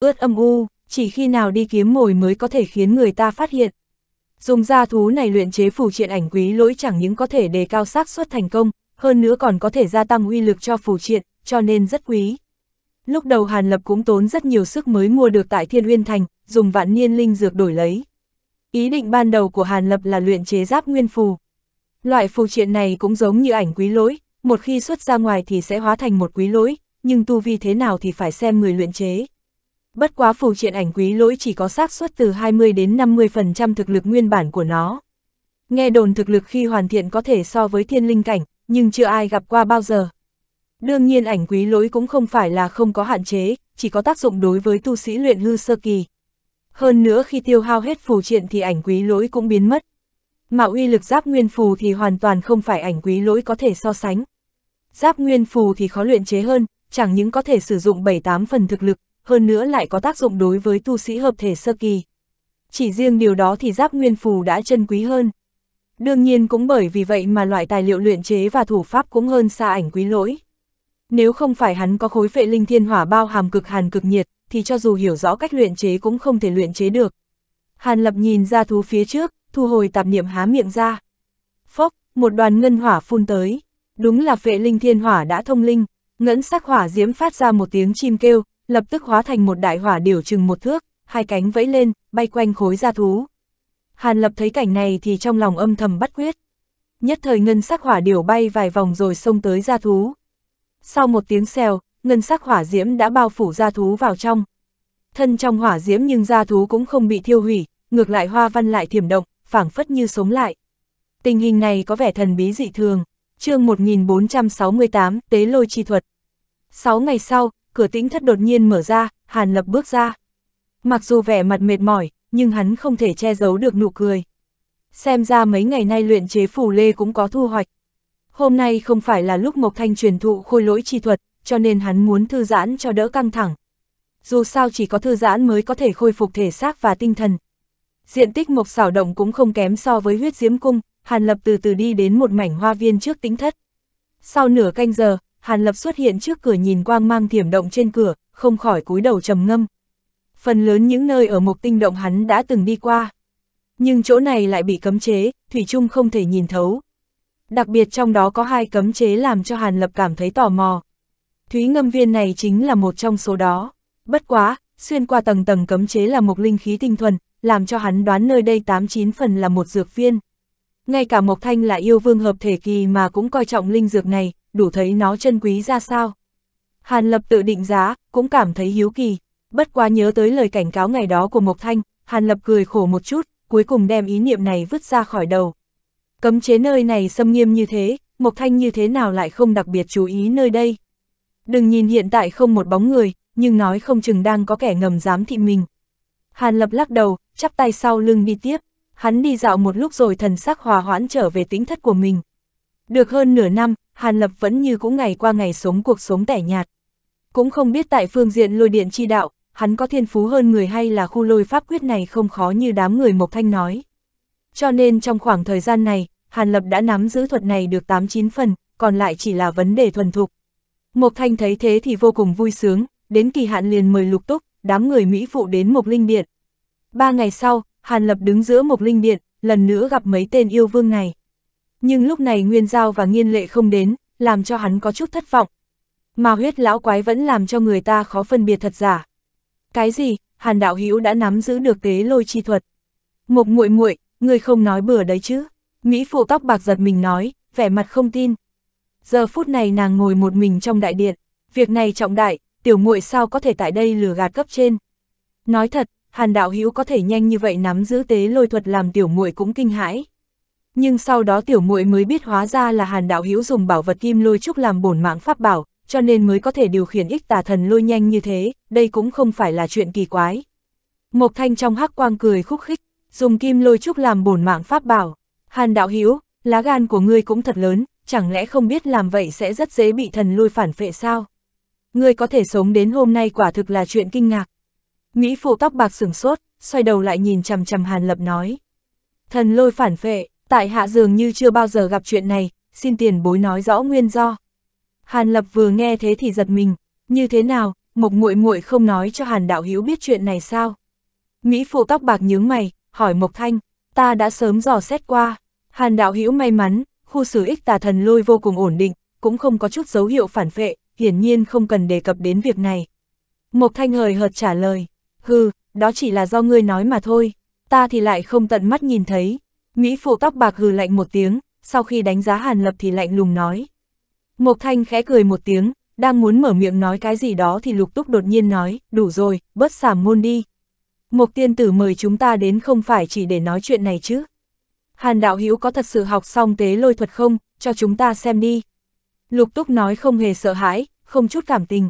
ướt âm u, chỉ khi nào đi kiếm mồi mới có thể khiến người ta phát hiện. Dùng gia thú này luyện chế phù triện ảnh quý lỗi chẳng những có thể đề cao xác suất thành công, hơn nữa còn có thể gia tăng uy lực cho phù triện, cho nên rất quý. Lúc đầu Hàn Lập cũng tốn rất nhiều sức mới mua được tại Thiên Uyên Thành, dùng vạn niên linh dược đổi lấy. Ý định ban đầu của Hàn Lập là luyện chế giáp nguyên phù. Loại phù triện này cũng giống như ảnh quý lỗi, một khi xuất ra ngoài thì sẽ hóa thành một quý lỗi, nhưng tu vi thế nào thì phải xem người luyện chế bất quá phù triện ảnh quý lỗi chỉ có xác suất từ 20 đến 50% thực lực nguyên bản của nó. Nghe đồn thực lực khi hoàn thiện có thể so với thiên linh cảnh, nhưng chưa ai gặp qua bao giờ. Đương nhiên ảnh quý lỗi cũng không phải là không có hạn chế, chỉ có tác dụng đối với tu sĩ luyện hư sơ kỳ. Hơn nữa khi tiêu hao hết phù triện thì ảnh quý lỗi cũng biến mất. Mà uy lực giáp nguyên phù thì hoàn toàn không phải ảnh quý lỗi có thể so sánh. Giáp nguyên phù thì khó luyện chế hơn, chẳng những có thể sử dụng 7-8 phần thực lực, hơn nữa lại có tác dụng đối với tu sĩ hợp thể sơ kỳ. Chỉ riêng điều đó thì giáp nguyên phù đã chân quý hơn. Đương nhiên cũng bởi vì vậy mà loại tài liệu luyện chế và thủ pháp cũng hơn xa ảnh quý lỗi. Nếu không phải hắn có khối phệ linh thiên hỏa bao hàm cực hàn cực nhiệt, thì cho dù hiểu rõ cách luyện chế cũng không thể luyện chế được. Hàn lập nhìn ra thú phía trước, thu hồi tạp niệm há miệng ra. Phốc, một đoàn ngân hỏa phun tới. Đúng là phệ linh thiên hỏa đã thông linh, ngẫn sắc hỏa diễm phát ra một tiếng chim kêu, lập tức hóa thành một đại hỏa điểu chừng một thước, hai cánh vẫy lên, bay quanh khối gia thú. Hàn lập thấy cảnh này thì trong lòng âm thầm bắt quyết. Nhất thời ngân sắc hỏa điểu bay vài vòng rồi xông tới gia thú. Sau một tiếng xèo, ngân sắc hỏa diễm đã bao phủ gia thú vào trong. Thân trong hỏa diễm nhưng gia thú cũng không bị thiêu hủy, ngược lại hoa văn lại thiểm động, phảng phất như sống lại. Tình hình này có vẻ thần bí dị thường. chương 1468, Tế Lôi Chi Thuật. sáu ngày sau, cửa tĩnh thất đột nhiên mở ra, Hàn Lập bước ra. Mặc dù vẻ mặt mệt mỏi, nhưng hắn không thể che giấu được nụ cười. Xem ra mấy ngày nay luyện chế phủ lê cũng có thu hoạch. Hôm nay không phải là lúc Mộc Thanh truyền thụ khôi lỗi chi thuật, cho nên hắn muốn thư giãn cho đỡ căng thẳng. Dù sao chỉ có thư giãn mới có thể khôi phục thể xác và tinh thần. Diện tích mộc xảo động cũng không kém so với huyết diễm cung, Hàn Lập từ từ đi đến một mảnh hoa viên trước tĩnh thất. Sau nửa canh giờ, Hàn Lập xuất hiện trước cửa nhìn quang mang thiểm động trên cửa, không khỏi cúi đầu trầm ngâm. Phần lớn những nơi ở mục Tinh Động hắn đã từng đi qua. Nhưng chỗ này lại bị cấm chế, Thủy trung không thể nhìn thấu. Đặc biệt trong đó có hai cấm chế làm cho Hàn Lập cảm thấy tò mò. Thúy ngâm viên này chính là một trong số đó. Bất quá, xuyên qua tầng tầng cấm chế là một linh khí tinh thuần, làm cho hắn đoán nơi đây 89 phần là một dược viên. Ngay cả Mộc Thanh là yêu vương hợp thể kỳ mà cũng coi trọng linh dược này, đủ thấy nó chân quý ra sao. Hàn Lập tự định giá, cũng cảm thấy hiếu kỳ, bất quá nhớ tới lời cảnh cáo ngày đó của Mộc Thanh, Hàn Lập cười khổ một chút, cuối cùng đem ý niệm này vứt ra khỏi đầu. Cấm chế nơi này xâm nghiêm như thế, Mộc Thanh như thế nào lại không đặc biệt chú ý nơi đây. Đừng nhìn hiện tại không một bóng người, nhưng nói không chừng đang có kẻ ngầm dám thị mình. Hàn Lập lắc đầu, chắp tay sau lưng đi tiếp, hắn đi dạo một lúc rồi thần sắc hòa hoãn trở về tính thất của mình. Được hơn nửa năm, Hàn Lập vẫn như cũ ngày qua ngày sống cuộc sống tẻ nhạt. Cũng không biết tại phương diện lôi điện chi đạo, hắn có thiên phú hơn người hay là khu lôi pháp quyết này không khó như đám người Mộc Thanh nói. Cho nên trong khoảng thời gian này, Hàn Lập đã nắm giữ thuật này được 8-9 phần, còn lại chỉ là vấn đề thuần thục. Mộc Thanh thấy thế thì vô cùng vui sướng, đến kỳ hạn liền mời lục túc, đám người Mỹ phụ đến Mộc Linh Điện. Ba ngày sau, Hàn Lập đứng giữa Mộc Linh Điện, lần nữa gặp mấy tên yêu vương này. Nhưng lúc này Nguyên Giao và Nghiên Lệ không đến, làm cho hắn có chút thất vọng. Mà huyết lão quái vẫn làm cho người ta khó phân biệt thật giả. Cái gì, Hàn Đạo Hữu đã nắm giữ được tế lôi chi thuật. Một muội muội, người không nói bừa đấy chứ. Mỹ phụ tóc bạc giật mình nói, vẻ mặt không tin. Giờ phút này nàng ngồi một mình trong đại điện, việc này trọng đại, tiểu muội sao có thể tại đây lừa gạt cấp trên. Nói thật, Hàn Đạo Hữu có thể nhanh như vậy nắm giữ tế lôi thuật làm tiểu muội cũng kinh hãi. Nhưng sau đó tiểu muội mới biết hóa ra là Hàn Đạo Hữu dùng bảo vật kim lôi trúc làm bổn mạng pháp bảo, cho nên mới có thể điều khiển ích tà thần lôi nhanh như thế, đây cũng không phải là chuyện kỳ quái. Mộc Thanh trong hắc quang cười khúc khích, dùng kim lôi trúc làm bổn mạng pháp bảo. Hàn Đạo Hữu lá gan của ngươi cũng thật lớn, chẳng lẽ không biết làm vậy sẽ rất dễ bị thần lôi phản phệ sao? Ngươi có thể sống đến hôm nay quả thực là chuyện kinh ngạc. Mỹ phụ tóc bạc sửng sốt, xoay đầu lại nhìn chằm chằm Hàn Lập nói. Thần lôi phản phệ, Tại hạ dường như chưa bao giờ gặp chuyện này, xin tiền bối nói rõ nguyên do. Hàn Lập vừa nghe thế thì giật mình, như thế nào, Mộc Muội Muội không nói cho Hàn Đạo Hiếu biết chuyện này sao? Mỹ phụ tóc bạc nhướng mày, hỏi Mộc Thanh, ta đã sớm dò xét qua. Hàn Đạo Hiếu may mắn, khu xử ích tà thần lôi vô cùng ổn định, cũng không có chút dấu hiệu phản phệ, hiển nhiên không cần đề cập đến việc này. Mộc Thanh hời hợt trả lời, hừ, đó chỉ là do ngươi nói mà thôi, ta thì lại không tận mắt nhìn thấy, Mỹ phụ tóc bạc hừ lạnh một tiếng, sau khi đánh giá Hàn Lập thì lạnh lùng nói. Mộc Thanh khẽ cười một tiếng, đang muốn mở miệng nói cái gì đó thì lục túc đột nhiên nói, đủ rồi, bớt xảm ngôn đi. Mộc tiên tử mời chúng ta đến không phải chỉ để nói chuyện này chứ. Hàn đạo hữu có thật sự học xong tế lôi thuật không, cho chúng ta xem đi. Lục túc nói không hề sợ hãi, không chút cảm tình.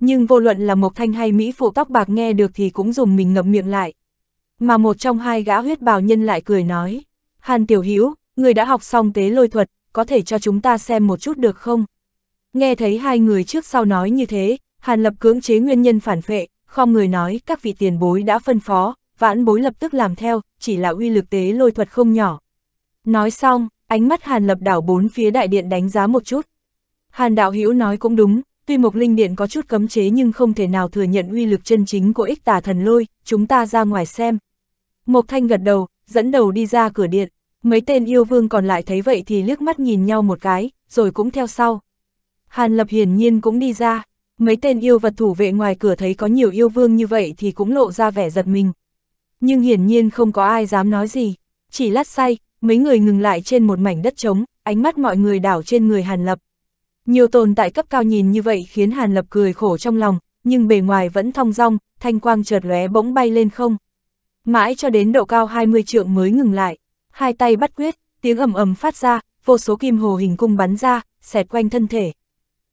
Nhưng vô luận là Mộc Thanh hay Mỹ phụ tóc bạc nghe được thì cũng dùng mình ngậm miệng lại. Mà một trong hai gã huyết bào nhân lại cười nói. Hàn Tiểu Hữu người đã học xong tế lôi thuật, có thể cho chúng ta xem một chút được không? Nghe thấy hai người trước sau nói như thế, Hàn Lập cưỡng chế nguyên nhân phản phệ, không người nói các vị tiền bối đã phân phó, vãn bối lập tức làm theo, chỉ là uy lực tế lôi thuật không nhỏ. Nói xong, ánh mắt Hàn Lập đảo bốn phía đại điện đánh giá một chút. Hàn Đạo Hữu nói cũng đúng, tuy Mộc Linh Điện có chút cấm chế nhưng không thể nào thừa nhận uy lực chân chính của ích tà thần lôi, chúng ta ra ngoài xem. Mộc Thanh gật đầu, dẫn đầu đi ra cửa điện. Mấy tên yêu vương còn lại thấy vậy thì liếc mắt nhìn nhau một cái, rồi cũng theo sau. Hàn Lập hiển nhiên cũng đi ra, mấy tên yêu vật thủ vệ ngoài cửa thấy có nhiều yêu vương như vậy thì cũng lộ ra vẻ giật mình. Nhưng hiển nhiên không có ai dám nói gì, chỉ lát say, mấy người ngừng lại trên một mảnh đất trống, ánh mắt mọi người đảo trên người Hàn Lập. Nhiều tồn tại cấp cao nhìn như vậy khiến Hàn Lập cười khổ trong lòng, nhưng bề ngoài vẫn thong dong, thanh quang chợt lóe bỗng bay lên không mãi cho đến độ cao 20 trượng mới ngừng lại. Hai tay bắt quyết, tiếng ầm ầm phát ra, vô số kim hồ hình cung bắn ra, xẹt quanh thân thể.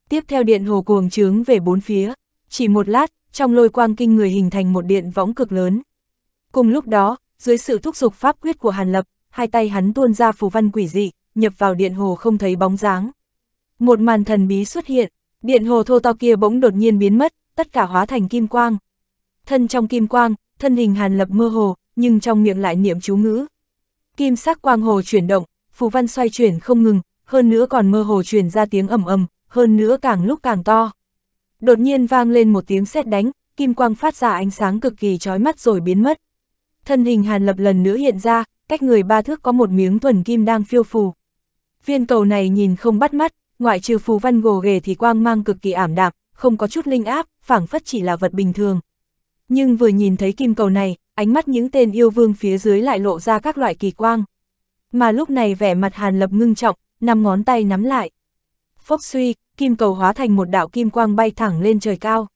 Tiếp theo điện hồ cuồng trướng về bốn phía, chỉ một lát, trong lôi quang kinh người hình thành một điện võng cực lớn. Cùng lúc đó, dưới sự thúc giục pháp quyết của Hàn Lập, hai tay hắn tuôn ra phù văn quỷ dị, nhập vào điện hồ không thấy bóng dáng. Một màn thần bí xuất hiện, điện hồ thô to kia bỗng đột nhiên biến mất, tất cả hóa thành kim quang. Thân trong kim quang, thân hình Hàn Lập mơ hồ, nhưng trong miệng lại niệm chú ngữ. Kim sắc quang hồ chuyển động, phù văn xoay chuyển không ngừng, hơn nữa còn mơ hồ truyền ra tiếng ầm ầm, hơn nữa càng lúc càng to. Đột nhiên vang lên một tiếng sét đánh, kim quang phát ra ánh sáng cực kỳ chói mắt rồi biến mất. Thân hình Hàn Lập lần nữa hiện ra, cách người ba thước có một miếng thuần kim đang phiêu phù. Viên cầu này nhìn không bắt mắt, ngoại trừ phù văn gồ ghề thì quang mang cực kỳ ảm đạm, không có chút linh áp, phảng phất chỉ là vật bình thường. Nhưng vừa nhìn thấy kim cầu này, ánh mắt những tên yêu vương phía dưới lại lộ ra các loại kỳ quang. Mà lúc này vẻ mặt Hàn Lập ngưng trọng, năm ngón tay nắm lại. Phốc suy, kim cầu hóa thành một đạo kim quang bay thẳng lên trời cao.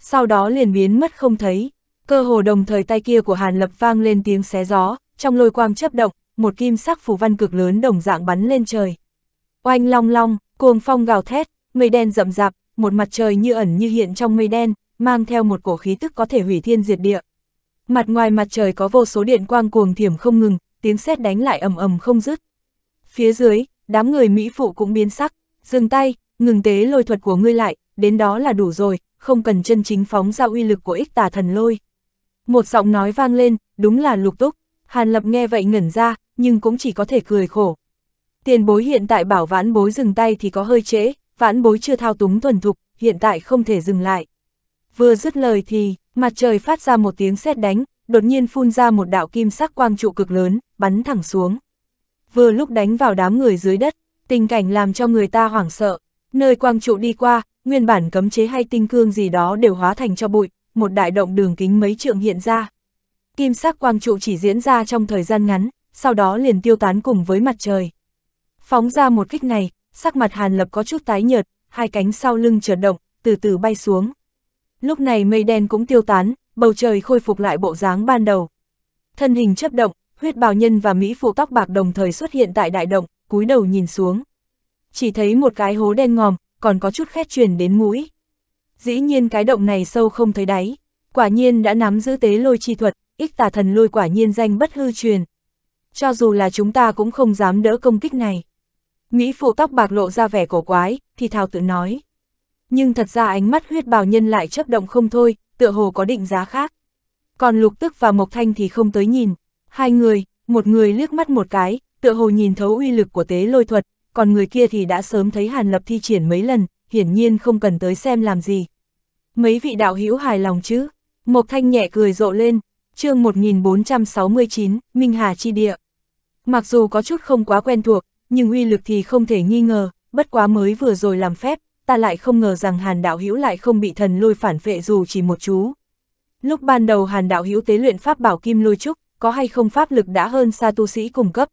Sau đó liền biến mất không thấy, cơ hồ đồng thời tay kia của Hàn Lập vang lên tiếng xé gió, trong lôi quang chấp động, một kim sắc phù văn cực lớn đồng dạng bắn lên trời. Oanh long long, cuồng phong gào thét, mây đen rậm rạp, một mặt trời như ẩn như hiện trong mây đen, mang theo một cổ khí tức có thể hủy thiên diệt địa. Mặt ngoài mặt trời có vô số điện quang cuồng thiểm không ngừng, tiếng sét đánh lại ầm ầm không dứt. Phía dưới, đám người Mỹ phụ cũng biến sắc, dừng tay, ngừng tế lôi thuật của ngươi lại, đến đó là đủ rồi, không cần chân chính phóng ra uy lực của ích tà thần lôi. Một giọng nói vang lên, đúng là lục túc, Hàn Lập nghe vậy ngẩn ra, nhưng cũng chỉ có thể cười khổ. Tiền bối hiện tại bảo vãn bối dừng tay thì có hơi trễ, vãn bối chưa thao túng thuần thục, hiện tại không thể dừng lại. Vừa dứt lời thì, mặt trời phát ra một tiếng sét đánh, đột nhiên phun ra một đạo kim sắc quang trụ cực lớn, bắn thẳng xuống. Vừa lúc đánh vào đám người dưới đất, tình cảnh làm cho người ta hoảng sợ. Nơi quang trụ đi qua, nguyên bản cấm chế hay tinh cương gì đó đều hóa thành cho bụi, một đại động đường kính mấy trượng hiện ra. Kim sắc quang trụ chỉ diễn ra trong thời gian ngắn, sau đó liền tiêu tán cùng với mặt trời. Phóng ra một kích này, sắc mặt Hàn Lập có chút tái nhợt, hai cánh sau lưng chợt động, từ từ bay xuống. Lúc này mây đen cũng tiêu tán, bầu trời khôi phục lại bộ dáng ban đầu. Thân hình chấp động, huyết bào nhân và Mỹ phụ tóc bạc đồng thời xuất hiện tại đại động, cúi đầu nhìn xuống. Chỉ thấy một cái hố đen ngòm, còn có chút khét truyền đến mũi. Dĩ nhiên cái động này sâu không thấy đáy, quả nhiên đã nắm giữ tế lôi chi thuật, ích tà thần lôi quả nhiên danh bất hư truyền. Cho dù là chúng ta cũng không dám đỡ công kích này. Mỹ phụ tóc bạc lộ ra vẻ cổ quái, thì thao tự nói nhưng thật ra ánh mắt huyết bào nhân lại chấp động không thôi, tựa hồ có định giá khác. Còn Lục Tức và Mộc Thanh thì không tới nhìn, hai người, một người liếc mắt một cái, tựa hồ nhìn thấu uy lực của tế lôi thuật, còn người kia thì đã sớm thấy Hàn Lập thi triển mấy lần, hiển nhiên không cần tới xem làm gì. Mấy vị đạo hữu hài lòng chứ? Mộc Thanh nhẹ cười rộ lên, chương 1469, Minh Hà Chi Địa. Mặc dù có chút không quá quen thuộc, nhưng uy lực thì không thể nghi ngờ, bất quá mới vừa rồi làm phép, ta lại không ngờ rằng Hàn Đạo Hữu lại không bị thần lôi phản phệ dù chỉ một chú. Lúc ban đầu Hàn Đạo Hữu tế luyện pháp bảo kim lôi trúc, có hay không pháp lực đã hơn xa tu sĩ cùng cấp?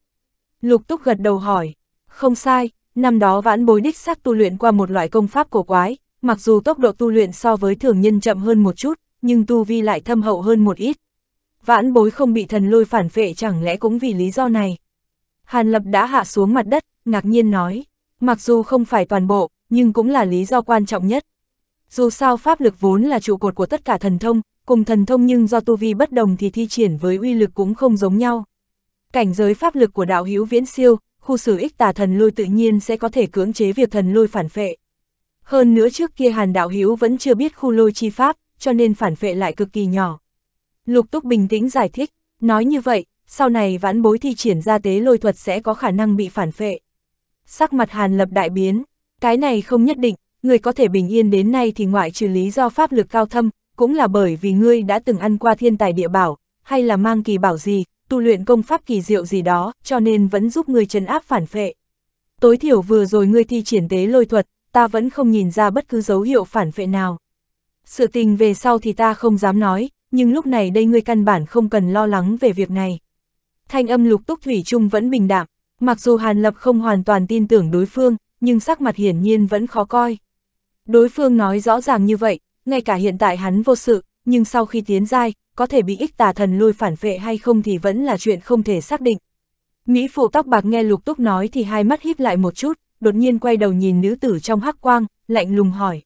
Lục Túc gật đầu hỏi, không sai, năm đó vãn bối đích xác tu luyện qua một loại công pháp cổ quái, mặc dù tốc độ tu luyện so với thường nhân chậm hơn một chút, nhưng tu vi lại thâm hậu hơn một ít. Vãn bối không bị thần lôi phản phệ chẳng lẽ cũng vì lý do này. Hàn Lập đã hạ xuống mặt đất, ngạc nhiên nói, mặc dù không phải toàn bộ, nhưng cũng là lý do quan trọng nhất. Dù sao pháp lực vốn là trụ cột của tất cả thần thông, cùng thần thông nhưng do tu vi bất đồng thì thi triển với uy lực cũng không giống nhau. Cảnh giới pháp lực của đạo hữu viễn siêu, khu xử ích tà thần lôi tự nhiên sẽ có thể cưỡng chế việc thần lôi phản phệ. Hơn nữa trước kia hàn đạo hữu vẫn chưa biết khu lôi chi pháp, cho nên phản phệ lại cực kỳ nhỏ. Lục túc bình tĩnh giải thích, nói như vậy, sau này vãn bối thi triển ra tế lôi thuật sẽ có khả năng bị phản phệ. Sắc mặt hàn lập đại biến, cái này không nhất định, người có thể bình yên đến nay thì ngoại trừ lý do pháp lực cao thâm, cũng là bởi vì ngươi đã từng ăn qua thiên tài địa bảo, hay là mang kỳ bảo gì, tu luyện công pháp kỳ diệu gì đó, cho nên vẫn giúp ngươi chấn áp phản phệ. Tối thiểu vừa rồi ngươi thi triển tế lôi thuật, ta vẫn không nhìn ra bất cứ dấu hiệu phản phệ nào. Sự tình về sau thì ta không dám nói, nhưng lúc này đây ngươi căn bản không cần lo lắng về việc này. Thanh âm lục túc thủy chung vẫn bình đạm, mặc dù Hàn Lập không hoàn toàn tin tưởng đối phương, nhưng sắc mặt hiển nhiên vẫn khó coi. Đối phương nói rõ ràng như vậy, ngay cả hiện tại hắn vô sự, nhưng sau khi tiến giai, có thể bị ích tà thần lôi phản vệ hay không thì vẫn là chuyện không thể xác định. Mỹ phụ tóc bạc nghe lục túc nói thì hai mắt híp lại một chút, đột nhiên quay đầu nhìn nữ tử trong hắc quang, lạnh lùng hỏi.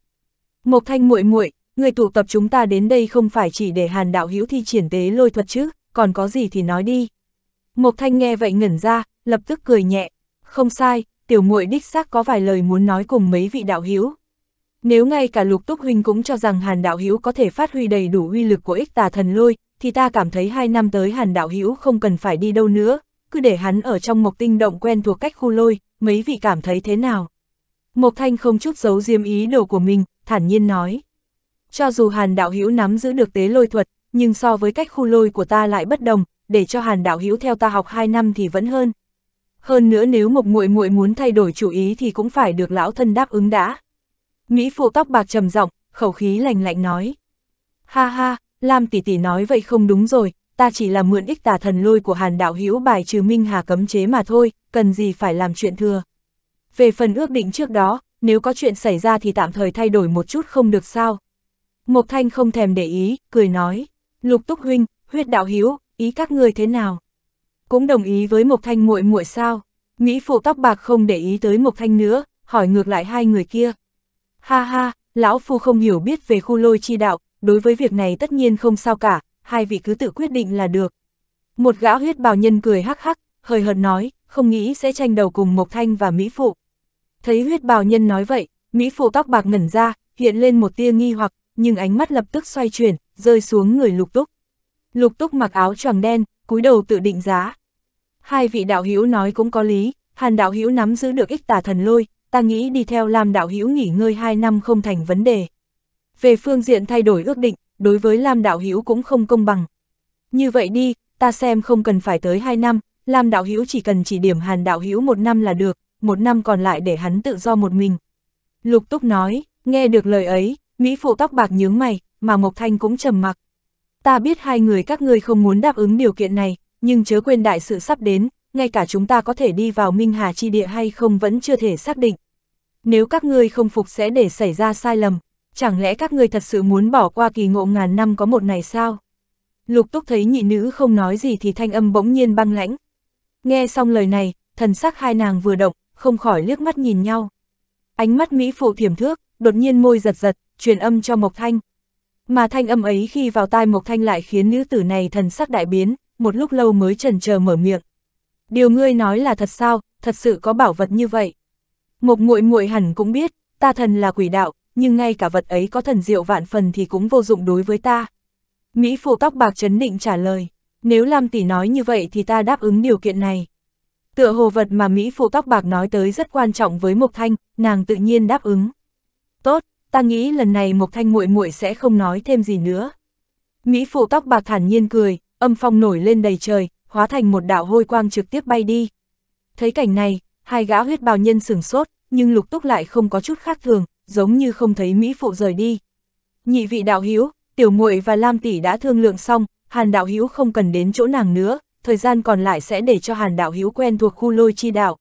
Mộc thanh muội muội người tụ tập chúng ta đến đây không phải chỉ để hàn đạo hữu thi triển tế lôi thuật chứ, còn có gì thì nói đi. Mộc thanh nghe vậy ngẩn ra, lập tức cười nhẹ. Không sai, tiểu muội đích xác có vài lời muốn nói cùng mấy vị đạo hữu. Nếu ngay cả Lục Túc Huynh cũng cho rằng Hàn Đạo Hữu có thể phát huy đầy đủ uy lực của ích tà thần lôi, thì ta cảm thấy hai năm tới Hàn Đạo Hữu không cần phải đi đâu nữa, cứ để hắn ở trong Mộc Tinh Động quen thuộc cách khu lôi, mấy vị cảm thấy thế nào? Mộc Thanh không chút giấu diêm ý đồ của mình, thản nhiên nói. Cho dù Hàn Đạo Hữu nắm giữ được tế lôi thuật, nhưng so với cách khu lôi của ta lại bất đồng, để cho Hàn Đạo Hữu theo ta học 2 năm thì vẫn hơn, hơn nữa nếu Mộc Muội Muội muốn thay đổi chủ ý thì cũng phải được lão thân đáp ứng đã. Mỹ phụ tóc bạc trầm giọng, khẩu khí lành lạnh nói. Ha ha, Lam tỷ tỷ nói vậy không đúng rồi, ta chỉ là mượn ích tà thần lôi của Hàn đạo hữu bài trừ Minh Hà cấm chế mà thôi, cần gì phải làm chuyện thừa. Về phần ước định trước đó, nếu có chuyện xảy ra thì tạm thời thay đổi một chút không được sao. Mộc Thanh không thèm để ý, cười nói, Lục Túc Huynh, huyết đạo hữu ý các ngươi thế nào? cũng đồng ý với Mộc Thanh muội muội sao? Mỹ phụ tóc bạc không để ý tới Mộc Thanh nữa, hỏi ngược lại hai người kia. Ha ha, lão phu không hiểu biết về khu lôi chi đạo, đối với việc này tất nhiên không sao cả, hai vị cứ tự quyết định là được. Một gã huyết bào nhân cười hắc hắc, hời hợt nói, không nghĩ sẽ tranh đầu cùng Mộc Thanh và Mỹ phụ. Thấy huyết bào nhân nói vậy, Mỹ phụ tóc bạc ngẩn ra, hiện lên một tia nghi hoặc, nhưng ánh mắt lập tức xoay chuyển, rơi xuống người lục túc. Lục túc mặc áo choàng đen, cúi đầu tự định giá, Hai vị đạo hữu nói cũng có lý, Hàn đạo hữu nắm giữ được ích tà thần lôi, ta nghĩ đi theo Lam đạo hữu nghỉ ngơi hai năm không thành vấn đề. Về phương diện thay đổi ước định, đối với Lam đạo hữu cũng không công bằng. Như vậy đi, ta xem không cần phải tới hai năm, Lam đạo hữu chỉ cần chỉ điểm Hàn đạo hữu một năm là được, một năm còn lại để hắn tự do một mình. Lục Túc nói, nghe được lời ấy, Mỹ phụ tóc bạc nhướng mày, mà Mộc Thanh cũng trầm mặc. Ta biết hai người các ngươi không muốn đáp ứng điều kiện này, nhưng chớ quên đại sự sắp đến, ngay cả chúng ta có thể đi vào Minh Hà Chi Địa hay không vẫn chưa thể xác định. Nếu các ngươi không phục sẽ để xảy ra sai lầm, chẳng lẽ các ngươi thật sự muốn bỏ qua kỳ ngộ ngàn năm có một ngày sao? Lục túc thấy nhị nữ không nói gì thì thanh âm bỗng nhiên băng lãnh. Nghe xong lời này, thần sắc hai nàng vừa động, không khỏi liếc mắt nhìn nhau. Ánh mắt Mỹ phụ thiểm thước, đột nhiên môi giật giật, truyền âm cho Mộc Thanh. Mà thanh âm ấy khi vào tai Mộc Thanh lại khiến nữ tử này thần sắc đại biến, một lúc lâu mới trần chờ mở miệng. Điều ngươi nói là thật sao, thật sự có bảo vật như vậy. Một muội muội hẳn cũng biết, ta thần là quỷ đạo, nhưng ngay cả vật ấy có thần diệu vạn phần thì cũng vô dụng đối với ta. Mỹ phụ tóc bạc chấn định trả lời, nếu Lam tỷ nói như vậy thì ta đáp ứng điều kiện này. Tựa hồ vật mà Mỹ phụ tóc bạc nói tới rất quan trọng với Mộc Thanh, nàng tự nhiên đáp ứng. Tốt, ta nghĩ lần này Mộc Thanh muội muội sẽ không nói thêm gì nữa. Mỹ phụ tóc bạc thản nhiên cười, âm phong nổi lên đầy trời, hóa thành một đạo hôi quang trực tiếp bay đi. Thấy cảnh này, hai gã huyết bào nhân sửng sốt, nhưng lục túc lại không có chút khác thường, giống như không thấy Mỹ Phụ rời đi. Nhị vị đạo hiếu, tiểu muội và Lam Tỷ đã thương lượng xong, Hàn đạo hiếu không cần đến chỗ nàng nữa, thời gian còn lại sẽ để cho Hàn đạo hiếu quen thuộc khu lôi chi đạo.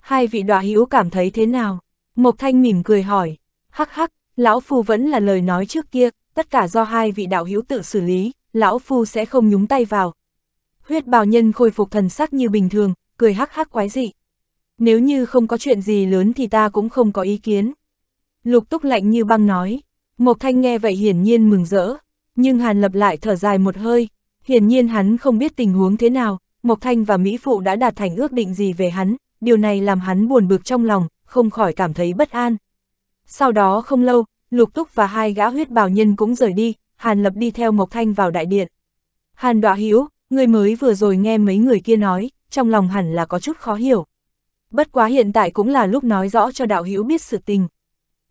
Hai vị đạo hiếu cảm thấy thế nào? Mộc Thanh mỉm cười hỏi, hắc hắc, lão phu vẫn là lời nói trước kia, tất cả do hai vị đạo hiếu tự xử lý lão phu sẽ không nhúng tay vào. Huyết bào nhân khôi phục thần sắc như bình thường, cười hắc hắc quái dị. Nếu như không có chuyện gì lớn thì ta cũng không có ý kiến. Lục túc lạnh như băng nói, Mộc Thanh nghe vậy hiển nhiên mừng rỡ, nhưng Hàn Lập lại thở dài một hơi, hiển nhiên hắn không biết tình huống thế nào, Mộc Thanh và Mỹ Phụ đã đạt thành ước định gì về hắn, điều này làm hắn buồn bực trong lòng, không khỏi cảm thấy bất an. Sau đó không lâu, Lục Túc và hai gã huyết bào nhân cũng rời đi, Hàn Lập đi theo Mộc Thanh vào đại điện. Hàn Đoạ Hữu người mới vừa rồi nghe mấy người kia nói, trong lòng hẳn là có chút khó hiểu. Bất quá hiện tại cũng là lúc nói rõ cho đạo hữu biết sự tình.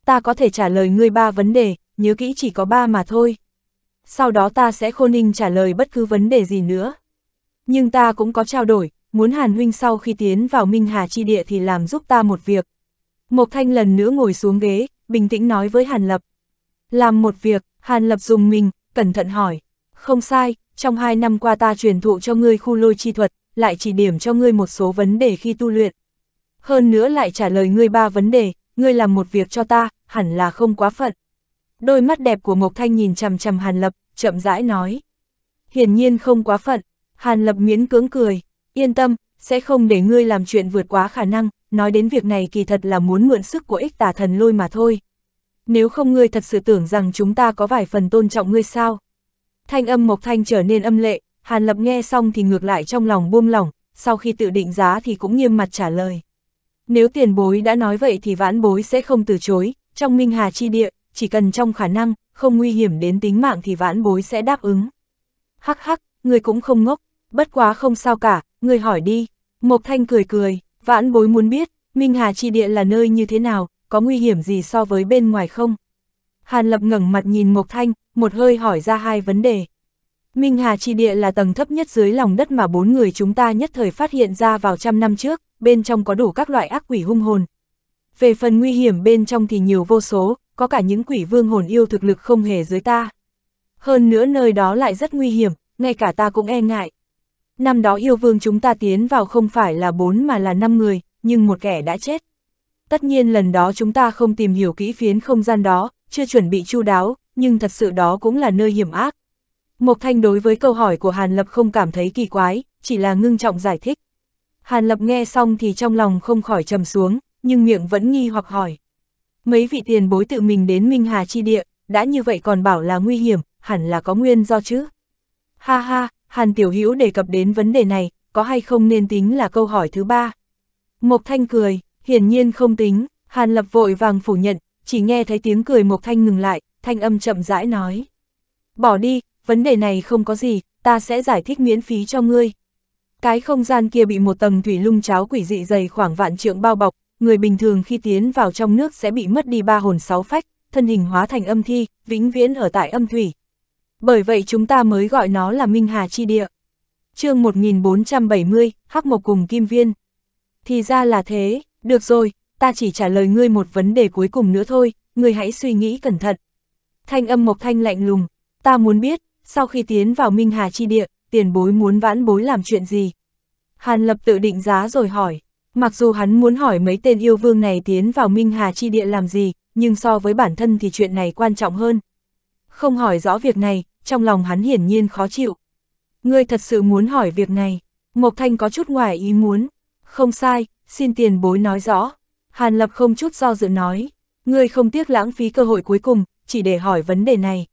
Ta có thể trả lời ngươi ba vấn đề, nhớ kỹ chỉ có ba mà thôi. Sau đó ta sẽ khôn ninh trả lời bất cứ vấn đề gì nữa. Nhưng ta cũng có trao đổi, muốn Hàn Huynh sau khi tiến vào Minh Hà Chi Địa thì làm giúp ta một việc. Mộc Thanh lần nữa ngồi xuống ghế, bình tĩnh nói với Hàn Lập. Làm một việc, Hàn Lập dùng mình, cẩn thận hỏi. Không sai, trong hai năm qua ta truyền thụ cho ngươi khu lôi chi thuật, lại chỉ điểm cho ngươi một số vấn đề khi tu luyện. Hơn nữa lại trả lời ngươi ba vấn đề, ngươi làm một việc cho ta, hẳn là không quá phận. Đôi mắt đẹp của Mộc Thanh nhìn chằm chằm Hàn Lập, chậm rãi nói. Hiển nhiên không quá phận, Hàn Lập miễn cưỡng cười, yên tâm, sẽ không để ngươi làm chuyện vượt quá khả năng, nói đến việc này kỳ thật là muốn mượn sức của ích tà thần lôi mà thôi nếu không ngươi thật sự tưởng rằng chúng ta có vài phần tôn trọng ngươi sao. Thanh âm Mộc Thanh trở nên âm lệ, Hàn Lập nghe xong thì ngược lại trong lòng buông lỏng, sau khi tự định giá thì cũng nghiêm mặt trả lời. Nếu tiền bối đã nói vậy thì vãn bối sẽ không từ chối, trong Minh Hà Chi Địa, chỉ cần trong khả năng, không nguy hiểm đến tính mạng thì vãn bối sẽ đáp ứng. Hắc hắc, người cũng không ngốc, bất quá không sao cả, người hỏi đi. Mộc Thanh cười cười, vãn bối muốn biết, Minh Hà Chi Địa là nơi như thế nào, có nguy hiểm gì so với bên ngoài không? Hàn Lập ngẩng mặt nhìn Mộc Thanh, một hơi hỏi ra hai vấn đề. Minh Hà Chi Địa là tầng thấp nhất dưới lòng đất mà bốn người chúng ta nhất thời phát hiện ra vào trăm năm trước, bên trong có đủ các loại ác quỷ hung hồn. Về phần nguy hiểm bên trong thì nhiều vô số, có cả những quỷ vương hồn yêu thực lực không hề dưới ta. Hơn nữa nơi đó lại rất nguy hiểm, ngay cả ta cũng e ngại. Năm đó yêu vương chúng ta tiến vào không phải là bốn mà là năm người, nhưng một kẻ đã chết. Tất nhiên lần đó chúng ta không tìm hiểu kỹ phiến không gian đó, chưa chuẩn bị chu đáo, nhưng thật sự đó cũng là nơi hiểm ác. Mộc Thanh đối với câu hỏi của Hàn Lập không cảm thấy kỳ quái, chỉ là ngưng trọng giải thích. Hàn Lập nghe xong thì trong lòng không khỏi trầm xuống, nhưng miệng vẫn nghi hoặc hỏi. Mấy vị tiền bối tự mình đến Minh Hà Chi Địa, đã như vậy còn bảo là nguy hiểm, hẳn là có nguyên do chứ. Ha ha, Hàn Tiểu Hữu đề cập đến vấn đề này, có hay không nên tính là câu hỏi thứ ba. Mộc Thanh cười, hiển nhiên không tính, Hàn Lập vội vàng phủ nhận, chỉ nghe thấy tiếng cười Mộc Thanh ngừng lại, thanh âm chậm rãi nói. Bỏ đi, vấn đề này không có gì, ta sẽ giải thích miễn phí cho ngươi. Cái không gian kia bị một tầng thủy lung cháo quỷ dị dày khoảng vạn trượng bao bọc, người bình thường khi tiến vào trong nước sẽ bị mất đi ba hồn sáu phách, thân hình hóa thành âm thi, vĩnh viễn ở tại âm thủy. Bởi vậy chúng ta mới gọi nó là Minh Hà Chi Địa. chương 1470, Hắc Mộc cùng Kim Viên. Thì ra là thế, được rồi, ta chỉ trả lời ngươi một vấn đề cuối cùng nữa thôi, ngươi hãy suy nghĩ cẩn thận. Thanh âm Mộc Thanh lạnh lùng, ta muốn biết, sau khi tiến vào Minh Hà Chi Địa, tiền bối muốn vãn bối làm chuyện gì? Hàn Lập tự định giá rồi hỏi, mặc dù hắn muốn hỏi mấy tên yêu vương này tiến vào Minh Hà Chi Địa làm gì, nhưng so với bản thân thì chuyện này quan trọng hơn. Không hỏi rõ việc này, trong lòng hắn hiển nhiên khó chịu. Ngươi thật sự muốn hỏi việc này, Mộc Thanh có chút ngoài ý muốn, không sai, xin tiền bối nói rõ. Hàn Lập không chút do dự nói, ngươi không tiếc lãng phí cơ hội cuối cùng, chỉ để hỏi vấn đề này.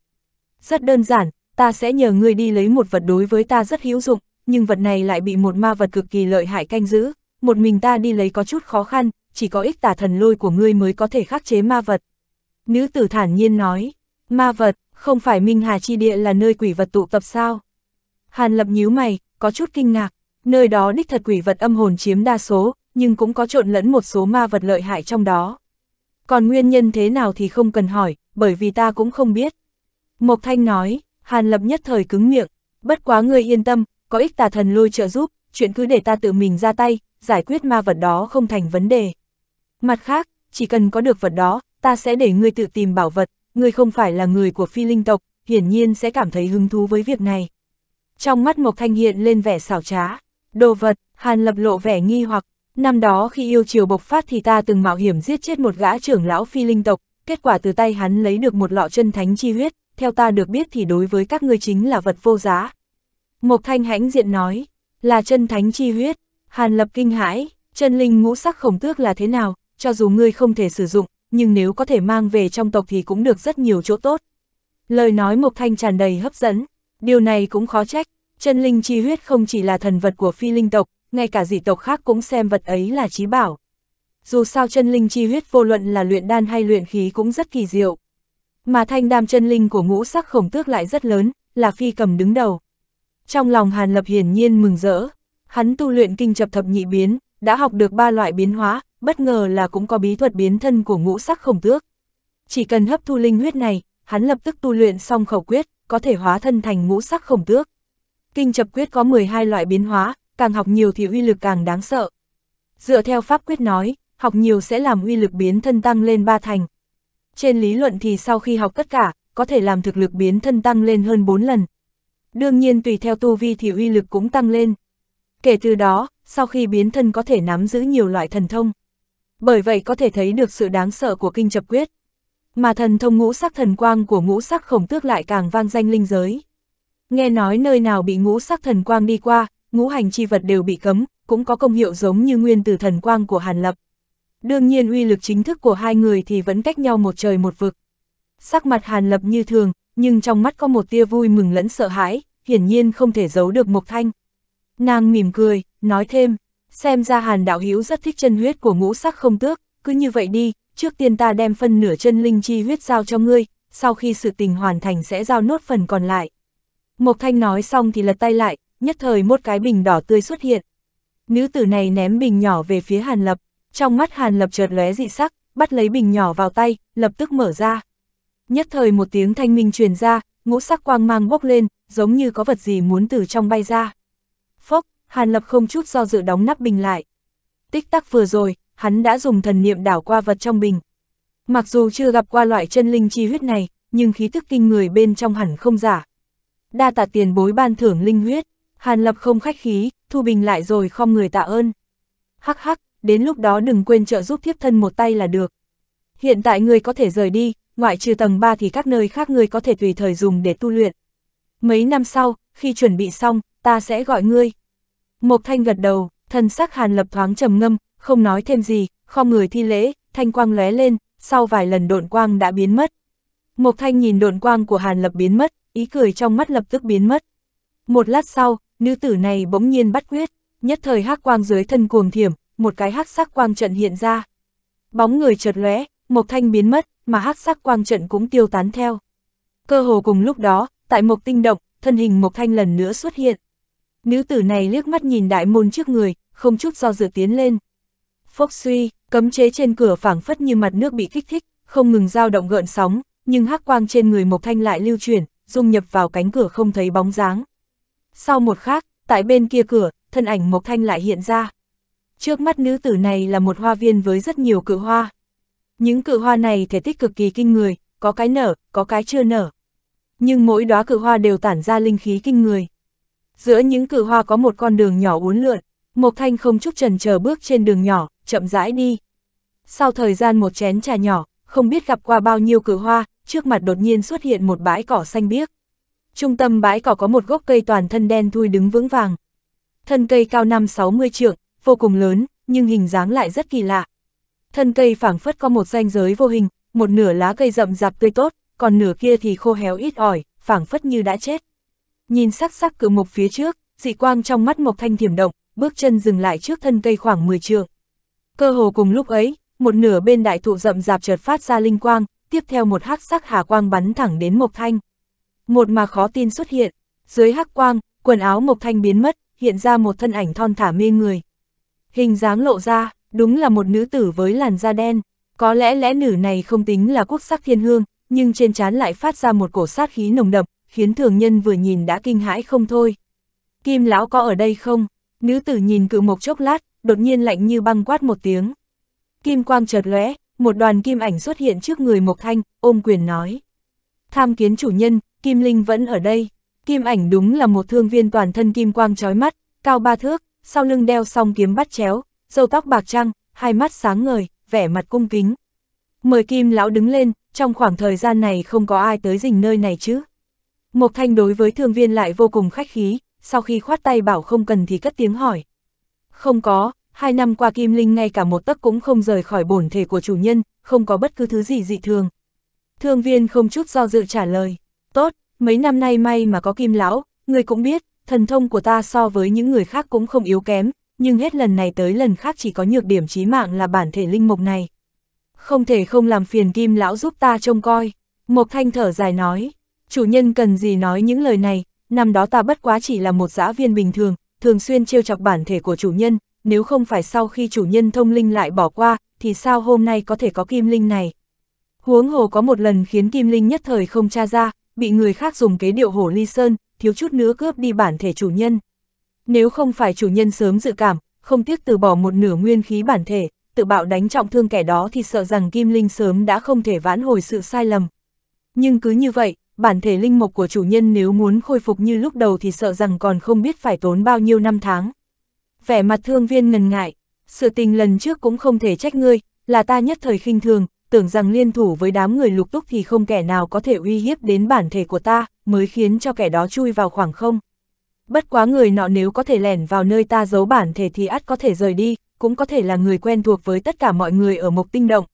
Rất đơn giản, ta sẽ nhờ ngươi đi lấy một vật đối với ta rất hữu dụng, nhưng vật này lại bị một ma vật cực kỳ lợi hại canh giữ, một mình ta đi lấy có chút khó khăn, chỉ có ích tà thần lôi của ngươi mới có thể khắc chế ma vật. Nữ tử thản nhiên nói, ma vật, không phải Minh Hà Chi Địa là nơi quỷ vật tụ tập sao? Hàn lập nhíu mày, có chút kinh ngạc, nơi đó đích thật quỷ vật âm hồn chiếm đa số, nhưng cũng có trộn lẫn một số ma vật lợi hại trong đó. Còn nguyên nhân thế nào thì không cần hỏi, bởi vì ta cũng không biết. Mộc Thanh nói, Hàn Lập nhất thời cứng miệng, bất quá ngươi yên tâm, có ích tà thần lôi trợ giúp, chuyện cứ để ta tự mình ra tay, giải quyết ma vật đó không thành vấn đề. Mặt khác, chỉ cần có được vật đó, ta sẽ để ngươi tự tìm bảo vật, ngươi không phải là người của phi linh tộc, hiển nhiên sẽ cảm thấy hứng thú với việc này. Trong mắt Mộc Thanh hiện lên vẻ xảo trá, đồ vật, Hàn Lập lộ vẻ nghi hoặc, Năm đó khi yêu chiều bộc phát thì ta từng mạo hiểm giết chết một gã trưởng lão phi linh tộc, kết quả từ tay hắn lấy được một lọ chân thánh chi huyết, theo ta được biết thì đối với các ngươi chính là vật vô giá. Mộc thanh hãnh diện nói, là chân thánh chi huyết, hàn lập kinh hãi, chân linh ngũ sắc khổng tước là thế nào, cho dù ngươi không thể sử dụng, nhưng nếu có thể mang về trong tộc thì cũng được rất nhiều chỗ tốt. Lời nói mộc thanh tràn đầy hấp dẫn, điều này cũng khó trách, chân linh chi huyết không chỉ là thần vật của phi linh tộc, ngay cả dị tộc khác cũng xem vật ấy là trí bảo. Dù sao chân linh chi huyết vô luận là luyện đan hay luyện khí cũng rất kỳ diệu. Mà thanh đam chân linh của ngũ sắc khổng tước lại rất lớn, là phi cầm đứng đầu. Trong lòng Hàn Lập hiển nhiên mừng rỡ, hắn tu luyện kinh chập thập nhị biến, đã học được ba loại biến hóa, bất ngờ là cũng có bí thuật biến thân của ngũ sắc khổng tước. Chỉ cần hấp thu linh huyết này, hắn lập tức tu luyện xong khẩu quyết, có thể hóa thân thành ngũ sắc khổng tước. Kinh chập quyết có 12 loại biến hóa, càng học nhiều thì uy lực càng đáng sợ. Dựa theo pháp quyết nói, học nhiều sẽ làm uy lực biến thân tăng lên ba thành. Trên lý luận thì sau khi học tất cả, có thể làm thực lực biến thân tăng lên hơn 4 lần. Đương nhiên tùy theo tu vi thì uy lực cũng tăng lên. Kể từ đó, sau khi biến thân có thể nắm giữ nhiều loại thần thông. Bởi vậy có thể thấy được sự đáng sợ của kinh chập quyết. Mà thần thông ngũ sắc thần quang của ngũ sắc khổng tước lại càng vang danh linh giới. Nghe nói nơi nào bị ngũ sắc thần quang đi qua, ngũ hành chi vật đều bị cấm, cũng có công hiệu giống như nguyên tử thần quang của Hàn Lập. Đương nhiên uy lực chính thức của hai người thì vẫn cách nhau một trời một vực. Sắc mặt Hàn Lập như thường, nhưng trong mắt có một tia vui mừng lẫn sợ hãi, hiển nhiên không thể giấu được Mộc Thanh. Nàng mỉm cười, nói thêm, xem ra Hàn Đạo Hữu rất thích chân huyết của ngũ sắc không tước, cứ như vậy đi, trước tiên ta đem phân nửa chân linh chi huyết giao cho ngươi, sau khi sự tình hoàn thành sẽ giao nốt phần còn lại. Mộc Thanh nói xong thì lật tay lại, nhất thời một cái bình đỏ tươi xuất hiện. Nữ tử này ném bình nhỏ về phía Hàn Lập, trong mắt Hàn Lập chợt lóe dị sắc, bắt lấy bình nhỏ vào tay, lập tức mở ra. Nhất thời một tiếng thanh minh truyền ra, ngũ sắc quang mang bốc lên, giống như có vật gì muốn từ trong bay ra. Phốc, Hàn Lập không chút do dự đóng nắp bình lại. Tích tắc vừa rồi, hắn đã dùng thần niệm đảo qua vật trong bình. Mặc dù chưa gặp qua loại chân linh chi huyết này, nhưng khí tức kinh người bên trong hẳn không giả. Đa tạ tiền bối ban thưởng linh huyết. Hàn Lập không khách khí, Thu Bình lại rồi không người tạ ơn. Hắc hắc, đến lúc đó đừng quên trợ giúp thiếp thân một tay là được. Hiện tại người có thể rời đi, ngoại trừ tầng 3 thì các nơi khác người có thể tùy thời dùng để tu luyện. Mấy năm sau, khi chuẩn bị xong, ta sẽ gọi ngươi. Mộc Thanh gật đầu, thân sắc Hàn Lập thoáng trầm ngâm, không nói thêm gì, không người thi lễ, thanh quang lóe lên, sau vài lần độn quang đã biến mất. Mộc Thanh nhìn độn quang của Hàn Lập biến mất, ý cười trong mắt lập tức biến mất. Một lát sau, Nữ tử này bỗng nhiên bắt quyết, nhất thời hắc quang dưới thân cuồng thiểm, một cái hắc sắc quang trận hiện ra. Bóng người chợt lóe, Mộc Thanh biến mất, mà hắc sắc quang trận cũng tiêu tán theo. Cơ hồ cùng lúc đó, tại Mộc Tinh động, thân hình Mộc Thanh lần nữa xuất hiện. Nữ tử này liếc mắt nhìn đại môn trước người, không chút do dự tiến lên. Phốc suy, cấm chế trên cửa phảng phất như mặt nước bị kích thích, không ngừng dao động gợn sóng, nhưng hắc quang trên người Mộc Thanh lại lưu chuyển, dung nhập vào cánh cửa không thấy bóng dáng. Sau một khắc, tại bên kia cửa, thân ảnh Mộc Thanh lại hiện ra. Trước mắt nữ tử này là một hoa viên với rất nhiều cự hoa. Những cự hoa này thể tích cực kỳ kinh người, có cái nở, có cái chưa nở. Nhưng mỗi đóa cự hoa đều tản ra linh khí kinh người. Giữa những cự hoa có một con đường nhỏ uốn lượn, Mộc Thanh không chút trần chờ bước trên đường nhỏ, chậm rãi đi. Sau thời gian một chén trà nhỏ, không biết gặp qua bao nhiêu cự hoa, trước mặt đột nhiên xuất hiện một bãi cỏ xanh biếc. Trung tâm bãi cỏ có một gốc cây toàn thân đen thui đứng vững vàng. Thân cây cao 5-60 trượng, vô cùng lớn, nhưng hình dáng lại rất kỳ lạ. Thân cây phảng phất có một ranh giới vô hình, một nửa lá cây rậm rạp tươi tốt, còn nửa kia thì khô héo ít ỏi, phảng phất như đã chết. Nhìn sắc sắc cự mục phía trước, dị quang trong mắt Mộc Thanh thiểm động, bước chân dừng lại trước thân cây khoảng 10 trượng. Cơ hồ cùng lúc ấy, một nửa bên đại thụ rậm rạp chợt phát ra linh quang, tiếp theo một hắc sắc hà quang bắn thẳng đến Mộc Thanh một mà khó tin xuất hiện, dưới hắc quang, quần áo Mộc Thanh biến mất, hiện ra một thân ảnh thon thả mê người. Hình dáng lộ ra, đúng là một nữ tử với làn da đen, có lẽ lẽ nữ này không tính là quốc sắc thiên hương, nhưng trên trán lại phát ra một cổ sát khí nồng đậm, khiến thường nhân vừa nhìn đã kinh hãi không thôi. Kim lão có ở đây không? Nữ tử nhìn cự mộc chốc lát, đột nhiên lạnh như băng quát một tiếng. Kim quang chợt lóe, một đoàn kim ảnh xuất hiện trước người Mộc Thanh, ôm quyền nói. Tham kiến chủ nhân, Kim Linh vẫn ở đây. Kim ảnh đúng là một thương viên toàn thân kim quang trói mắt, cao ba thước, sau lưng đeo song kiếm bắt chéo, râu tóc bạc trăng, hai mắt sáng ngời, vẻ mặt cung kính. Mời Kim lão đứng lên, trong khoảng thời gian này không có ai tới rình nơi này chứ. Mộc Thanh đối với thương viên lại vô cùng khách khí, sau khi khoát tay bảo không cần thì cất tiếng hỏi. Không có, hai năm qua Kim Linh ngay cả một tấc cũng không rời khỏi bổn thể của chủ nhân, không có bất cứ thứ gì dị thường. Thương viên không chút do dự trả lời. Tốt, mấy năm nay may mà có kim lão, người cũng biết, thần thông của ta so với những người khác cũng không yếu kém, nhưng hết lần này tới lần khác chỉ có nhược điểm chí mạng là bản thể linh mục này. Không thể không làm phiền kim lão giúp ta trông coi. Mộc thanh thở dài nói, chủ nhân cần gì nói những lời này, năm đó ta bất quá chỉ là một giã viên bình thường, thường xuyên trêu chọc bản thể của chủ nhân, nếu không phải sau khi chủ nhân thông linh lại bỏ qua, thì sao hôm nay có thể có kim linh này. Huống hồ có một lần khiến kim linh nhất thời không tra ra, bị người khác dùng kế điệu hổ ly sơn, thiếu chút nữa cướp đi bản thể chủ nhân. Nếu không phải chủ nhân sớm dự cảm, không tiếc từ bỏ một nửa nguyên khí bản thể, tự bạo đánh trọng thương kẻ đó thì sợ rằng Kim Linh sớm đã không thể vãn hồi sự sai lầm. Nhưng cứ như vậy, bản thể linh mộc của chủ nhân nếu muốn khôi phục như lúc đầu thì sợ rằng còn không biết phải tốn bao nhiêu năm tháng. Vẻ mặt thương viên ngần ngại, sự tình lần trước cũng không thể trách ngươi, là ta nhất thời khinh thường, tưởng rằng liên thủ với đám người lục túc thì không kẻ nào có thể uy hiếp đến bản thể của ta, mới khiến cho kẻ đó chui vào khoảng không. Bất quá người nọ nếu có thể lẻn vào nơi ta giấu bản thể thì ắt có thể rời đi, cũng có thể là người quen thuộc với tất cả mọi người ở mục Tinh Động.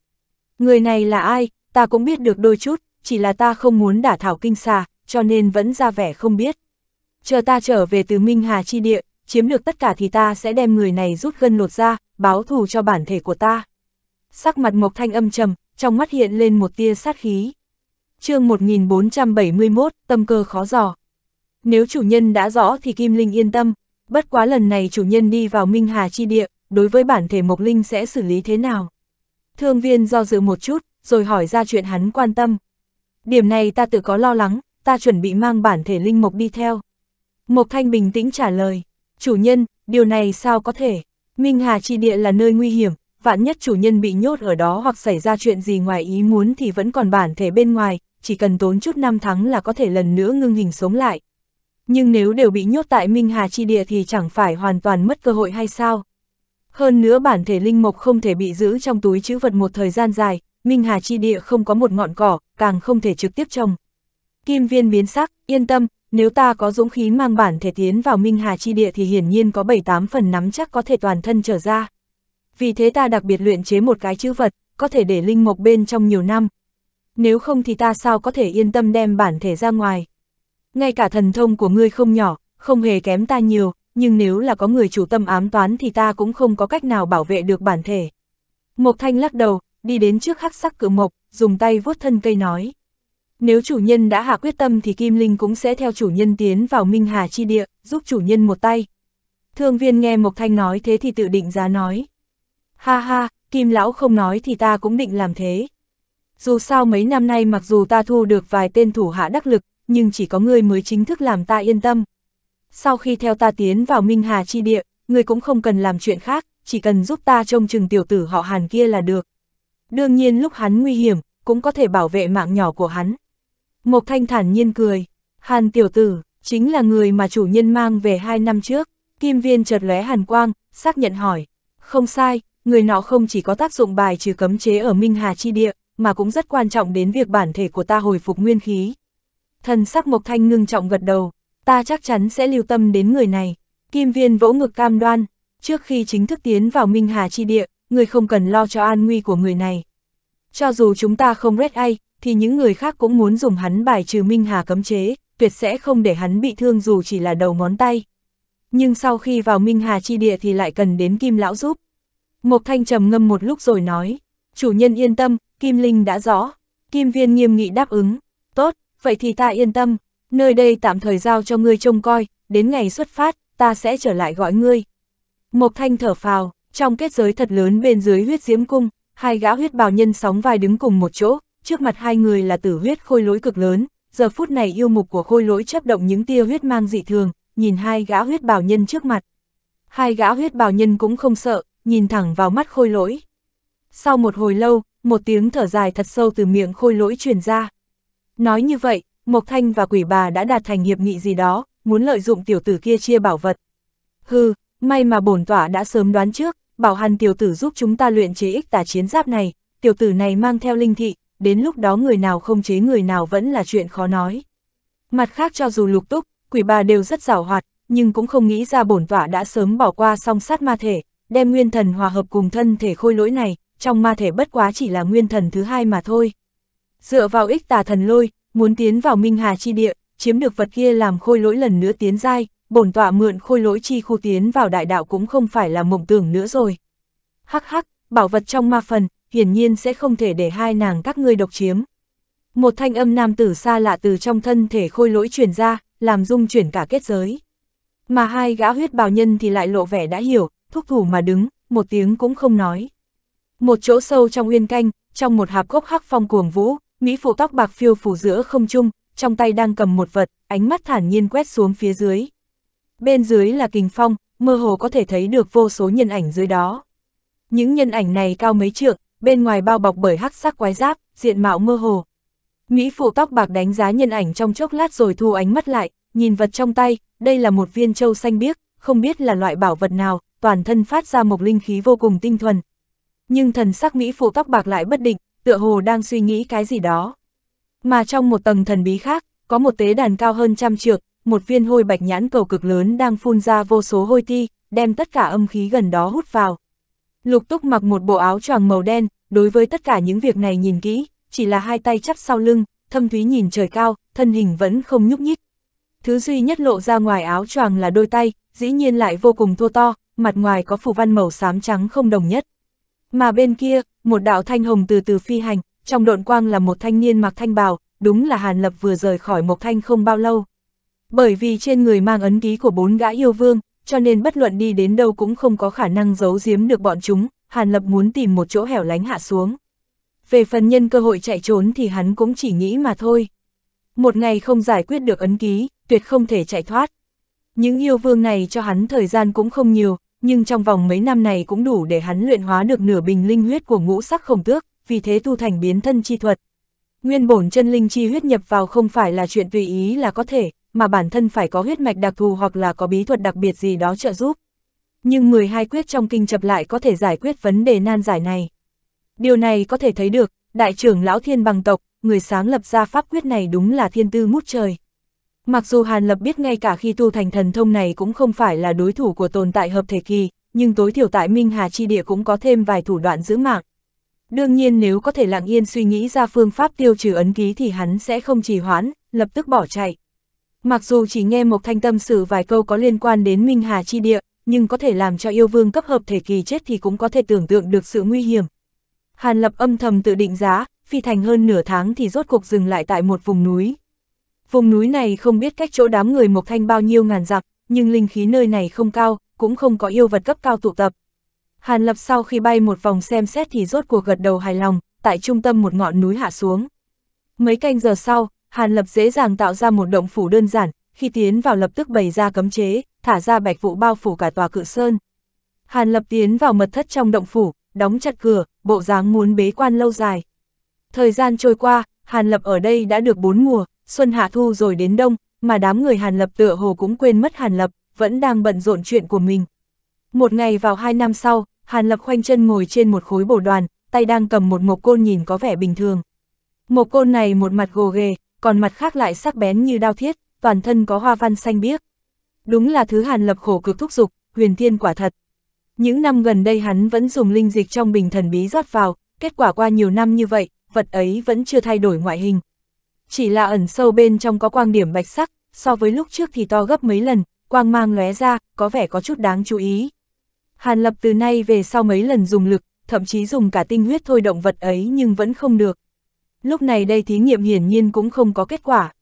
Người này là ai, ta cũng biết được đôi chút, chỉ là ta không muốn đả thảo kinh xà, cho nên vẫn ra vẻ không biết. Chờ ta trở về từ Minh Hà Chi Địa, chiếm được tất cả thì ta sẽ đem người này rút gân lột ra, báo thù cho bản thể của ta. Sắc mặt Mộc Thanh âm trầm, trong mắt hiện lên một tia sát khí. chương 1471, tâm cơ khó dò. Nếu chủ nhân đã rõ thì Kim Linh yên tâm, bất quá lần này chủ nhân đi vào Minh Hà Chi Địa, đối với bản thể Mộc Linh sẽ xử lý thế nào? Thương viên do dự một chút, rồi hỏi ra chuyện hắn quan tâm. Điểm này ta tự có lo lắng, ta chuẩn bị mang bản thể Linh Mộc đi theo. Mộc Thanh bình tĩnh trả lời, chủ nhân, điều này sao có thể? Minh Hà Chi Địa là nơi nguy hiểm, vạn nhất chủ nhân bị nhốt ở đó hoặc xảy ra chuyện gì ngoài ý muốn thì vẫn còn bản thể bên ngoài, chỉ cần tốn chút năm tháng là có thể lần nữa ngưng hình sống lại. Nhưng nếu đều bị nhốt tại Minh Hà Chi Địa thì chẳng phải hoàn toàn mất cơ hội hay sao? Hơn nữa bản thể linh mộc không thể bị giữ trong túi chữ vật một thời gian dài, Minh Hà Chi Địa không có một ngọn cỏ, càng không thể trực tiếp trồng. Kim viên biến sắc, yên tâm, nếu ta có dũng khí mang bản thể tiến vào Minh Hà Chi Địa thì hiển nhiên có 7-8 phần nắm chắc có thể toàn thân trở ra vì thế ta đặc biệt luyện chế một cái chữ vật, có thể để linh mộc bên trong nhiều năm. Nếu không thì ta sao có thể yên tâm đem bản thể ra ngoài. Ngay cả thần thông của ngươi không nhỏ, không hề kém ta nhiều, nhưng nếu là có người chủ tâm ám toán thì ta cũng không có cách nào bảo vệ được bản thể. Mộc Thanh lắc đầu, đi đến trước hắc sắc cự mộc, dùng tay vuốt thân cây nói. Nếu chủ nhân đã hạ quyết tâm thì Kim Linh cũng sẽ theo chủ nhân tiến vào Minh Hà Chi Địa, giúp chủ nhân một tay. Thương viên nghe Mộc Thanh nói thế thì tự định giá nói. Ha ha, Kim Lão không nói thì ta cũng định làm thế. Dù sao mấy năm nay mặc dù ta thu được vài tên thủ hạ đắc lực, nhưng chỉ có ngươi mới chính thức làm ta yên tâm. Sau khi theo ta tiến vào Minh Hà Chi Địa, ngươi cũng không cần làm chuyện khác, chỉ cần giúp ta trông chừng tiểu tử họ Hàn kia là được. Đương nhiên lúc hắn nguy hiểm, cũng có thể bảo vệ mạng nhỏ của hắn. Mộc Thanh thản nhiên cười, Hàn tiểu tử, chính là người mà chủ nhân mang về hai năm trước, kim viên chợt lóe hàn quang, xác nhận hỏi, không sai, người nọ không chỉ có tác dụng bài trừ cấm chế ở Minh Hà Chi Địa, mà cũng rất quan trọng đến việc bản thể của ta hồi phục nguyên khí. Thần sắc Mộc Thanh ngưng trọng gật đầu, ta chắc chắn sẽ lưu tâm đến người này. Kim viên vỗ ngực cam đoan, trước khi chính thức tiến vào Minh Hà Chi Địa, người không cần lo cho an nguy của người này. Cho dù chúng ta không rét ai, thì những người khác cũng muốn dùng hắn bài trừ Minh Hà cấm chế, tuyệt sẽ không để hắn bị thương dù chỉ là đầu ngón tay. Nhưng sau khi vào Minh Hà Chi Địa thì lại cần đến Kim Lão giúp. Mộc Thanh trầm ngâm một lúc rồi nói, chủ nhân yên tâm, Kim Linh đã rõ. Kim Viên nghiêm nghị đáp ứng, tốt, vậy thì ta yên tâm, nơi đây tạm thời giao cho ngươi trông coi, đến ngày xuất phát, ta sẽ trở lại gọi ngươi. Mộc Thanh thở phào, trong kết giới thật lớn bên dưới huyết diễm cung, hai gã huyết bào nhân sóng vai đứng cùng một chỗ, trước mặt hai người là tử huyết khôi lỗi cực lớn, giờ phút này yêu mục của khôi lỗi chấp động những tia huyết mang dị thường, nhìn hai gã huyết bào nhân trước mặt. Hai gã huyết bào nhân cũng không sợ, nhìn thẳng vào mắt khôi lỗi. Sau một hồi lâu, một tiếng thở dài thật sâu từ miệng khôi lỗi truyền ra. Nói như vậy, Mộc Thanh và quỷ bà đã đạt thành hiệp nghị gì đó, muốn lợi dụng tiểu tử kia chia bảo vật. Hừ, may mà bổn tỏa đã sớm đoán trước, bảo hàn tiểu tử giúp chúng ta luyện chế ích tà chiến giáp này, tiểu tử này mang theo linh thị, đến lúc đó người nào không chế người nào vẫn là chuyện khó nói. Mặt khác cho dù lục túc, quỷ bà đều rất rào hoạt, nhưng cũng không nghĩ ra bổn tỏa đã sớm bỏ qua song sát ma thể, đem nguyên thần hòa hợp cùng thân thể khôi lỗi này, trong ma thể bất quá chỉ là nguyên thần thứ hai mà thôi. Dựa vào ích tà thần lôi, muốn tiến vào Minh Hà chi địa, chiếm được vật kia làm khôi lỗi lần nữa tiến dai, bổn tọa mượn khôi lỗi chi khu tiến vào đại đạo cũng không phải là mộng tưởng nữa rồi. Hắc hắc, bảo vật trong ma phần, hiển nhiên sẽ không thể để hai nàng các ngươi độc chiếm. Một thanh âm nam tử xa lạ từ trong thân thể khôi lỗi truyền ra, làm rung chuyển cả kết giới. Mà hai gã huyết bào nhân thì lại lộ vẻ đã hiểu, thúc thủ mà đứng, một tiếng cũng không nói. Một chỗ sâu trong uyên canh, trong một hạp gốc hắc phong cuồng vũ, Mỹ phụ tóc bạc phiêu phủ giữa không trung, trong tay đang cầm một vật, ánh mắt thản nhiên quét xuống phía dưới. Bên dưới là kình phong, mơ hồ có thể thấy được vô số nhân ảnh dưới đó. Những nhân ảnh này cao mấy trượng, bên ngoài bao bọc bởi hắc sắc quái giáp, diện mạo mơ hồ. Mỹ phụ tóc bạc đánh giá nhân ảnh trong chốc lát rồi thu ánh mắt lại, nhìn vật trong tay, đây là một viên châu xanh biếc, không biết là loại bảo vật nào, toàn thân phát ra một linh khí vô cùng tinh thuần. Nhưng thần sắc Mỹ phụ tóc bạc lại bất định, tựa hồ đang suy nghĩ cái gì đó. Mà trong một tầng thần bí khác, có một tế đàn cao hơn trăm trượng, một viên hôi bạch nhãn cầu cực lớn đang phun ra vô số hôi ti, đem tất cả âm khí gần đó hút vào. Lục túc mặc một bộ áo choàng màu đen, đối với tất cả những việc này nhìn kỹ, chỉ là hai tay chắp sau lưng, thâm thúy nhìn trời cao, thân hình vẫn không nhúc nhích. Thứ duy nhất lộ ra ngoài áo choàng là đôi tay, dĩ nhiên lại vô cùng thô to, mặt ngoài có phù văn màu xám trắng không đồng nhất. Mà bên kia, một đạo thanh hồng từ từ phi hành, trong độn quang là một thanh niên mặc thanh bào, đúng là Hàn Lập vừa rời khỏi một Thanh không bao lâu. Bởi vì trên người mang ấn ký của bốn gã yêu vương, cho nên bất luận đi đến đâu cũng không có khả năng giấu giếm được bọn chúng, Hàn Lập muốn tìm một chỗ hẻo lánh hạ xuống. Về phần nhân cơ hội chạy trốn thì hắn cũng chỉ nghĩ mà thôi. Một ngày không giải quyết được ấn ký, tuyệt không thể chạy thoát. Những yêu vương này cho hắn thời gian cũng không nhiều, nhưng trong vòng mấy năm này cũng đủ để hắn luyện hóa được nửa bình linh huyết của ngũ sắc khổng tước, vì thế tu thành biến thân chi thuật. Nguyên bổn chân linh chi huyết nhập vào không phải là chuyện tùy ý là có thể, mà bản thân phải có huyết mạch đặc thù hoặc là có bí thuật đặc biệt gì đó trợ giúp. Nhưng 12 quyết trong kinh chập lại có thể giải quyết vấn đề nan giải này. Điều này có thể thấy được, đại trưởng lão thiên bằng tộc, người sáng lập ra pháp quyết này đúng là thiên tư mút trời. Mặc dù Hàn Lập biết ngay cả khi tu thành thần thông này cũng không phải là đối thủ của tồn tại hợp thể kỳ, nhưng tối thiểu tại Minh Hà Chi Địa cũng có thêm vài thủ đoạn giữ mạng. Đương nhiên nếu có thể lặng yên suy nghĩ ra phương pháp tiêu trừ ấn ký thì hắn sẽ không trì hoãn, lập tức bỏ chạy. Mặc dù chỉ nghe một thanh tâm sử vài câu có liên quan đến Minh Hà Chi Địa, nhưng có thể làm cho yêu vương cấp hợp thể kỳ chết thì cũng có thể tưởng tượng được sự nguy hiểm. Hàn Lập âm thầm tự định giá, phi thành hơn nửa tháng thì rốt cuộc dừng lại tại một vùng núi. Vùng núi này không biết cách chỗ đám người Mộc Thanh bao nhiêu ngàn dặm, nhưng linh khí nơi này không cao, cũng không có yêu vật cấp cao tụ tập. Hàn Lập sau khi bay một vòng xem xét thì rốt cuộc gật đầu hài lòng, tại trung tâm một ngọn núi hạ xuống. Mấy canh giờ sau, Hàn Lập dễ dàng tạo ra một động phủ đơn giản, khi tiến vào lập tức bày ra cấm chế, thả ra bạch vụ bao phủ cả tòa cự sơn. Hàn Lập tiến vào mật thất trong động phủ, đóng chặt cửa, bộ dáng muốn bế quan lâu dài. Thời gian trôi qua, Hàn Lập ở đây đã được bốn mùa, xuân hạ thu rồi đến đông, mà đám người Hàn Lập tựa hồ cũng quên mất Hàn Lập, vẫn đang bận rộn chuyện của mình. Một ngày vào hai năm sau, Hàn Lập khoanh chân ngồi trên một khối bổ đoàn, tay đang cầm một mộc côn nhìn có vẻ bình thường. Mộc côn này một mặt gồ ghề, còn mặt khác lại sắc bén như đao thiết, toàn thân có hoa văn xanh biếc. Đúng là thứ Hàn Lập khổ cực thúc dục, huyền thiên quả thật. Những năm gần đây hắn vẫn dùng linh dịch trong bình thần bí rót vào, kết quả qua nhiều năm như vậy, vật ấy vẫn chưa thay đổi ngoại hình chỉ là ẩn sâu bên trong có quang điểm bạch sắc, so với lúc trước thì to gấp mấy lần, quang mang lóe ra, có vẻ có chút đáng chú ý. Hàn Lập từ nay về sau mấy lần dùng lực, thậm chí dùng cả tinh huyết thôi động vật ấy nhưng vẫn không được. Lúc này đây thí nghiệm hiển nhiên cũng không có kết quả.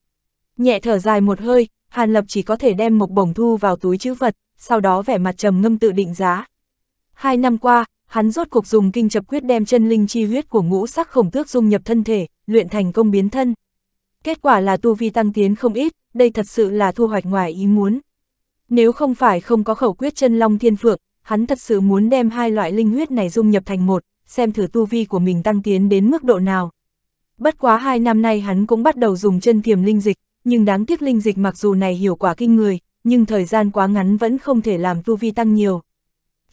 Nhẹ thở dài một hơi, Hàn Lập chỉ có thể đem một bổng thu vào túi chữ vật, sau đó vẻ mặt trầm ngâm tự định giá. Hai năm qua, hắn rốt cuộc dùng kinh chập quyết đem chân linh chi huyết của ngũ sắc khổng tước dung nhập thân thể, luyện thành công biến thân. Kết quả là tu vi tăng tiến không ít, đây thật sự là thu hoạch ngoài ý muốn. Nếu không phải không có khẩu quyết chân long thiên phượng, hắn thật sự muốn đem hai loại linh huyết này dung nhập thành một, xem thử tu vi của mình tăng tiến đến mức độ nào. Bất quá hai năm nay hắn cũng bắt đầu dùng chân thiềm linh dịch, nhưng đáng tiếc linh dịch mặc dù này hiệu quả kinh người, nhưng thời gian quá ngắn vẫn không thể làm tu vi tăng nhiều.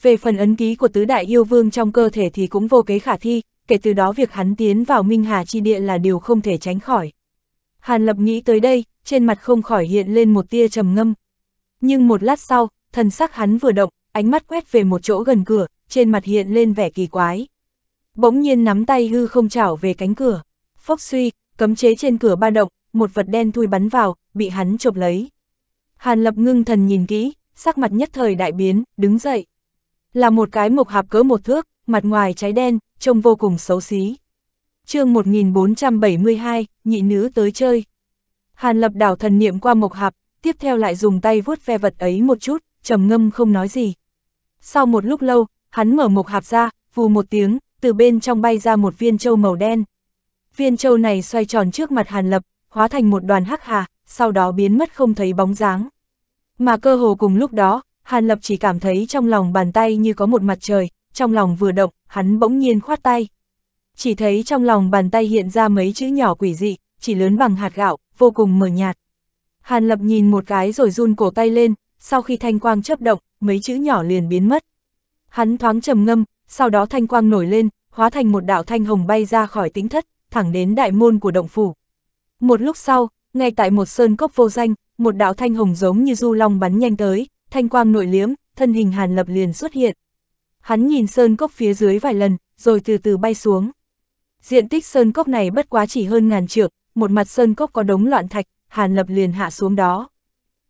Về phần ấn ký của tứ đại yêu vương trong cơ thể thì cũng vô kế khả thi, kể từ đó việc hắn tiến vào Minh Hà chi địa là điều không thể tránh khỏi. Hàn Lập nghĩ tới đây, trên mặt không khỏi hiện lên một tia trầm ngâm. Nhưng một lát sau, thần sắc hắn vừa động, ánh mắt quét về một chỗ gần cửa, trên mặt hiện lên vẻ kỳ quái. Bỗng nhiên nắm tay hư không chảo về cánh cửa. Phốc suy, cấm chế trên cửa ba động, một vật đen thui bắn vào, bị hắn chộp lấy. Hàn Lập ngưng thần nhìn kỹ, sắc mặt nhất thời đại biến, đứng dậy. Là một cái mộc hạp cỡ một thước, mặt ngoài trái đen, trông vô cùng xấu xí chương 1472, nhị nữ tới chơi. Hàn lập đảo thần niệm qua mộc hạp, tiếp theo lại dùng tay vuốt ve vật ấy một chút, trầm ngâm không nói gì. Sau một lúc lâu, hắn mở mộc hạp ra, vù một tiếng, từ bên trong bay ra một viên châu màu đen. Viên châu này xoay tròn trước mặt Hàn Lập, hóa thành một đoàn hắc hà, sau đó biến mất không thấy bóng dáng. Mà cơ hồ cùng lúc đó, Hàn Lập chỉ cảm thấy trong lòng bàn tay như có một mặt trời, trong lòng vừa động, hắn bỗng nhiên khoát tay chỉ thấy trong lòng bàn tay hiện ra mấy chữ nhỏ quỷ dị, chỉ lớn bằng hạt gạo, vô cùng mờ nhạt. Hàn Lập nhìn một cái rồi run cổ tay lên, sau khi thanh quang chớp động, mấy chữ nhỏ liền biến mất. Hắn thoáng trầm ngâm, sau đó thanh quang nổi lên, hóa thành một đạo thanh hồng bay ra khỏi tính thất, thẳng đến đại môn của động phủ. Một lúc sau, ngay tại một sơn cốc vô danh, một đạo thanh hồng giống như du long bắn nhanh tới, thanh quang nội liếm, thân hình Hàn Lập liền xuất hiện. Hắn nhìn sơn cốc phía dưới vài lần, rồi từ từ bay xuống. Diện tích sơn cốc này bất quá chỉ hơn ngàn trượng, một mặt sơn cốc có đống loạn thạch, Hàn Lập liền hạ xuống đó.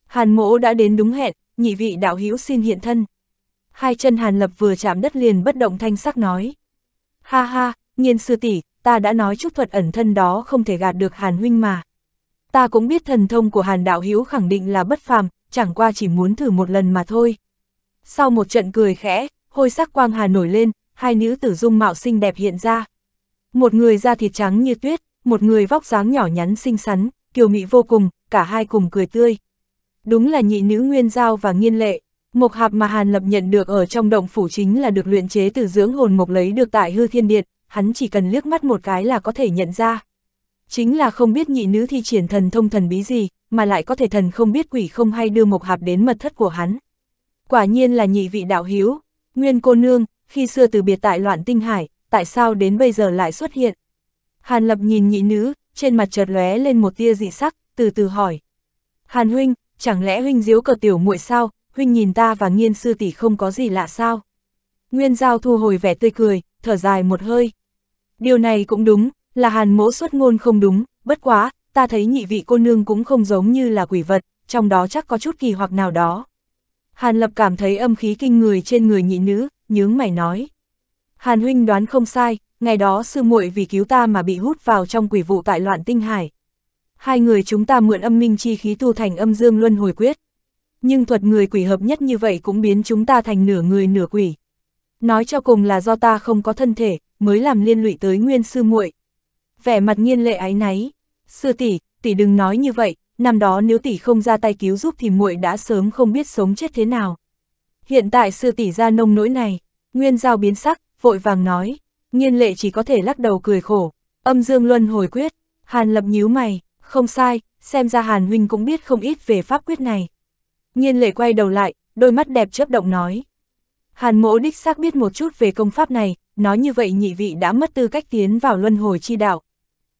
Hàn mỗ đã đến đúng hẹn, nhị vị đạo hữu xin hiện thân. Hai chân Hàn Lập vừa chạm đất liền bất động thanh sắc nói. Ha ha, nhiên sư tỷ, ta đã nói chút thuật ẩn thân đó không thể gạt được Hàn huynh mà. Ta cũng biết thần thông của Hàn đạo hữu khẳng định là bất phàm, chẳng qua chỉ muốn thử một lần mà thôi. Sau một trận cười khẽ, hôi sắc quang hà nổi lên, hai nữ tử dung mạo xinh đẹp hiện ra, một người da thịt trắng như tuyết, một người vóc dáng nhỏ nhắn xinh xắn, kiều mị vô cùng, cả hai cùng cười tươi. Đúng là nhị nữ Nguyên Giao và Nghiên Lệ, Mộc hạp mà Hàn Lập nhận được ở trong động phủ chính là được luyện chế từ dưỡng hồn mộc lấy được tại hư thiên điện, hắn chỉ cần liếc mắt một cái là có thể nhận ra. Chính là không biết nhị nữ thi triển thần thông thần bí gì, mà lại có thể thần không biết quỷ không hay đưa mộc hạp đến mật thất của hắn. Quả nhiên là nhị vị đạo hiếu, nguyên cô nương, khi xưa từ biệt tại loạn tinh hải, tại sao đến bây giờ lại xuất hiện? Hàn Lập nhìn nhị nữ, trên mặt chợt lóe lên một tia dị sắc, từ từ hỏi. Hàn huynh, chẳng lẽ huynh diếu cờ tiểu muội sao, huynh nhìn ta và nghiên sư tỷ không có gì lạ sao? Nguyên Giao thu hồi vẻ tươi cười, thở dài một hơi. Điều này cũng đúng, là hàn mỗ xuất ngôn không đúng, bất quá, ta thấy nhị vị cô nương cũng không giống như là quỷ vật, trong đó chắc có chút kỳ hoặc nào đó. Hàn Lập cảm thấy âm khí kinh người trên người nhị nữ, nhướng mày nói. Hàn huynh đoán không sai, ngày đó sư muội vì cứu ta mà bị hút vào trong quỷ vụ tại loạn tinh hải. Hai người chúng ta mượn âm minh chi khí tu thành âm dương luân hồi quyết. Nhưng thuật người quỷ hợp nhất như vậy cũng biến chúng ta thành nửa người nửa quỷ. Nói cho cùng là do ta không có thân thể, mới làm liên lụy tới nguyên sư muội. Vẻ mặt nghiên lệ ái náy, sư tỷ, tỷ đừng nói như vậy, năm đó nếu tỷ không ra tay cứu giúp thì muội đã sớm không biết sống chết thế nào. Hiện tại sư tỷ ra nông nỗi này, nguyên giao biến sắc, vội vàng nói, nhiên lệ chỉ có thể lắc đầu cười khổ, âm dương luân hồi quyết, hàn lập nhíu mày, không sai, xem ra hàn huynh cũng biết không ít về pháp quyết này. nhiên lệ quay đầu lại, đôi mắt đẹp chớp động nói. Hàn mỗ đích xác biết một chút về công pháp này, nói như vậy nhị vị đã mất tư cách tiến vào luân hồi chi đạo.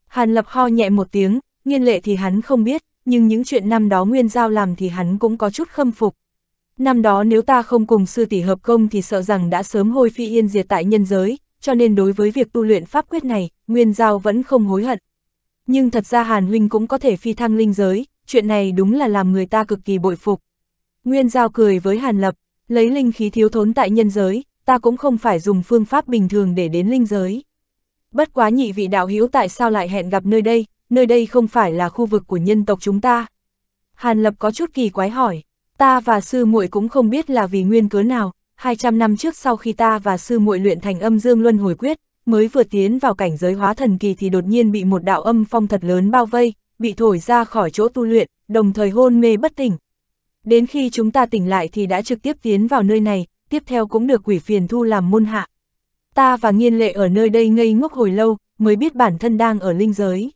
Hàn lập ho nhẹ một tiếng, nhiên lệ thì hắn không biết, nhưng những chuyện năm đó Nguyên Giao làm thì hắn cũng có chút khâm phục, năm đó nếu ta không cùng sư tỷ hợp công thì sợ rằng đã sớm hôi phi yên diệt tại nhân giới, cho nên đối với việc tu luyện pháp quyết này, Nguyên Giao vẫn không hối hận. Nhưng thật ra Hàn Huynh cũng có thể phi thăng linh giới, chuyện này đúng là làm người ta cực kỳ bội phục. Nguyên Giao cười với Hàn Lập, lấy linh khí thiếu thốn tại nhân giới, ta cũng không phải dùng phương pháp bình thường để đến linh giới. Bất quá nhị vị đạo hữu tại sao lại hẹn gặp nơi đây, nơi đây không phải là khu vực của nhân tộc chúng ta. Hàn Lập có chút kỳ quái hỏi. Ta và sư muội cũng không biết là vì nguyên cớ nào, 200 năm trước sau khi ta và sư muội luyện thành âm dương luân hồi quyết, mới vừa tiến vào cảnh giới hóa thần kỳ thì đột nhiên bị một đạo âm phong thật lớn bao vây, bị thổi ra khỏi chỗ tu luyện, đồng thời hôn mê bất tỉnh. Đến khi chúng ta tỉnh lại thì đã trực tiếp tiến vào nơi này, tiếp theo cũng được quỷ phiền thu làm môn hạ. Ta và nghiên lệ ở nơi đây ngây ngốc hồi lâu, mới biết bản thân đang ở linh giới.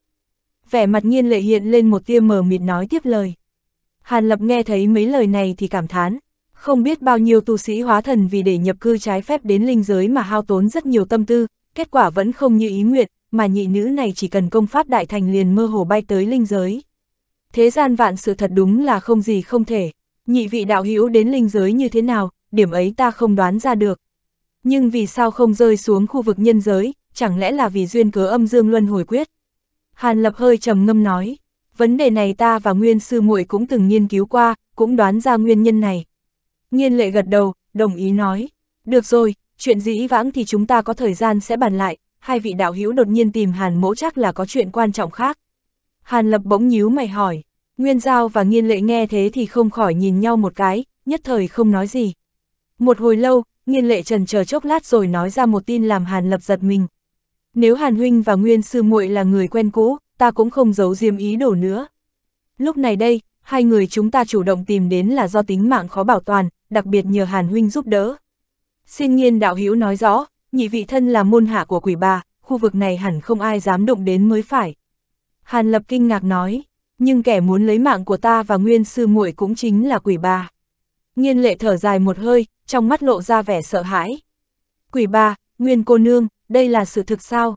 Vẻ mặt nghiên lệ hiện lên một tia mờ mịt nói tiếp lời. Hàn Lập nghe thấy mấy lời này thì cảm thán. Không biết bao nhiêu tu sĩ hóa thần vì để nhập cư trái phép đến linh giới mà hao tốn rất nhiều tâm tư, kết quả vẫn không như ý nguyện, mà nhị nữ này chỉ cần công pháp đại thành liền mơ hồ bay tới linh giới. Thế gian vạn sự thật đúng là không gì không thể, nhị vị đạo hữu đến linh giới như thế nào, điểm ấy ta không đoán ra được. Nhưng vì sao không rơi xuống khu vực nhân giới, chẳng lẽ là vì duyên cớ âm dương luân hồi quyết? Hàn Lập hơi trầm ngâm nói vấn đề này ta và Nguyên sư muội cũng từng nghiên cứu qua, cũng đoán ra nguyên nhân này. Nghiên lệ gật đầu, đồng ý nói, được rồi, chuyện dĩ vãng thì chúng ta có thời gian sẽ bàn lại, hai vị đạo hữu đột nhiên tìm Hàn mỗ chắc là có chuyện quan trọng khác. Hàn lập bỗng nhíu mày hỏi, Nguyên Giao và Nghiên lệ nghe thế thì không khỏi nhìn nhau một cái, nhất thời không nói gì. Một hồi lâu, Nghiên lệ trần chờ chốc lát rồi nói ra một tin làm Hàn lập giật mình. Nếu Hàn Huynh và Nguyên Sư muội là người quen cũ, ta cũng không giấu diêm ý đồ nữa. Lúc này đây, hai người chúng ta chủ động tìm đến là do tính mạng khó bảo toàn, đặc biệt nhờ Hàn Huynh giúp đỡ. Xin nhiên đạo hữu nói rõ, nhị vị thân là môn hạ của quỷ bà, khu vực này hẳn không ai dám động đến mới phải. Hàn Lập kinh ngạc nói, nhưng kẻ muốn lấy mạng của ta và nguyên sư muội cũng chính là quỷ bà. Nghiên lệ thở dài một hơi, trong mắt lộ ra vẻ sợ hãi. Quỷ bà, nguyên cô nương, đây là sự thực sao?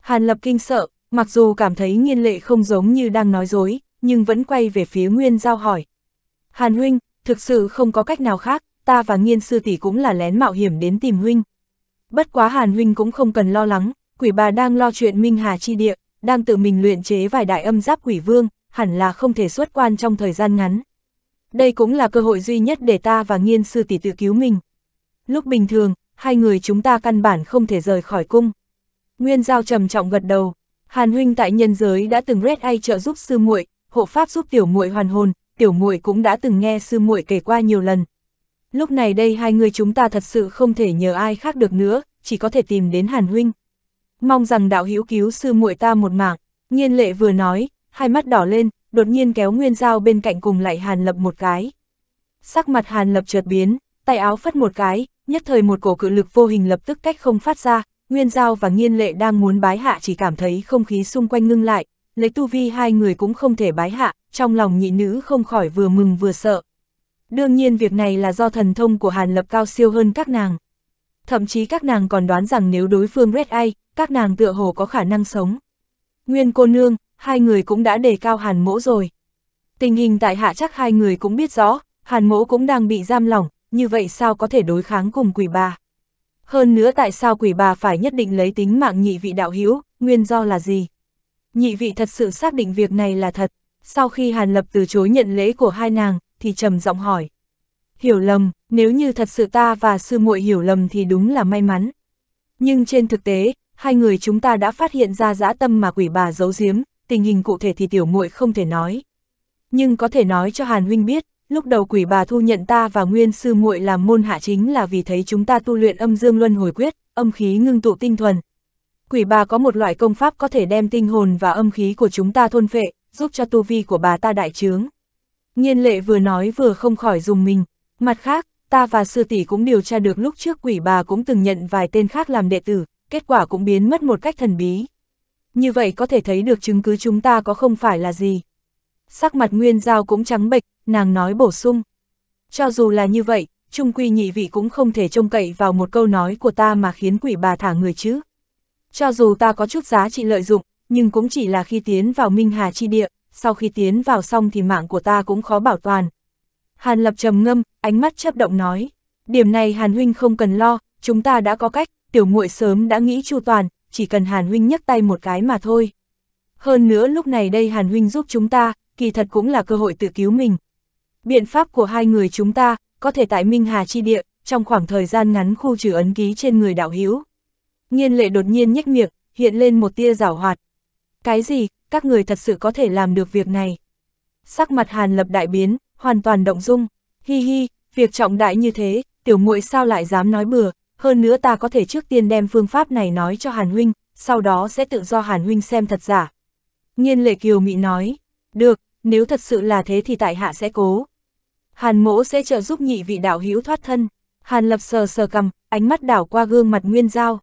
Hàn Lập kinh sợ, Mặc dù cảm thấy nghiên lệ không giống như đang nói dối, nhưng vẫn quay về phía Nguyên Giao hỏi. Hàn huynh, thực sự không có cách nào khác, ta và nghiên sư tỷ cũng là lén mạo hiểm đến tìm huynh. Bất quá Hàn huynh cũng không cần lo lắng, quỷ bà đang lo chuyện Minh Hà Chi Địa, đang tự mình luyện chế vài đại âm giáp quỷ vương, hẳn là không thể xuất quan trong thời gian ngắn. Đây cũng là cơ hội duy nhất để ta và nghiên sư tỷ tự cứu mình. Lúc bình thường, hai người chúng ta căn bản không thể rời khỏi cung. Nguyên Giao trầm trọng gật đầu. Hàn huynh tại nhân giới đã từng rét ai trợ giúp sư muội, hộ pháp giúp tiểu muội hoàn hồn, tiểu muội cũng đã từng nghe sư muội kể qua nhiều lần. Lúc này đây hai người chúng ta thật sự không thể nhờ ai khác được nữa, chỉ có thể tìm đến Hàn huynh. Mong rằng đạo hữu cứu sư muội ta một mạng, Nhiên lệ vừa nói, hai mắt đỏ lên, đột nhiên kéo Nguyên dao bên cạnh cùng lại Hàn Lập một cái. Sắc mặt Hàn Lập chợt biến, tay áo phất một cái, nhất thời một cổ cự lực vô hình lập tức cách không phát ra, Nguyên Giao và Nghiên Lệ đang muốn bái hạ chỉ cảm thấy không khí xung quanh ngưng lại, lấy tu vi hai người cũng không thể bái hạ, trong lòng nhị nữ không khỏi vừa mừng vừa sợ. Đương nhiên việc này là do thần thông của Hàn Lập cao siêu hơn các nàng. Thậm chí các nàng còn đoán rằng nếu đối phương Red Eye, các nàng tựa hồ có khả năng sống. Nguyên cô nương, hai người cũng đã đề cao Hàn mỗ rồi. Tình hình tại hạ chắc hai người cũng biết rõ, Hàn mỗ cũng đang bị giam lỏng, như vậy sao có thể đối kháng cùng quỷ bà. Hơn nữa tại sao quỷ bà phải nhất định lấy tính mạng nhị vị đạo hữu nguyên do là gì? Nhị vị thật sự xác định việc này là thật. Sau khi Hàn Lập từ chối nhận lễ của hai nàng, thì trầm giọng hỏi. Hiểu lầm, nếu như thật sự ta và sư muội hiểu lầm thì đúng là may mắn. Nhưng trên thực tế, hai người chúng ta đã phát hiện ra dã tâm mà quỷ bà giấu giếm, tình hình cụ thể thì tiểu muội không thể nói. Nhưng có thể nói cho Hàn Huynh biết, lúc đầu quỷ bà thu nhận ta và nguyên sư muội làm môn hạ chính là vì thấy chúng ta tu luyện âm dương luân hồi quyết, âm khí ngưng tụ tinh thuần. Quỷ bà có một loại công pháp có thể đem tinh hồn và âm khí của chúng ta thôn phệ, giúp cho tu vi của bà ta đại trướng. Nhiên lệ vừa nói vừa không khỏi dùng mình. Mặt khác, ta và sư tỷ cũng điều tra được lúc trước quỷ bà cũng từng nhận vài tên khác làm đệ tử, kết quả cũng biến mất một cách thần bí. Như vậy có thể thấy được chứng cứ chúng ta có không phải là gì. Sắc mặt Nguyên Giao cũng trắng bệch, nàng nói bổ sung. Cho dù là như vậy, trung quy nhị vị cũng không thể trông cậy vào một câu nói của ta mà khiến quỷ bà thả người chứ. Cho dù ta có chút giá trị lợi dụng, nhưng cũng chỉ là khi tiến vào Minh Hà chi địa, sau khi tiến vào xong thì mạng của ta cũng khó bảo toàn. Hàn Lập trầm ngâm, ánh mắt chấp động nói, điểm này Hàn Huynh không cần lo, chúng ta đã có cách, tiểu muội sớm đã nghĩ chu toàn, chỉ cần Hàn Huynh nhấc tay một cái mà thôi. Hơn nữa lúc này đây Hàn Huynh giúp chúng ta, kỳ thật cũng là cơ hội tự cứu mình, biện pháp của hai người chúng ta, có thể tại Minh Hà Chi Địa, trong khoảng thời gian ngắn khu trừ ấn ký trên người đạo hiếu. Nhiên lệ đột nhiên nhếch miệng, hiện lên một tia rảo hoạt. Cái gì, các người thật sự có thể làm được việc này? Sắc mặt Hàn Lập đại biến, hoàn toàn động dung. Hi hi, việc trọng đại như thế, tiểu muội sao lại dám nói bừa, hơn nữa ta có thể trước tiên đem phương pháp này nói cho Hàn Huynh, sau đó sẽ tự do Hàn Huynh xem thật giả. Nhiên lệ kiều mị nói, được, nếu thật sự là thế thì tại hạ sẽ cố. Hàn mỗ sẽ trợ giúp nhị vị đạo hữu thoát thân. Hàn lập sờ sờ cầm, ánh mắt đảo qua gương mặt Nguyên Giao.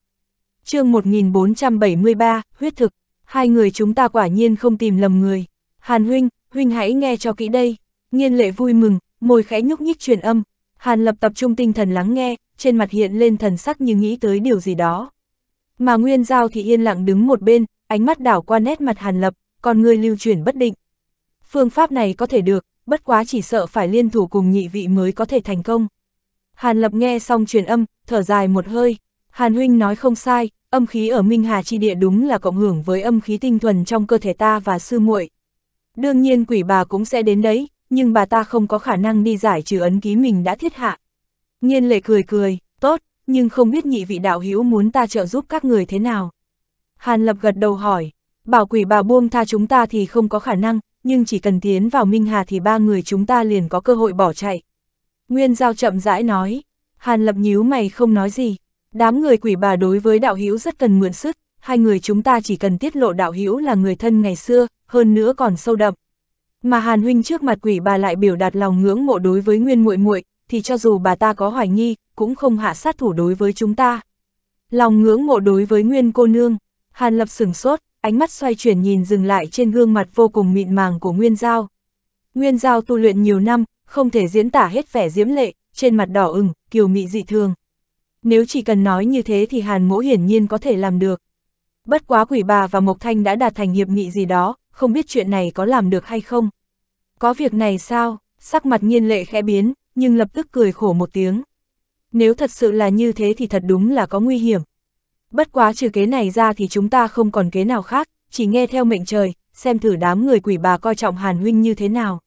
chương 1473, huyết thực, hai người chúng ta quả nhiên không tìm lầm người. Hàn huynh, huynh hãy nghe cho kỹ đây. Nghiên lệ vui mừng, môi khẽ nhúc nhích truyền âm. Hàn lập tập trung tinh thần lắng nghe, trên mặt hiện lên thần sắc như nghĩ tới điều gì đó. Mà Nguyên Giao thì yên lặng đứng một bên, ánh mắt đảo qua nét mặt Hàn lập, còn người lưu chuyển bất định. Phương pháp này có thể được, bất quá chỉ sợ phải liên thủ cùng nhị vị mới có thể thành công. Hàn Lập nghe xong truyền âm, thở dài một hơi. Hàn Huynh nói không sai, âm khí ở Minh Hà Chi Địa đúng là cộng hưởng với âm khí tinh thuần trong cơ thể ta và sư muội. Đương nhiên quỷ bà cũng sẽ đến đấy, nhưng bà ta không có khả năng đi giải trừ ấn ký mình đã thiết hạ. Nhiên lệ cười cười, tốt, nhưng không biết nhị vị đạo hữu muốn ta trợ giúp các người thế nào. Hàn Lập gật đầu hỏi, bảo quỷ bà buông tha chúng ta thì không có khả năng, nhưng chỉ cần tiến vào Minh Hà thì ba người chúng ta liền có cơ hội bỏ chạy. Nguyên Giao chậm rãi nói, Hàn Lập nhíu mày không nói gì, đám người quỷ bà đối với đạo hữu rất cần mượn sức, hai người chúng ta chỉ cần tiết lộ đạo hữu là người thân ngày xưa, hơn nữa còn sâu đậm. Mà Hàn huynh trước mặt quỷ bà lại biểu đạt lòng ngưỡng mộ đối với Nguyên muội muội, thì cho dù bà ta có hoài nghi, cũng không hạ sát thủ đối với chúng ta. Lòng ngưỡng mộ đối với Nguyên cô nương, Hàn Lập sửng sốt, ánh mắt xoay chuyển nhìn dừng lại trên gương mặt vô cùng mịn màng của Nguyên Giao. Nguyên Giao tu luyện nhiều năm, không thể diễn tả hết vẻ diễm lệ, trên mặt đỏ ửng, kiều mị dị thường. Nếu chỉ cần nói như thế thì Hàn Mỗ hiển nhiên có thể làm được. Bất quá quỷ bà và Mộc Thanh đã đạt thành hiệp nghị gì đó, không biết chuyện này có làm được hay không. Có việc này sao, sắc mặt nhiên lệ khẽ biến, nhưng lập tức cười khổ một tiếng. Nếu thật sự là như thế thì thật đúng là có nguy hiểm, Bất quá trừ kế này ra thì chúng ta không còn kế nào khác, chỉ nghe theo mệnh trời, xem thử đám người quỷ bà coi trọng Hàn Huynh như thế nào.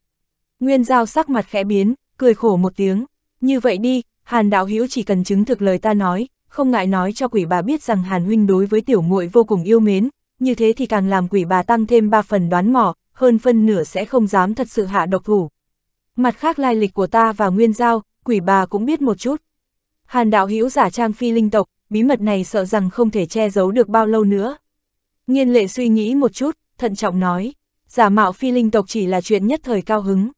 Nguyên Giao sắc mặt khẽ biến, cười khổ một tiếng. Như vậy đi, Hàn Đạo Hữu chỉ cần chứng thực lời ta nói, không ngại nói cho quỷ bà biết rằng Hàn Huynh đối với tiểu muội vô cùng yêu mến, như thế thì càng làm quỷ bà tăng thêm ba phần đoán mỏ, hơn phân nửa sẽ không dám thật sự hạ độc thủ. Mặt khác lai lịch của ta và Nguyên Giao, quỷ bà cũng biết một chút. Hàn Đạo Hữu giả trang phi linh tộc, bí mật này sợ rằng không thể che giấu được bao lâu nữa. Nghiên lệ suy nghĩ một chút, thận trọng nói, giả mạo phi linh tộc chỉ là chuyện nhất thời cao hứng.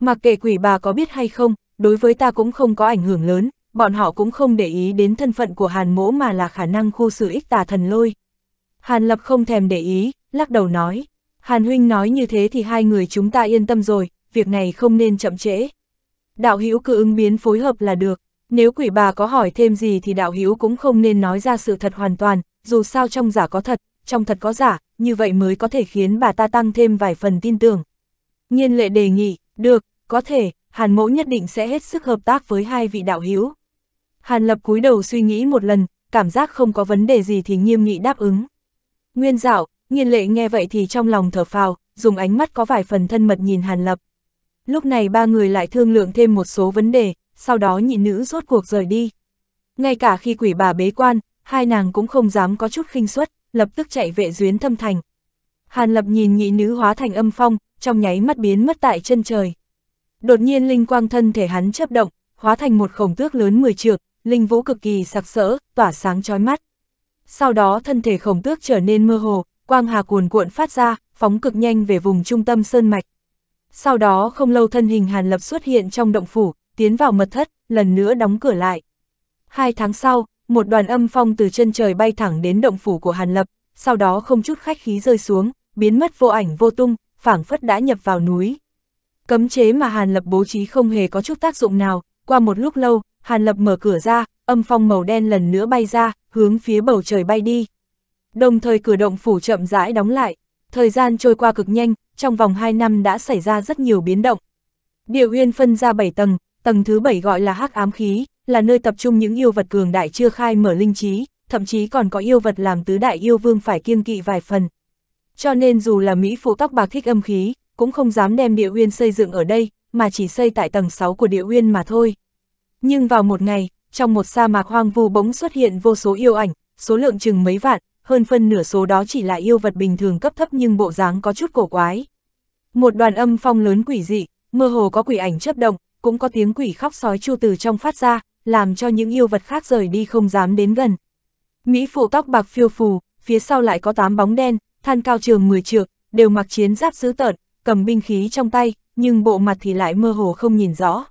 Mặc kệ quỷ bà có biết hay không, đối với ta cũng không có ảnh hưởng lớn, bọn họ cũng không để ý đến thân phận của hàn mỗ mà là khả năng khu xử ích tà thần lôi. Hàn lập không thèm để ý, lắc đầu nói, hàn huynh nói như thế thì hai người chúng ta yên tâm rồi, việc này không nên chậm trễ. Đạo hữu cứ ứng biến phối hợp là được. Nếu quỷ bà có hỏi thêm gì thì đạo hiếu cũng không nên nói ra sự thật hoàn toàn, dù sao trong giả có thật, trong thật có giả, như vậy mới có thể khiến bà ta tăng thêm vài phần tin tưởng. Nhiên lệ đề nghị, được, có thể, Hàn mẫu nhất định sẽ hết sức hợp tác với hai vị đạo hiếu. Hàn lập cúi đầu suy nghĩ một lần, cảm giác không có vấn đề gì thì nghiêm nghị đáp ứng. Nguyên dạo, nhiên lệ nghe vậy thì trong lòng thở phào, dùng ánh mắt có vài phần thân mật nhìn Hàn lập. Lúc này ba người lại thương lượng thêm một số vấn đề, sau đó nhị nữ rốt cuộc rời đi. Ngay cả khi quỷ bà bế quan, hai nàng cũng không dám có chút khinh suất, lập tức chạy về duyến thâm thành. Hàn lập nhìn nhị nữ hóa thành âm phong, trong nháy mắt biến mất tại chân trời. Đột nhiên linh quang thân thể hắn chấp động, hóa thành một khổng tước lớn 10 trượng, linh vũ cực kỳ sặc sỡ, tỏa sáng chói mắt. Sau đó thân thể khổng tước trở nên mơ hồ, quang hà cuồn cuộn phát ra, phóng cực nhanh về vùng trung tâm sơn mạch. Sau đó không lâu thân hình Hàn Lập xuất hiện trong động phủ, tiến vào mật thất, lần nữa đóng cửa lại. Hai tháng sau, một đoàn âm phong từ chân trời bay thẳng đến động phủ của Hàn Lập, sau đó không chút khách khí rơi xuống, biến mất vô ảnh vô tung, phảng phất đã nhập vào núi. Cấm chế mà Hàn Lập bố trí không hề có chút tác dụng nào, qua một lúc lâu, Hàn Lập mở cửa ra, âm phong màu đen lần nữa bay ra, hướng phía bầu trời bay đi. Đồng thời cửa động phủ chậm rãi đóng lại, thời gian trôi qua cực nhanh, trong vòng 2 năm đã xảy ra rất nhiều biến động. Địa Huyên phân ra 7 tầng, Tầng thứ bảy gọi là hắc ám khí, là nơi tập trung những yêu vật cường đại chưa khai mở linh trí, thậm chí còn có yêu vật làm tứ đại yêu vương phải kiêng kỵ vài phần. Cho nên dù là Mỹ phụ tóc bạc thích âm khí, cũng không dám đem địa uyên xây dựng ở đây, mà chỉ xây tại tầng 6 của địa uyên mà thôi. Nhưng vào một ngày, trong một sa mạc hoang vu bỗng xuất hiện vô số yêu ảnh, số lượng chừng mấy vạn, hơn phân nửa số đó chỉ là yêu vật bình thường cấp thấp nhưng bộ dáng có chút cổ quái. Một đoàn âm phong lớn quỷ dị, mơ hồ có quỷ ảnh chấp động, cũng có tiếng quỷ khóc sói chu từ trong phát ra, làm cho những yêu vật khác rời đi không dám đến gần. Mỹ phụ tóc bạc phiêu phù, phía sau lại có tám bóng đen, thân cao trường 10 trượng, đều mặc chiến giáp dữ tợn, cầm binh khí trong tay, nhưng bộ mặt thì lại mơ hồ không nhìn rõ.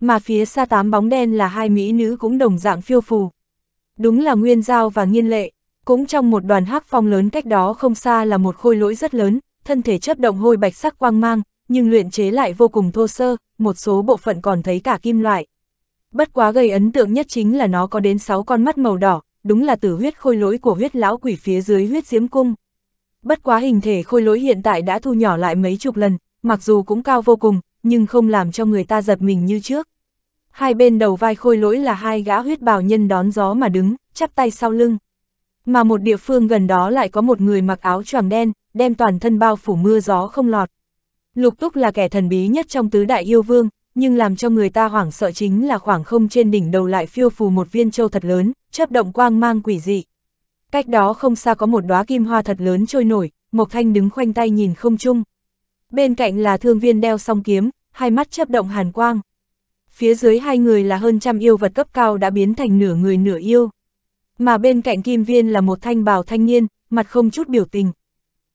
Mà phía xa tám bóng đen là hai mỹ nữ cũng đồng dạng phiêu phù. Đúng là Nguyên Giao và Nghiên Lệ, cũng trong một đoàn hắc phong lớn cách đó không xa là một khôi lỗi rất lớn, thân thể chấp động hôi bạch sắc quang mang, nhưng luyện chế lại vô cùng thô sơ, một số bộ phận còn thấy cả kim loại. Bất quá gây ấn tượng nhất chính là nó có đến 6 con mắt màu đỏ, đúng là tử huyết khôi lỗi của huyết lão quỷ phía dưới huyết diễm cung. Bất quá hình thể khôi lỗi hiện tại đã thu nhỏ lại mấy chục lần, mặc dù cũng cao vô cùng, nhưng không làm cho người ta giật mình như trước. Hai bên đầu vai khôi lỗi là hai gã huyết bào nhân đón gió mà đứng, chắp tay sau lưng. Mà một địa phương gần đó lại có một người mặc áo choàng đen, đem toàn thân bao phủ mưa gió không lọt. Lục Túc là kẻ thần bí nhất trong tứ đại yêu vương, nhưng làm cho người ta hoảng sợ chính là khoảng không trên đỉnh đầu lại phiêu phù một viên châu thật lớn, chấp động quang mang quỷ dị. Cách đó không xa có một đóa kim hoa thật lớn trôi nổi, Mộc Thanh đứng khoanh tay nhìn không chung. Bên cạnh là thương viên đeo song kiếm, hai mắt chấp động hàn quang. Phía dưới hai người là hơn trăm yêu vật cấp cao đã biến thành nửa người nửa yêu. Mà bên cạnh kim viên là một thanh bào thanh niên, mặt không chút biểu tình.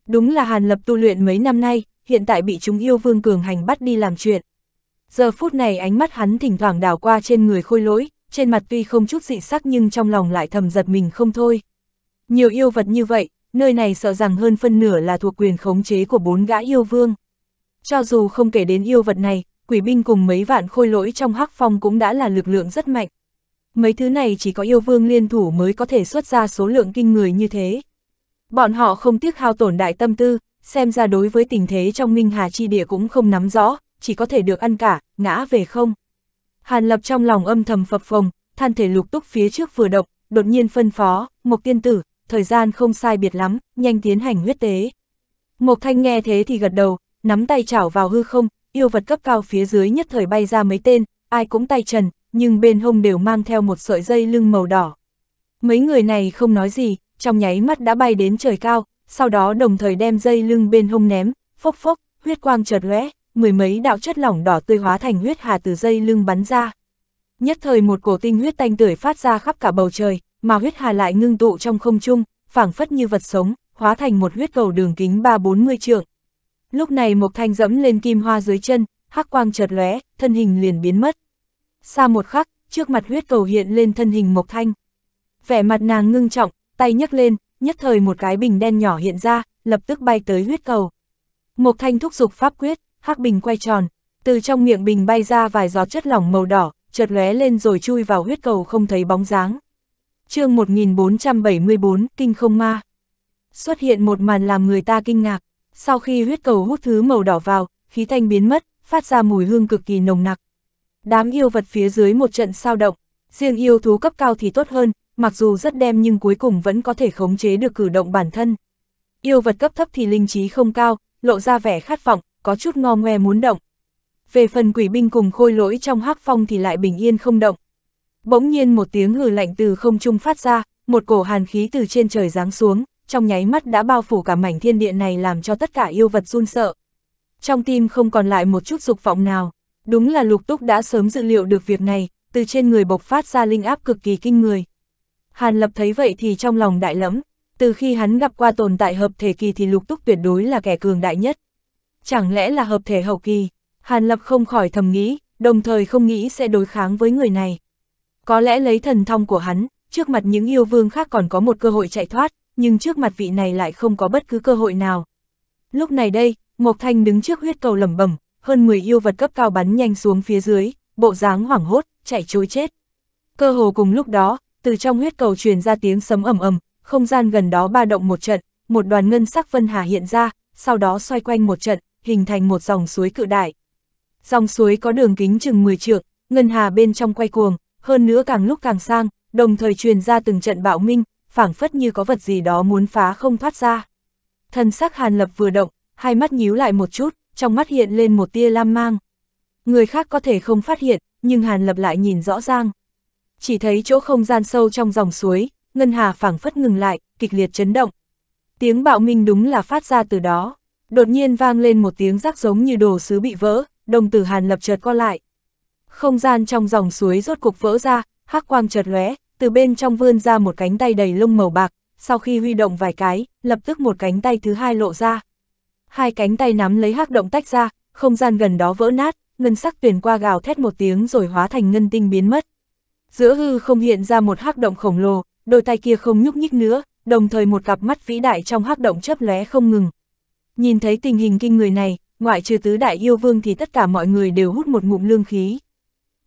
Đúng là hàn lập tu luyện mấy năm nay, hiện tại bị chúng yêu vương cường hành bắt đi làm chuyện. Giờ phút này ánh mắt hắn thỉnh thoảng đảo qua trên người khôi lỗi, trên mặt tuy không chút dị sắc nhưng trong lòng lại thầm giật mình không thôi. Nhiều yêu vật như vậy, nơi này sợ rằng hơn phân nửa là thuộc quyền khống chế của bốn gã yêu vương. Cho dù không kể đến yêu vật này, quỷ binh cùng mấy vạn khôi lỗi trong hắc phong cũng đã là lực lượng rất mạnh. Mấy thứ này chỉ có yêu vương liên thủ mới có thể xuất ra số lượng kinh người như thế. Bọn họ không tiếc hao tổn đại tâm tư, xem ra đối với tình thế trong Minh Hà Chi Địa cũng không nắm rõ, chỉ có thể được ăn cả, ngã về không. Hàn Lập trong lòng âm thầm phập phồng, than thể lục túc phía trước vừa độc, đột nhiên phân phó, Mộc Tiên Tử, thời gian không sai biệt lắm, nhanh tiến hành huyết tế. Mộc Thanh nghe thế thì gật đầu, nắm tay chảo vào hư không, yêu vật cấp cao phía dưới nhất thời bay ra mấy tên, ai cũng tay trần, nhưng bên hông đều mang theo một sợi dây lưng màu đỏ. Mấy người này không nói gì, trong nháy mắt đã bay đến trời cao, sau đó đồng thời đem dây lưng bên hông ném, phốc phốc, huyết quang chợt lóe, mười mấy đạo chất lỏng đỏ tươi hóa thành huyết hà từ dây lưng bắn ra. Nhất thời một cổ tinh huyết tanh tưởi phát ra khắp cả bầu trời, mà huyết hà lại ngưng tụ trong không trung, phảng phất như vật sống, hóa thành một huyết cầu đường kính 3-40 trượng. Lúc này một Thanh dẫm lên kim hoa dưới chân, hắc quang chợt lóe, thân hình liền biến mất. Xa một khắc, trước mặt huyết cầu hiện lên thân hình Mộc Thanh. Vẻ mặt nàng ngưng trọng, tay nhấc lên, nhất thời một cái bình đen nhỏ hiện ra, lập tức bay tới huyết cầu. Mộc Thanh thúc dục pháp quyết, hắc bình quay tròn, từ trong miệng bình bay ra vài giọt chất lỏng màu đỏ, chợt lóe lên rồi chui vào huyết cầu không thấy bóng dáng. Chương 1474, kinh không ma. Xuất hiện một màn làm người ta kinh ngạc, sau khi huyết cầu hút thứ màu đỏ vào, khí thanh biến mất, phát ra mùi hương cực kỳ nồng nặc. Đám yêu vật phía dưới một trận sao động, riêng yêu thú cấp cao thì tốt hơn, mặc dù rất đem nhưng cuối cùng vẫn có thể khống chế được cử động bản thân. Yêu vật cấp thấp thì linh trí không cao, lộ ra vẻ khát vọng, có chút ngo ngoe muốn động. Về phần quỷ binh cùng khôi lỗi trong hắc phong thì lại bình yên không động. Bỗng nhiên một tiếng hừ lạnh từ không trung phát ra, một cổ hàn khí từ trên trời giáng xuống, trong nháy mắt đã bao phủ cả mảnh thiên địa này làm cho tất cả yêu vật run sợ. Trong tim không còn lại một chút dục vọng nào, đúng là lục túc đã sớm dự liệu được việc này, từ trên người bộc phát ra linh áp cực kỳ kinh người. Hàn Lập thấy vậy thì trong lòng đại lẫm, từ khi hắn gặp qua tồn tại hợp thể kỳ thì lục túc tuyệt đối là kẻ cường đại nhất. Chẳng lẽ là hợp thể hậu kỳ? Hàn Lập không khỏi thầm nghĩ, đồng thời không nghĩ sẽ đối kháng với người này. Có lẽ lấy thần thông của hắn, trước mặt những yêu vương khác còn có một cơ hội chạy thoát, nhưng trước mặt vị này lại không có bất cứ cơ hội nào. Lúc này đây, Mộc Thanh đứng trước huyết cầu lẩm bẩm, hơn 10 yêu vật cấp cao bắn nhanh xuống phía dưới, bộ dáng hoảng hốt, chạy trối chết. Cơ hồ cùng lúc đó, từ trong huyết cầu truyền ra tiếng sấm ầm ầm, không gian gần đó ba động một trận, một đoàn ngân sắc vân hà hiện ra, sau đó xoay quanh một trận, hình thành một dòng suối cự đại. Dòng suối có đường kính chừng 10 trượng, ngân hà bên trong quay cuồng, hơn nữa càng lúc càng sang, đồng thời truyền ra từng trận bạo minh, phảng phất như có vật gì đó muốn phá không thoát ra. Thần sắc Hàn Lập vừa động, hai mắt nhíu lại một chút, trong mắt hiện lên một tia lam mang. Người khác có thể không phát hiện, nhưng Hàn Lập lại nhìn rõ ràng chỉ thấy chỗ không gian sâu trong dòng suối, ngân hà phảng phất ngừng lại, kịch liệt chấn động. Tiếng bạo minh đúng là phát ra từ đó, đột nhiên vang lên một tiếng rắc giống như đồ sứ bị vỡ, đồng tử hàn lập chợt co lại. Không gian trong dòng suối rốt cục vỡ ra, hắc quang chợt lóe, từ bên trong vươn ra một cánh tay đầy lông màu bạc, sau khi huy động vài cái, lập tức một cánh tay thứ hai lộ ra. Hai cánh tay nắm lấy hắc động tách ra, không gian gần đó vỡ nát, ngân sắc tuyển qua gào thét một tiếng rồi hóa thành ngân tinh biến mất giữa hư không hiện ra một hắc động khổng lồ, đôi tay kia không nhúc nhích nữa, đồng thời một cặp mắt vĩ đại trong hắc động chớp lóe không ngừng. Nhìn thấy tình hình kinh người này, ngoại trừ tứ đại yêu vương thì tất cả mọi người đều hút một ngụm lương khí.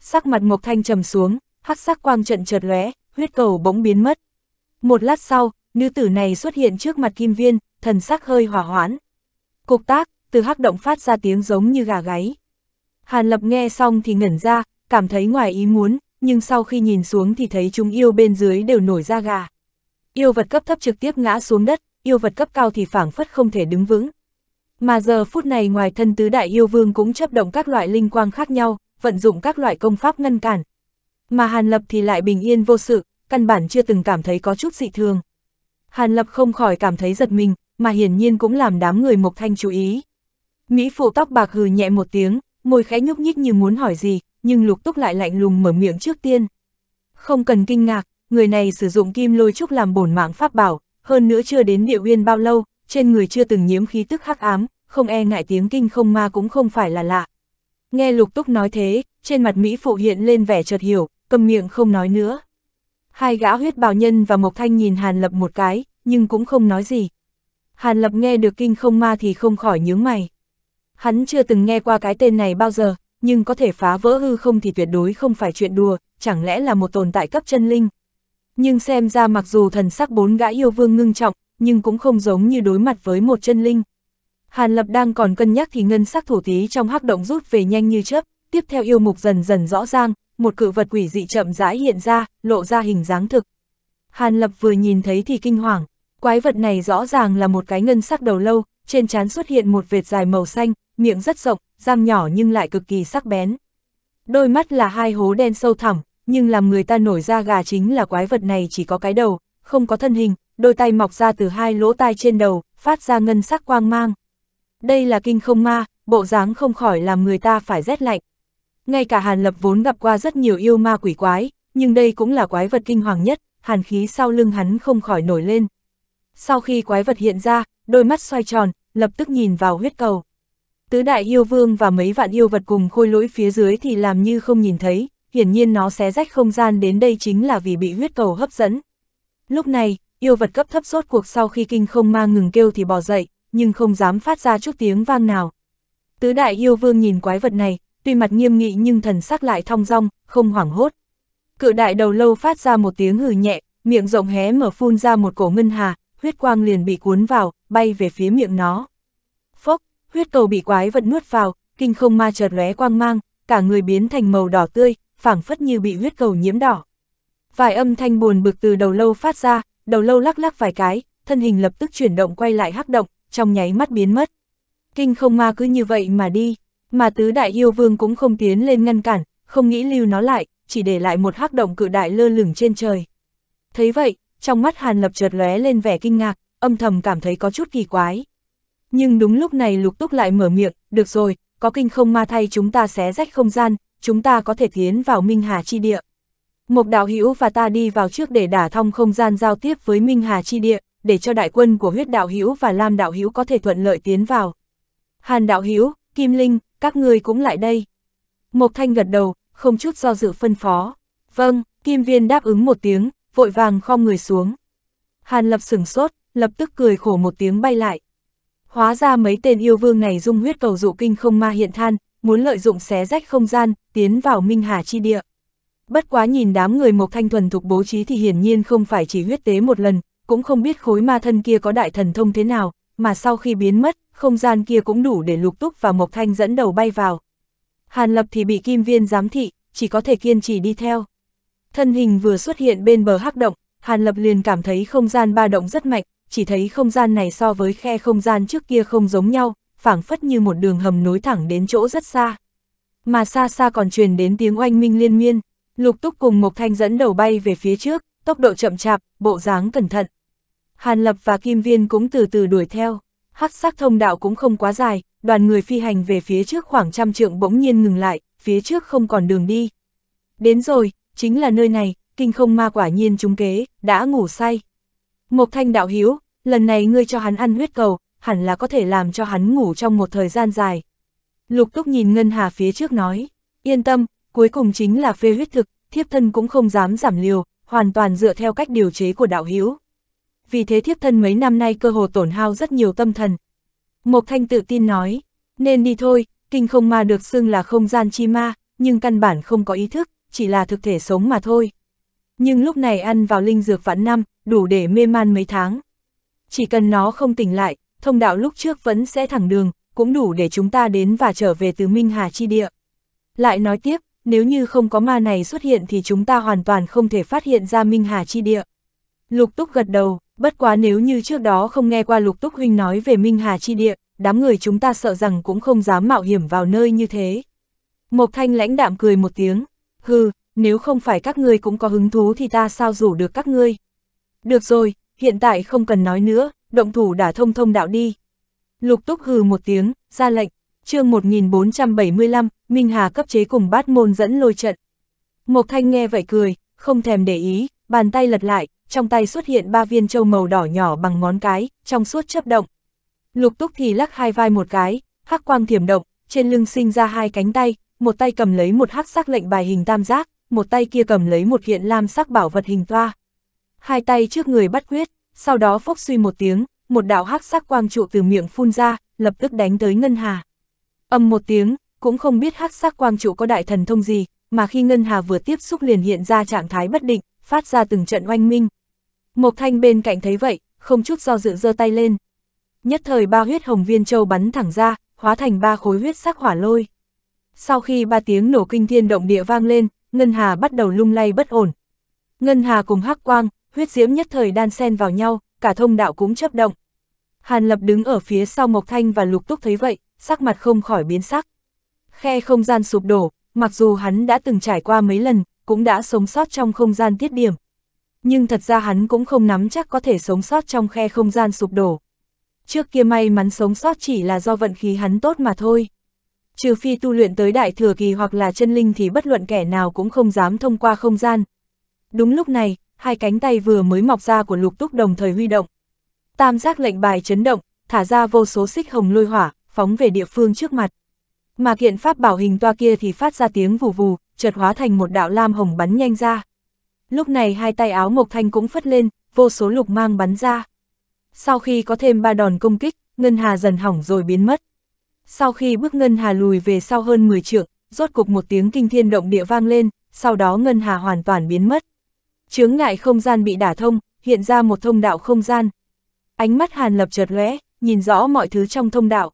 Sắc mặt Mộc Thanh trầm xuống, hắc sắc quang trận chợt lóe, huyết cầu bỗng biến mất. Một lát sau, nữ tử này xuất hiện trước mặt Kim Viên, thần sắc hơi hỏa hoãn. Cục tác, từ hắc động phát ra tiếng giống như gà gáy. Hàn Lập nghe xong thì ngẩn ra, cảm thấy ngoài ý muốn, nhưng sau khi nhìn xuống thì thấy chúng yêu bên dưới đều nổi ra gà. Yêu vật cấp thấp trực tiếp ngã xuống đất, yêu vật cấp cao thì phảng phất không thể đứng vững. Mà giờ phút này ngoài thân tứ đại yêu vương cũng chấp động các loại linh quang khác nhau, vận dụng các loại công pháp ngăn cản. Mà Hàn Lập thì lại bình yên vô sự, căn bản chưa từng cảm thấy có chút dị thường. Hàn Lập không khỏi cảm thấy giật mình, mà hiển nhiên cũng làm đám người Mộc Thanh chú ý. Mỹ phụ tóc bạc hừ nhẹ một tiếng, môi khẽ nhúc nhích như muốn hỏi gì, nhưng lục túc lại lạnh lùng mở miệng trước tiên. Không cần kinh ngạc, người này sử dụng kim lôi trúc làm bổn mạng pháp bảo, hơn nữa chưa đến địa uyên bao lâu, trên người chưa từng nhiễm khí tức hắc ám, không e ngại tiếng kinh không ma cũng không phải là lạ. Nghe lục túc nói thế, trên mặt Mỹ phụ hiện lên vẻ chợt hiểu, cầm miệng không nói nữa. Hai gã huyết bào nhân và Mộc Thanh nhìn Hàn Lập một cái, nhưng cũng không nói gì. Hàn Lập nghe được kinh không ma thì không khỏi nhướng mày. Hắn chưa từng nghe qua cái tên này bao giờ, nhưng có thể phá vỡ hư không thì tuyệt đối không phải chuyện đùa, chẳng lẽ là một tồn tại cấp chân linh. Nhưng xem ra mặc dù thần sắc bốn gã yêu vương ngưng trọng, nhưng cũng không giống như đối mặt với một chân linh. Hàn Lập đang còn cân nhắc thì ngân sắc thủ tí trong hắc động rút về nhanh như chớp, tiếp theo yêu mục dần dần rõ ràng, một cự vật quỷ dị chậm rãi hiện ra, lộ ra hình dáng thực. Hàn Lập vừa nhìn thấy thì kinh hoàng, quái vật này rõ ràng là một cái ngân sắc đầu lâu, trên trán xuất hiện một vệt dài màu xanh, miệng rất rộng, răng nhỏ nhưng lại cực kỳ sắc bén. Đôi mắt là hai hố đen sâu thẳm, nhưng làm người ta nổi ra gà chính là quái vật này chỉ có cái đầu, không có thân hình, đôi tay mọc ra từ hai lỗ tai trên đầu, phát ra ngân sắc quang mang. Đây là kinh không ma, bộ dáng không khỏi làm người ta phải rét lạnh. Ngay cả Hàn Lập vốn gặp qua rất nhiều yêu ma quỷ quái, nhưng đây cũng là quái vật kinh hoàng nhất, hàn khí sau lưng hắn không khỏi nổi lên. Sau khi quái vật hiện ra, đôi mắt xoay tròn, lập tức nhìn vào huyết cầu. Tứ đại yêu vương và mấy vạn yêu vật cùng khôi lỗi phía dưới thì làm như không nhìn thấy, hiển nhiên nó xé rách không gian đến đây chính là vì bị huyết cầu hấp dẫn. Lúc này, yêu vật cấp thấp sốt cuộc sau khi kinh không ma ngừng kêu thì bỏ dậy, nhưng không dám phát ra chút tiếng vang nào. Tứ đại yêu vương nhìn quái vật này, tuy mặt nghiêm nghị nhưng thần sắc lại thong dong, không hoảng hốt. Cự đại đầu lâu phát ra một tiếng hừ nhẹ, miệng rộng hé mở phun ra một cổ ngân hà, huyết quang liền bị cuốn vào, bay về phía miệng nó huyết cầu bị quái vật nuốt vào, kinh không ma chợt lóe quang mang, cả người biến thành màu đỏ tươi, phảng phất như bị huyết cầu nhiễm đỏ. Vài âm thanh buồn bực từ đầu lâu phát ra, đầu lâu lắc lắc vài cái, thân hình lập tức chuyển động quay lại hắc động, trong nháy mắt biến mất. Kinh không ma cứ như vậy mà đi, mà tứ đại yêu vương cũng không tiến lên ngăn cản, không nghĩ lưu nó lại, chỉ để lại một hắc động cự đại lơ lửng trên trời. Thấy vậy, trong mắt Hàn Lập chợt lóe lên vẻ kinh ngạc, âm thầm cảm thấy có chút kỳ quái. Nhưng đúng lúc này lục túc lại mở miệng, được rồi, có kinh không ma thay chúng ta xé rách không gian, chúng ta có thể tiến vào Minh Hà Chi Địa. Mộc đạo hữu và ta đi vào trước để đả thông không gian giao tiếp với Minh Hà Chi Địa, để cho đại quân của huyết đạo hữu và lam đạo hữu có thể thuận lợi tiến vào. Hàn đạo hữu, Kim Linh, các ngươi cũng lại đây. Mộc thanh gật đầu, không chút do dự phân phó. Vâng, Kim Viên đáp ứng một tiếng, vội vàng khom người xuống. Hàn lập sửng sốt, lập tức cười khổ một tiếng bay lại. Hóa ra mấy tên yêu vương này dung huyết cầu dụ kinh không ma hiện than, muốn lợi dụng xé rách không gian, tiến vào Minh Hà chi địa. Bất quá nhìn đám người Mộc Thanh thuần thục bố trí thì hiển nhiên không phải chỉ huyết tế một lần, cũng không biết khối ma thân kia có đại thần thông thế nào, mà sau khi biến mất, không gian kia cũng đủ để lục túc và Mộc Thanh dẫn đầu bay vào. Hàn Lập thì bị kim viên giám thị, chỉ có thể kiên trì đi theo. Thân hình vừa xuất hiện bên bờ hắc động, Hàn Lập liền cảm thấy không gian ba động rất mạnh, chỉ thấy không gian này so với khe không gian trước kia không giống nhau, phảng phất như một đường hầm nối thẳng đến chỗ rất xa. Mà xa xa còn truyền đến tiếng oanh minh liên miên, lục túc cùng Mộc Thanh dẫn đầu bay về phía trước, tốc độ chậm chạp, bộ dáng cẩn thận. Hàn Lập và Kim Viên cũng từ từ đuổi theo, hắc sắc thông đạo cũng không quá dài, đoàn người phi hành về phía trước khoảng trăm trượng bỗng nhiên ngừng lại, phía trước không còn đường đi. Đến rồi, chính là nơi này, kinh không ma quả nhiên trúng kế, đã ngủ say. Mộc Thanh đạo hiếu, lần này ngươi cho hắn ăn huyết cầu, hẳn là có thể làm cho hắn ngủ trong một thời gian dài. Lục Túc nhìn Ngân Hà phía trước nói, yên tâm, cuối cùng chính là phê huyết thực, thiếp thân cũng không dám giảm liều, hoàn toàn dựa theo cách điều chế của đạo hiếu. Vì thế thiếp thân mấy năm nay cơ hồ tổn hao rất nhiều tâm thần. Mộc Thanh tự tin nói, nên đi thôi, kinh không ma được xưng là không gian chi ma, nhưng căn bản không có ý thức, chỉ là thực thể sống mà thôi nhưng lúc này ăn vào linh dược vạn năm, đủ để mê man mấy tháng. Chỉ cần nó không tỉnh lại, thông đạo lúc trước vẫn sẽ thẳng đường, cũng đủ để chúng ta đến và trở về từ Minh Hà Chi Địa. Lại nói tiếp, nếu như không có ma này xuất hiện thì chúng ta hoàn toàn không thể phát hiện ra Minh Hà Chi Địa. Lục Túc gật đầu, bất quá nếu như trước đó không nghe qua Lục Túc Huynh nói về Minh Hà Chi Địa, đám người chúng ta sợ rằng cũng không dám mạo hiểm vào nơi như thế. Mộc Thanh lãnh đạm cười một tiếng, hừ, nếu không phải các ngươi cũng có hứng thú thì ta sao rủ được các ngươi. Được rồi, hiện tại không cần nói nữa, động thủ đã thông thông đạo đi. Lục túc hừ một tiếng, ra lệnh, chương 1475, Minh Hà cấp chế cùng bát môn dẫn lôi trận. Mộc Thanh nghe vậy cười, không thèm để ý, bàn tay lật lại, trong tay xuất hiện ba viên châu màu đỏ nhỏ bằng ngón cái, trong suốt chấp động. Lục túc thì lắc hai vai một cái, hắc quang thiểm động, trên lưng sinh ra hai cánh tay, một tay cầm lấy một hắc sắc lệnh bài hình tam giác, một tay kia cầm lấy một kiện lam sắc bảo vật hình toa. Hai tay trước người bắt quyết, sau đó phốc suy một tiếng, một đạo hắc sắc quang trụ từ miệng phun ra, lập tức đánh tới Ngân Hà. Âm một tiếng, cũng không biết hắc sắc quang trụ có đại thần thông gì, mà khi Ngân Hà vừa tiếp xúc liền hiện ra trạng thái bất định, phát ra từng trận oanh minh. Mộc Thanh bên cạnh thấy vậy, không chút do dự giơ tay lên. Nhất thời ba huyết hồng viên châu bắn thẳng ra, hóa thành ba khối huyết sắc hỏa lôi. Sau khi ba tiếng nổ kinh thiên động địa vang lên, Ngân Hà bắt đầu lung lay bất ổn. Ngân Hà cùng hắc quang, huyết diễm nhất thời đan xen vào nhau, cả thông đạo cũng chấp động. Hàn Lập đứng ở phía sau Mộc Thanh và Lục Túc thấy vậy, sắc mặt không khỏi biến sắc. Khe không gian sụp đổ, mặc dù hắn đã từng trải qua mấy lần, cũng đã sống sót trong không gian tiết điểm. Nhưng thật ra hắn cũng không nắm chắc có thể sống sót trong khe không gian sụp đổ. Trước kia may mắn sống sót chỉ là do vận khí hắn tốt mà thôi. Trừ phi tu luyện tới đại thừa kỳ hoặc là chân linh thì bất luận kẻ nào cũng không dám thông qua không gian. Đúng lúc này, hai cánh tay vừa mới mọc ra của lục túc đồng thời huy động. Tam giác lệnh bài chấn động, thả ra vô số xích hồng lôi hỏa, phóng về địa phương trước mặt. Mà kiện pháp bảo hình toa kia thì phát ra tiếng vù vù, chợt hóa thành một đạo lam hồng bắn nhanh ra. Lúc này hai tay áo Mộc Thanh cũng phất lên, vô số lục mang bắn ra. Sau khi có thêm ba đòn công kích, Ngân Hà dần hỏng rồi biến mất. Sau khi bước Ngân Hà lùi về sau hơn 10 trượng, rốt cục một tiếng kinh thiên động địa vang lên, sau đó Ngân Hà hoàn toàn biến mất. Chướng ngại không gian bị đả thông, hiện ra một thông đạo không gian. Ánh mắt Hàn Lập chợt lóe, nhìn rõ mọi thứ trong thông đạo.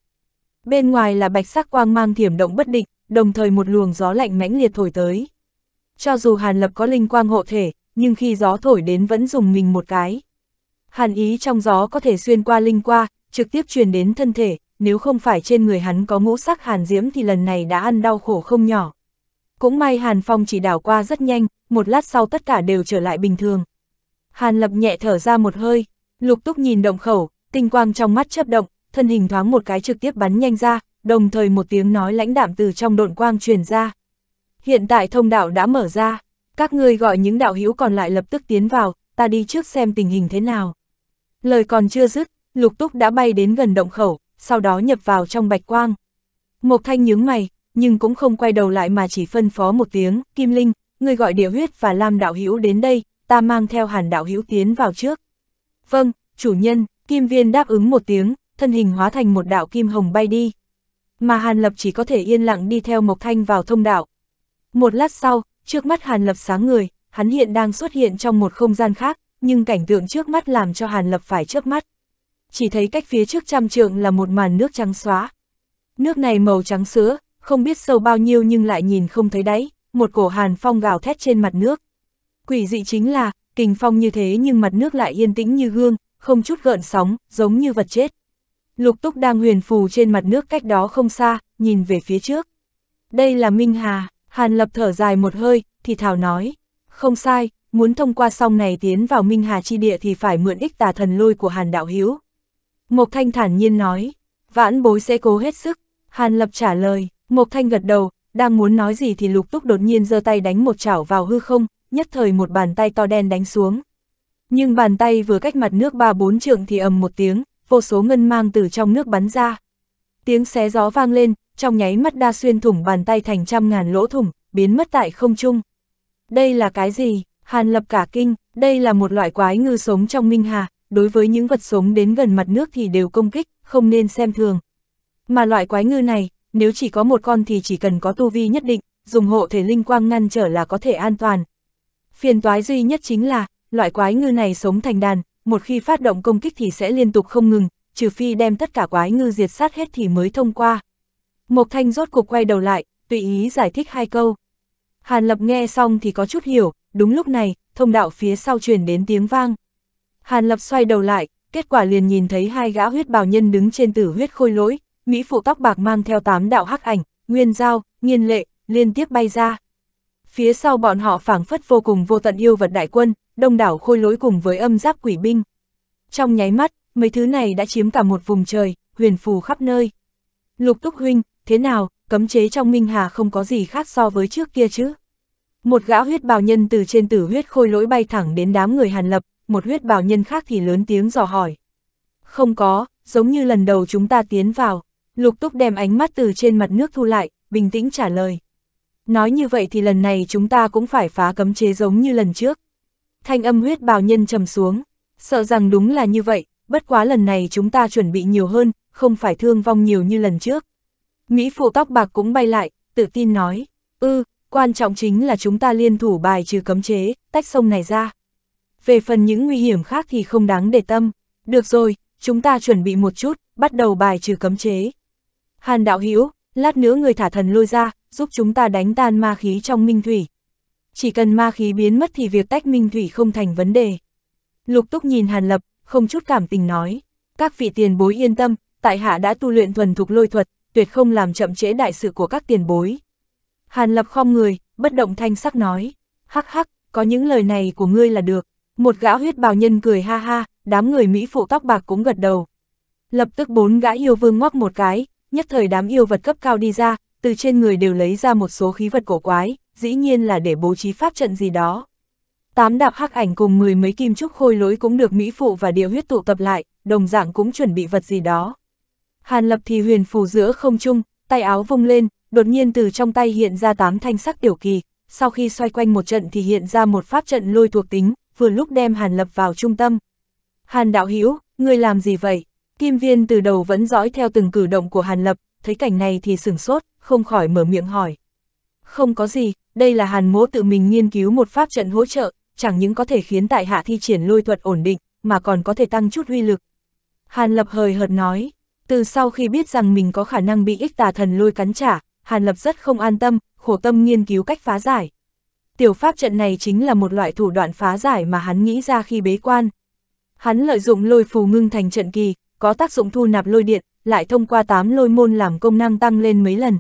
Bên ngoài là bạch sắc quang mang thiểm động bất định, đồng thời một luồng gió lạnh mãnh liệt thổi tới. Cho dù Hàn Lập có linh quang hộ thể, nhưng khi gió thổi đến vẫn dùng mình một cái. Hàn ý trong gió có thể xuyên qua linh qua, trực tiếp truyền đến thân thể, nếu không phải trên người hắn có ngũ sắc hàn diễm thì lần này đã ăn đau khổ không nhỏ. Cũng may Hàn Phong chỉ đảo qua rất nhanh, một lát sau tất cả đều trở lại bình thường. Hàn Lập nhẹ thở ra một hơi, lục túc nhìn động khẩu, tinh quang trong mắt chớp động, thân hình thoáng một cái trực tiếp bắn nhanh ra, đồng thời một tiếng nói lãnh đạm từ trong độn quang truyền ra. Hiện tại thông đạo đã mở ra, các ngươi gọi những đạo hữu còn lại lập tức tiến vào, ta đi trước xem tình hình thế nào. Lời còn chưa dứt, lục túc đã bay đến gần động khẩu, sau đó nhập vào trong bạch quang. Mộc thanh nhướng mày, nhưng cũng không quay đầu lại mà chỉ phân phó một tiếng, Kim Linh, người gọi địa huyết và Lam đạo hữu đến đây, ta mang theo hàn đạo hữu tiến vào trước. Vâng, chủ nhân, Kim Viên đáp ứng một tiếng, thân hình hóa thành một đạo kim hồng bay đi. Mà Hàn Lập chỉ có thể yên lặng đi theo Mộc Thanh vào thông đạo. Một lát sau, trước mắt Hàn Lập sáng người, hắn hiện đang xuất hiện trong một không gian khác, nhưng cảnh tượng trước mắt làm cho Hàn Lập phải trước mắt chỉ thấy cách phía trước trăm trượng là một màn nước trắng xóa. Nước này màu trắng sữa, không biết sâu bao nhiêu nhưng lại nhìn không thấy đáy, một cổ hàn phong gào thét trên mặt nước. Quỷ dị chính là, kình phong như thế nhưng mặt nước lại yên tĩnh như gương, không chút gợn sóng, giống như vật chết. Lục túc đang huyền phù trên mặt nước cách đó không xa, nhìn về phía trước. Đây là Minh Hà, Hàn Lập thở dài một hơi, thì Thảo nói. Không sai, muốn thông qua sông này tiến vào Minh Hà chi địa thì phải mượn ích tà thần lôi của Hàn Đạo Hiếu. Mộc Thanh thản nhiên nói, vãn bối sẽ cố hết sức. Hàn Lập trả lời, Mộc Thanh gật đầu, đang muốn nói gì thì Lục Túc đột nhiên giơ tay đánh một chảo vào hư không, nhất thời một bàn tay to đen đánh xuống. Nhưng bàn tay vừa cách mặt nước ba bốn trượng thì ầm một tiếng, vô số ngân mang từ trong nước bắn ra. Tiếng xé gió vang lên, trong nháy mắt đa xuyên thủng bàn tay thành trăm ngàn lỗ thủng, biến mất tại không trung. Đây là cái gì? Hàn lập cả kinh, đây là một loại quái ngư sống trong minh hà, đối với những vật sống đến gần mặt nước thì đều công kích, không nên xem thường. Mà loại quái ngư này, nếu chỉ có một con thì chỉ cần có tu vi nhất định, dùng hộ thể linh quang ngăn trở là có thể an toàn. Phiền toái duy nhất chính là, loại quái ngư này sống thành đàn, một khi phát động công kích thì sẽ liên tục không ngừng, trừ phi đem tất cả quái ngư diệt sát hết thì mới thông qua. Mộc Thanh rốt cục quay đầu lại, tùy ý giải thích hai câu. Hàn Lập nghe xong thì có chút hiểu, đúng lúc này, thông đạo phía sau truyền đến tiếng vang. Hàn Lập xoay đầu lại, kết quả liền nhìn thấy hai gã huyết bào nhân đứng trên tử huyết khôi lỗi, Mỹ phụ tóc bạc mang theo tám đạo hắc ảnh, nguyên giao, nghiên lệ, liên tiếp bay ra. Phía sau bọn họ phảng phất vô cùng vô tận yêu vật đại quân, đông đảo khôi lỗi cùng với âm giáp quỷ binh. Trong nháy mắt, mấy thứ này đã chiếm cả một vùng trời, huyền phù khắp nơi. Lục Túc Huynh, thế nào, cấm chế trong Minh Hà không có gì khác so với trước kia chứ? Một gã huyết bào nhân từ trên tử huyết khôi lỗi bay thẳng đến đám người Hàn Lập, một huyết bào nhân khác thì lớn tiếng dò hỏi. Không có, giống như lần đầu chúng ta tiến vào, lục túc đem ánh mắt từ trên mặt nước thu lại, bình tĩnh trả lời. Nói như vậy thì lần này chúng ta cũng phải phá cấm chế giống như lần trước. Thanh âm huyết bào nhân trầm xuống, sợ rằng đúng là như vậy, bất quá lần này chúng ta chuẩn bị nhiều hơn, không phải thương vong nhiều như lần trước. Mỹ phụ tóc bạc cũng bay lại, tự tin nói, ư, ừ, quan trọng chính là chúng ta liên thủ bài trừ cấm chế, tách sông này ra về phần những nguy hiểm khác thì không đáng để tâm. Được rồi, chúng ta chuẩn bị một chút, bắt đầu bài trừ cấm chế. Hàn đạo Hiếu, lát nữa người thả thần lôi ra, giúp chúng ta đánh tan ma khí trong minh thủy. Chỉ cần ma khí biến mất thì việc tách minh thủy không thành vấn đề. Lục túc nhìn Hàn Lập, không chút cảm tình nói. Các vị tiền bối yên tâm, tại hạ đã tu luyện thuần thục lôi thuật, tuyệt không làm chậm trễ đại sự của các tiền bối. Hàn Lập khom người, bất động thanh sắc nói. Hắc hắc, có những lời này của ngươi là được, một gã huyết bào nhân cười ha ha, đám người Mỹ phụ tóc bạc cũng gật đầu. Lập tức bốn gã yêu vương ngoắc một cái, nhất thời đám yêu vật cấp cao đi ra, từ trên người đều lấy ra một số khí vật cổ quái, dĩ nhiên là để bố trí pháp trận gì đó. Tám đạp hắc ảnh cùng mười mấy kim trúc khôi lối cũng được Mỹ phụ và địa huyết tụ tập lại, đồng dạng cũng chuẩn bị vật gì đó. Hàn lập thì huyền phù giữa không trung, tay áo vung lên, đột nhiên từ trong tay hiện ra tám thanh sắc tiểu kỳ, sau khi xoay quanh một trận thì hiện ra một pháp trận lôi thuộc tính, vừa lúc đem Hàn Lập vào trung tâm. Hàn đạo Hiếu, ngươi làm gì vậy? Kim viên từ đầu vẫn dõi theo từng cử động của Hàn Lập, thấy cảnh này thì sửng sốt, không khỏi mở miệng hỏi. Không có gì, đây là Hàn mỗ tự mình nghiên cứu một pháp trận hỗ trợ, chẳng những có thể khiến tại hạ thi triển lôi thuật ổn định, mà còn có thể tăng chút uy lực. Hàn Lập hời hợt nói, từ sau khi biết rằng mình có khả năng bị ích tà thần lôi cắn trả, Hàn Lập rất không an tâm, khổ tâm nghiên cứu cách phá giải tiểu pháp trận này chính là một loại thủ đoạn phá giải mà hắn nghĩ ra khi bế quan. Hắn lợi dụng lôi phù ngưng thành trận kỳ, có tác dụng thu nạp lôi điện, lại thông qua tám lôi môn làm công năng tăng lên mấy lần.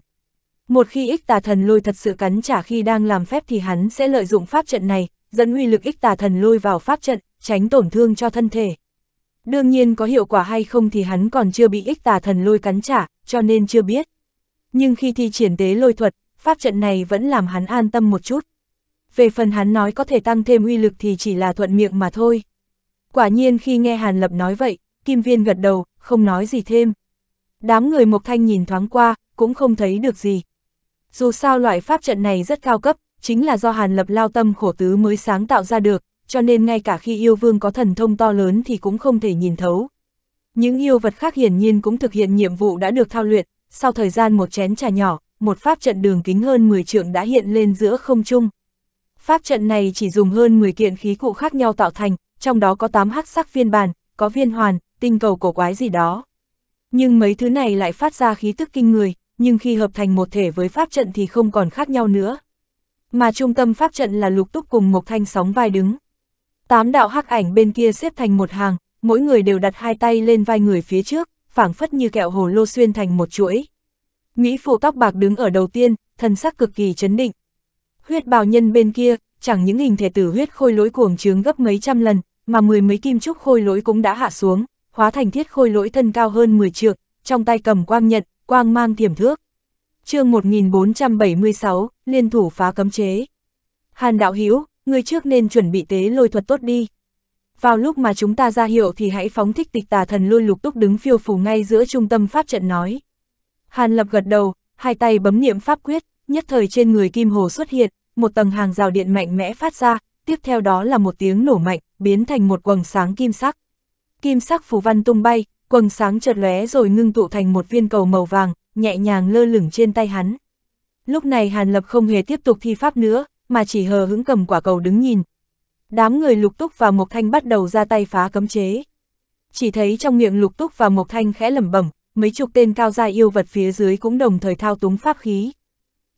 Một khi ích tà thần lôi thật sự cắn trả khi đang làm phép thì hắn sẽ lợi dụng pháp trận này, dẫn uy lực ích tà thần lôi vào pháp trận, tránh tổn thương cho thân thể. Đương nhiên có hiệu quả hay không thì hắn còn chưa bị ích tà thần lôi cắn trả, cho nên chưa biết. Nhưng khi thi triển tế lôi thuật, pháp trận này vẫn làm hắn an tâm một chút về phần hắn nói có thể tăng thêm uy lực thì chỉ là thuận miệng mà thôi. Quả nhiên khi nghe Hàn Lập nói vậy, Kim Viên gật đầu, không nói gì thêm. Đám người Mộc Thanh nhìn thoáng qua, cũng không thấy được gì. Dù sao loại pháp trận này rất cao cấp, chính là do Hàn Lập lao tâm khổ tứ mới sáng tạo ra được, cho nên ngay cả khi yêu vương có thần thông to lớn thì cũng không thể nhìn thấu. Những yêu vật khác hiển nhiên cũng thực hiện nhiệm vụ đã được thao luyện, sau thời gian một chén trà nhỏ, một pháp trận đường kính hơn 10 trượng đã hiện lên giữa không trung, Pháp trận này chỉ dùng hơn 10 kiện khí cụ khác nhau tạo thành, trong đó có 8 hắc sắc viên bàn, có viên hoàn, tinh cầu cổ quái gì đó. Nhưng mấy thứ này lại phát ra khí tức kinh người, nhưng khi hợp thành một thể với pháp trận thì không còn khác nhau nữa. Mà trung tâm pháp trận là lục túc cùng một thanh sóng vai đứng. Tám đạo hắc ảnh bên kia xếp thành một hàng, mỗi người đều đặt hai tay lên vai người phía trước, phảng phất như kẹo hồ lô xuyên thành một chuỗi. Mỹ phụ tóc bạc đứng ở đầu tiên, thần sắc cực kỳ chấn định, Huyết bào nhân bên kia, chẳng những hình thể tử huyết khôi lỗi cuồng trướng gấp mấy trăm lần, mà mười mấy kim trúc khôi lỗi cũng đã hạ xuống, hóa thành thiết khôi lỗi thân cao hơn 10 trượng, trong tay cầm quang nhận, quang mang thiểm thước. chương 1476, liên thủ phá cấm chế. Hàn đạo Hiếu, người trước nên chuẩn bị tế lôi thuật tốt đi. Vào lúc mà chúng ta ra hiệu thì hãy phóng thích tịch tà thần luôn lục túc đứng phiêu phù ngay giữa trung tâm pháp trận nói. Hàn lập gật đầu, hai tay bấm niệm pháp quyết, nhất thời trên người kim hồ xuất hiện, một tầng hàng rào điện mạnh mẽ phát ra, tiếp theo đó là một tiếng nổ mạnh, biến thành một quầng sáng kim sắc. Kim sắc phù văn tung bay, quầng sáng chợt lóe rồi ngưng tụ thành một viên cầu màu vàng, nhẹ nhàng lơ lửng trên tay hắn. Lúc này Hàn Lập không hề tiếp tục thi pháp nữa, mà chỉ hờ hững cầm quả cầu đứng nhìn. Đám người Lục Túc và Mộc Thanh bắt đầu ra tay phá cấm chế. Chỉ thấy trong miệng Lục Túc và Mộc Thanh khẽ lẩm bẩm, mấy chục tên cao gia yêu vật phía dưới cũng đồng thời thao túng pháp khí.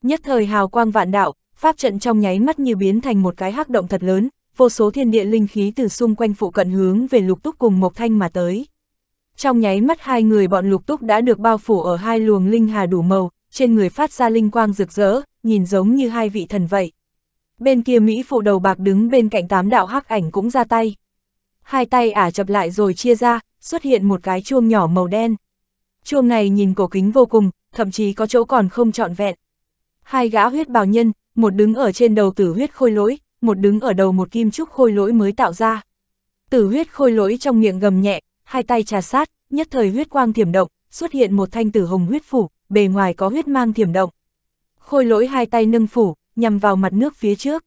Nhất thời hào quang vạn đạo, pháp trận trong nháy mắt như biến thành một cái hắc động thật lớn, vô số thiên địa linh khí từ xung quanh phụ cận hướng về lục túc cùng Mộc Thanh mà tới. Trong nháy mắt hai người bọn lục túc đã được bao phủ ở hai luồng linh hà đủ màu, trên người phát ra linh quang rực rỡ, nhìn giống như hai vị thần vậy. Bên kia Mỹ phụ đầu bạc đứng bên cạnh tám đạo hắc ảnh cũng ra tay. Hai tay ả chập lại rồi chia ra, xuất hiện một cái chuông nhỏ màu đen. Chuông này nhìn cổ kính vô cùng, thậm chí có chỗ còn không trọn vẹn. Hai gã huyết bào nhân, một đứng ở trên đầu tử huyết khôi lỗi, một đứng ở đầu một kim trúc khôi lỗi mới tạo ra. Tử huyết khôi lỗi trong miệng gầm nhẹ, hai tay trà sát, nhất thời huyết quang thiểm động, xuất hiện một thanh tử hồng huyết phủ, bề ngoài có huyết mang thiểm động. Khôi lỗi hai tay nâng phủ, nhằm vào mặt nước phía trước.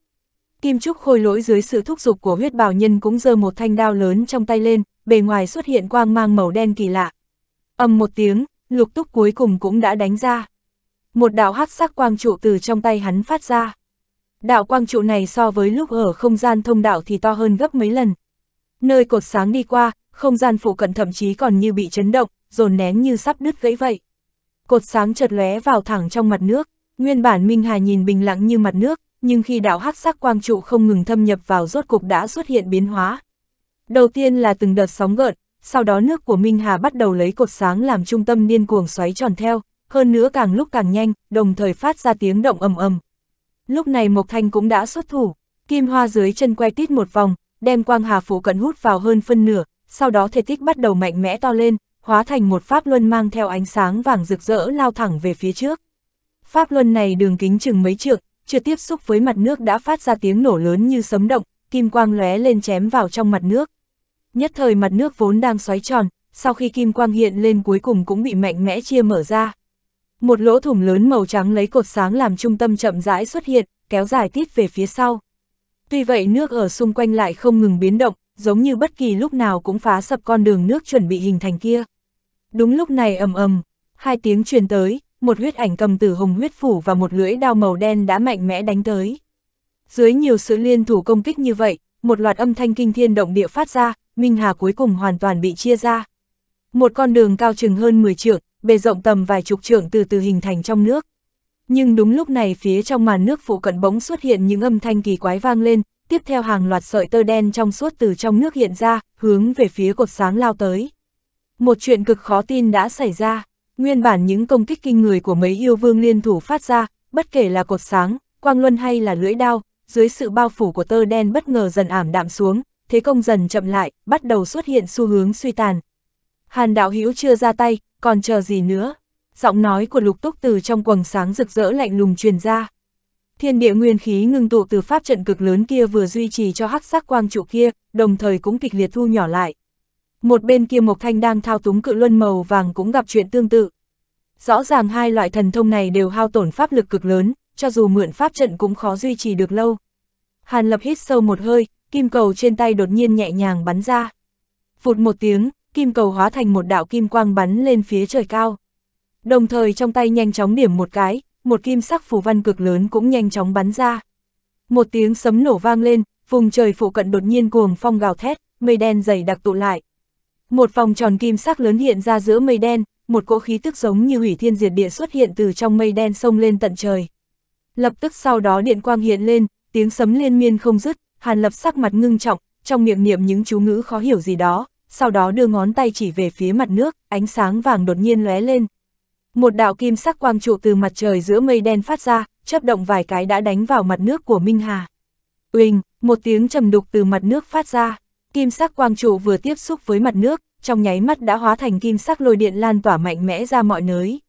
Kim trúc khôi lỗi dưới sự thúc giục của huyết bào nhân cũng giơ một thanh đao lớn trong tay lên, bề ngoài xuất hiện quang mang màu đen kỳ lạ. Âm một tiếng, lục túc cuối cùng cũng đã đánh ra một đạo hắc sắc quang trụ từ trong tay hắn phát ra. Đạo quang trụ này so với lúc ở không gian thông đạo thì to hơn gấp mấy lần. Nơi cột sáng đi qua, không gian phụ cận thậm chí còn như bị chấn động, dồn nén như sắp đứt gãy vậy. Cột sáng chợt lóe vào thẳng trong mặt nước, nguyên bản Minh Hà nhìn bình lặng như mặt nước, nhưng khi đạo hắc sắc quang trụ không ngừng thâm nhập vào rốt cục đã xuất hiện biến hóa. Đầu tiên là từng đợt sóng gợn, sau đó nước của Minh Hà bắt đầu lấy cột sáng làm trung tâm điên cuồng xoáy tròn theo, hơn nữa càng lúc càng nhanh, đồng thời phát ra tiếng động ầm ầm. Lúc này Mộc Thanh cũng đã xuất thủ, kim hoa dưới chân quay tít một vòng, đem quang hà phủ cận hút vào hơn phân nửa, sau đó thể tích bắt đầu mạnh mẽ to lên, hóa thành một pháp luân mang theo ánh sáng vàng rực rỡ lao thẳng về phía trước. Pháp luân này đường kính chừng mấy trượng, chưa tiếp xúc với mặt nước đã phát ra tiếng nổ lớn như sấm động, kim quang lóe lên chém vào trong mặt nước. Nhất thời mặt nước vốn đang xoáy tròn, sau khi kim quang hiện lên cuối cùng cũng bị mạnh mẽ chia mở ra. Một lỗ thủng lớn màu trắng lấy cột sáng làm trung tâm chậm rãi xuất hiện, kéo dài tít về phía sau. Tuy vậy nước ở xung quanh lại không ngừng biến động, giống như bất kỳ lúc nào cũng phá sập con đường nước chuẩn bị hình thành kia. Đúng lúc này ầm ầm, hai tiếng truyền tới, một huyết ảnh cầm tử hồng huyết phủ và một lưỡi đao màu đen đã mạnh mẽ đánh tới. Dưới nhiều sự liên thủ công kích như vậy, một loạt âm thanh kinh thiên động địa phát ra, Minh Hà cuối cùng hoàn toàn bị chia ra. Một con đường cao chừng hơn 10 trượng, bề rộng tầm vài chục trượng từ từ hình thành trong nước. Nhưng đúng lúc này phía trong màn nước phụ cận bóng xuất hiện những âm thanh kỳ quái vang lên, tiếp theo hàng loạt sợi tơ đen trong suốt từ trong nước hiện ra, hướng về phía cột sáng lao tới. Một chuyện cực khó tin đã xảy ra, nguyên bản những công kích kinh người của mấy yêu vương liên thủ phát ra, bất kể là cột sáng, quang luân hay là lưỡi đao, dưới sự bao phủ của tơ đen bất ngờ dần ảm đạm xuống, thế công dần chậm lại, bắt đầu xuất hiện xu hướng suy tàn. Hàn đạo hữu chưa ra tay, còn chờ gì nữa? Giọng nói của lục túc từ trong quầng sáng rực rỡ lạnh lùng truyền ra. Thiên địa nguyên khí ngưng tụ từ pháp trận cực lớn kia vừa duy trì cho hắc sắc quang trụ kia, đồng thời cũng kịch liệt thu nhỏ lại. Một bên kia Mộc Thanh đang thao túng cự luân màu vàng cũng gặp chuyện tương tự. Rõ ràng hai loại thần thông này đều hao tổn pháp lực cực lớn, cho dù mượn pháp trận cũng khó duy trì được lâu. Hàn Lập hít sâu một hơi, kim cầu trên tay đột nhiên nhẹ nhàng bắn ra. Phụt một tiếng, kim cầu hóa thành một đạo kim quang bắn lên phía trời cao. Đồng thời trong tay nhanh chóng điểm một cái, một kim sắc phù văn cực lớn cũng nhanh chóng bắn ra. Một tiếng sấm nổ vang lên, vùng trời phụ cận đột nhiên cuồng phong gào thét, mây đen dày đặc tụ lại. Một vòng tròn kim sắc lớn hiện ra giữa mây đen, một cỗ khí tức giống như hủy thiên diệt địa xuất hiện từ trong mây đen sông lên tận trời. Lập tức sau đó điện quang hiện lên, tiếng sấm liên miên không dứt, Hàn Lập sắc mặt ngưng trọng, trong miệng niệm những chú ngữ khó hiểu gì đó sau đó đưa ngón tay chỉ về phía mặt nước, ánh sáng vàng đột nhiên lóe lên. Một đạo kim sắc quang trụ từ mặt trời giữa mây đen phát ra, chớp động vài cái đã đánh vào mặt nước của Minh Hà. Uỳnh, một tiếng trầm đục từ mặt nước phát ra, kim sắc quang trụ vừa tiếp xúc với mặt nước, trong nháy mắt đã hóa thành kim sắc lôi điện lan tỏa mạnh mẽ ra mọi nơi.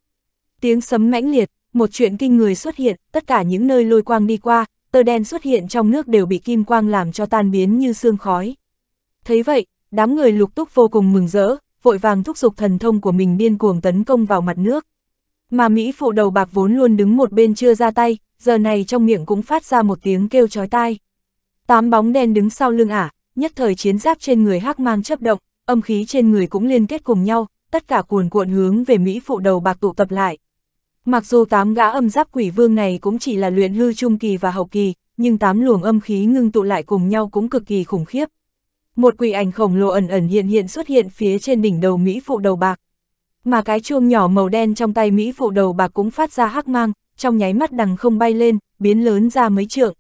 Tiếng sấm mãnh liệt, một chuyện kinh người xuất hiện, tất cả những nơi lôi quang đi qua, tơ đen xuất hiện trong nước đều bị kim quang làm cho tan biến như sương khói. Thấy vậy, đám người lục túc vô cùng mừng rỡ, vội vàng thúc giục thần thông của mình điên cuồng tấn công vào mặt nước. Mà Mỹ phụ đầu bạc vốn luôn đứng một bên chưa ra tay, giờ này trong miệng cũng phát ra một tiếng kêu chói tai. Tám bóng đen đứng sau lưng ả, nhất thời chiến giáp trên người hắc mang chấp động, âm khí trên người cũng liên kết cùng nhau, tất cả cuồn cuộn hướng về Mỹ phụ đầu bạc tụ tập lại. Mặc dù tám gã âm giáp quỷ vương này cũng chỉ là luyện hư trung kỳ và hậu kỳ, nhưng tám luồng âm khí ngưng tụ lại cùng nhau cũng cực kỳ khủng khiếp, một quỷ ảnh khổng lồ ẩn ẩn hiện hiện xuất hiện phía trên đỉnh đầu Mỹ phụ đầu bạc. Mà cái chuông nhỏ màu đen trong tay Mỹ phụ đầu bạc cũng phát ra hắc mang, trong nháy mắt đằng không bay lên, biến lớn ra mấy trượng.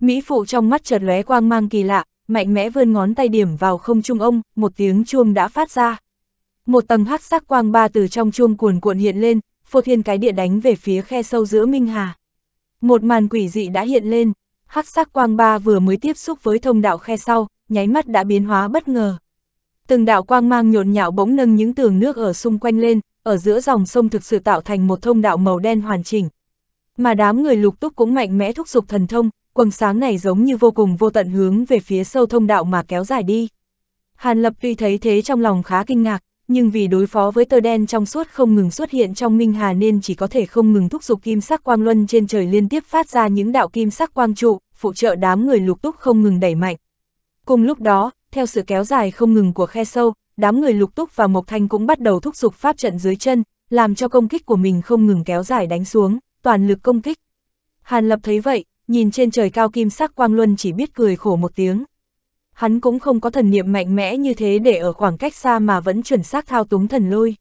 Mỹ phụ trong mắt chợt lóe quang mang kỳ lạ, mạnh mẽ vươn ngón tay điểm vào không trung ông, một tiếng chuông đã phát ra. Một tầng hắc sắc quang ba từ trong chuông cuồn cuộn hiện lên, phô thiên cái địa đánh về phía khe sâu giữa Minh Hà. Một màn quỷ dị đã hiện lên, hắc sắc quang ba vừa mới tiếp xúc với thông đạo khe sau, nháy mắt đã biến hóa bất ngờ. Từng đạo quang mang nhộn nhạo bỗng nâng những tường nước ở xung quanh lên, ở giữa dòng sông thực sự tạo thành một thông đạo màu đen hoàn chỉnh. Mà đám người lục túc cũng mạnh mẽ thúc giục thần thông, quầng sáng này giống như vô cùng vô tận hướng về phía sâu thông đạo mà kéo dài đi. Hàn Lập tuy thấy thế trong lòng khá kinh ngạc, nhưng vì đối phó với tơ đen trong suốt không ngừng xuất hiện trong Minh Hà nên chỉ có thể không ngừng thúc giục kim sắc quang luân trên trời liên tiếp phát ra những đạo kim sắc quang trụ, phụ trợ đám người lục túc không ngừng đẩy mạnh. Cùng lúc đó, theo sự kéo dài không ngừng của khe sâu, đám người lục túc và mộc thanh cũng bắt đầu thúc giục pháp trận dưới chân, làm cho công kích của mình không ngừng kéo dài đánh xuống, toàn lực công kích. Hàn Lập thấy vậy, nhìn trên trời cao kim sắc quang luân chỉ biết cười khổ một tiếng. Hắn cũng không có thần niệm mạnh mẽ như thế để ở khoảng cách xa mà vẫn chuẩn xác thao túng thần lôi.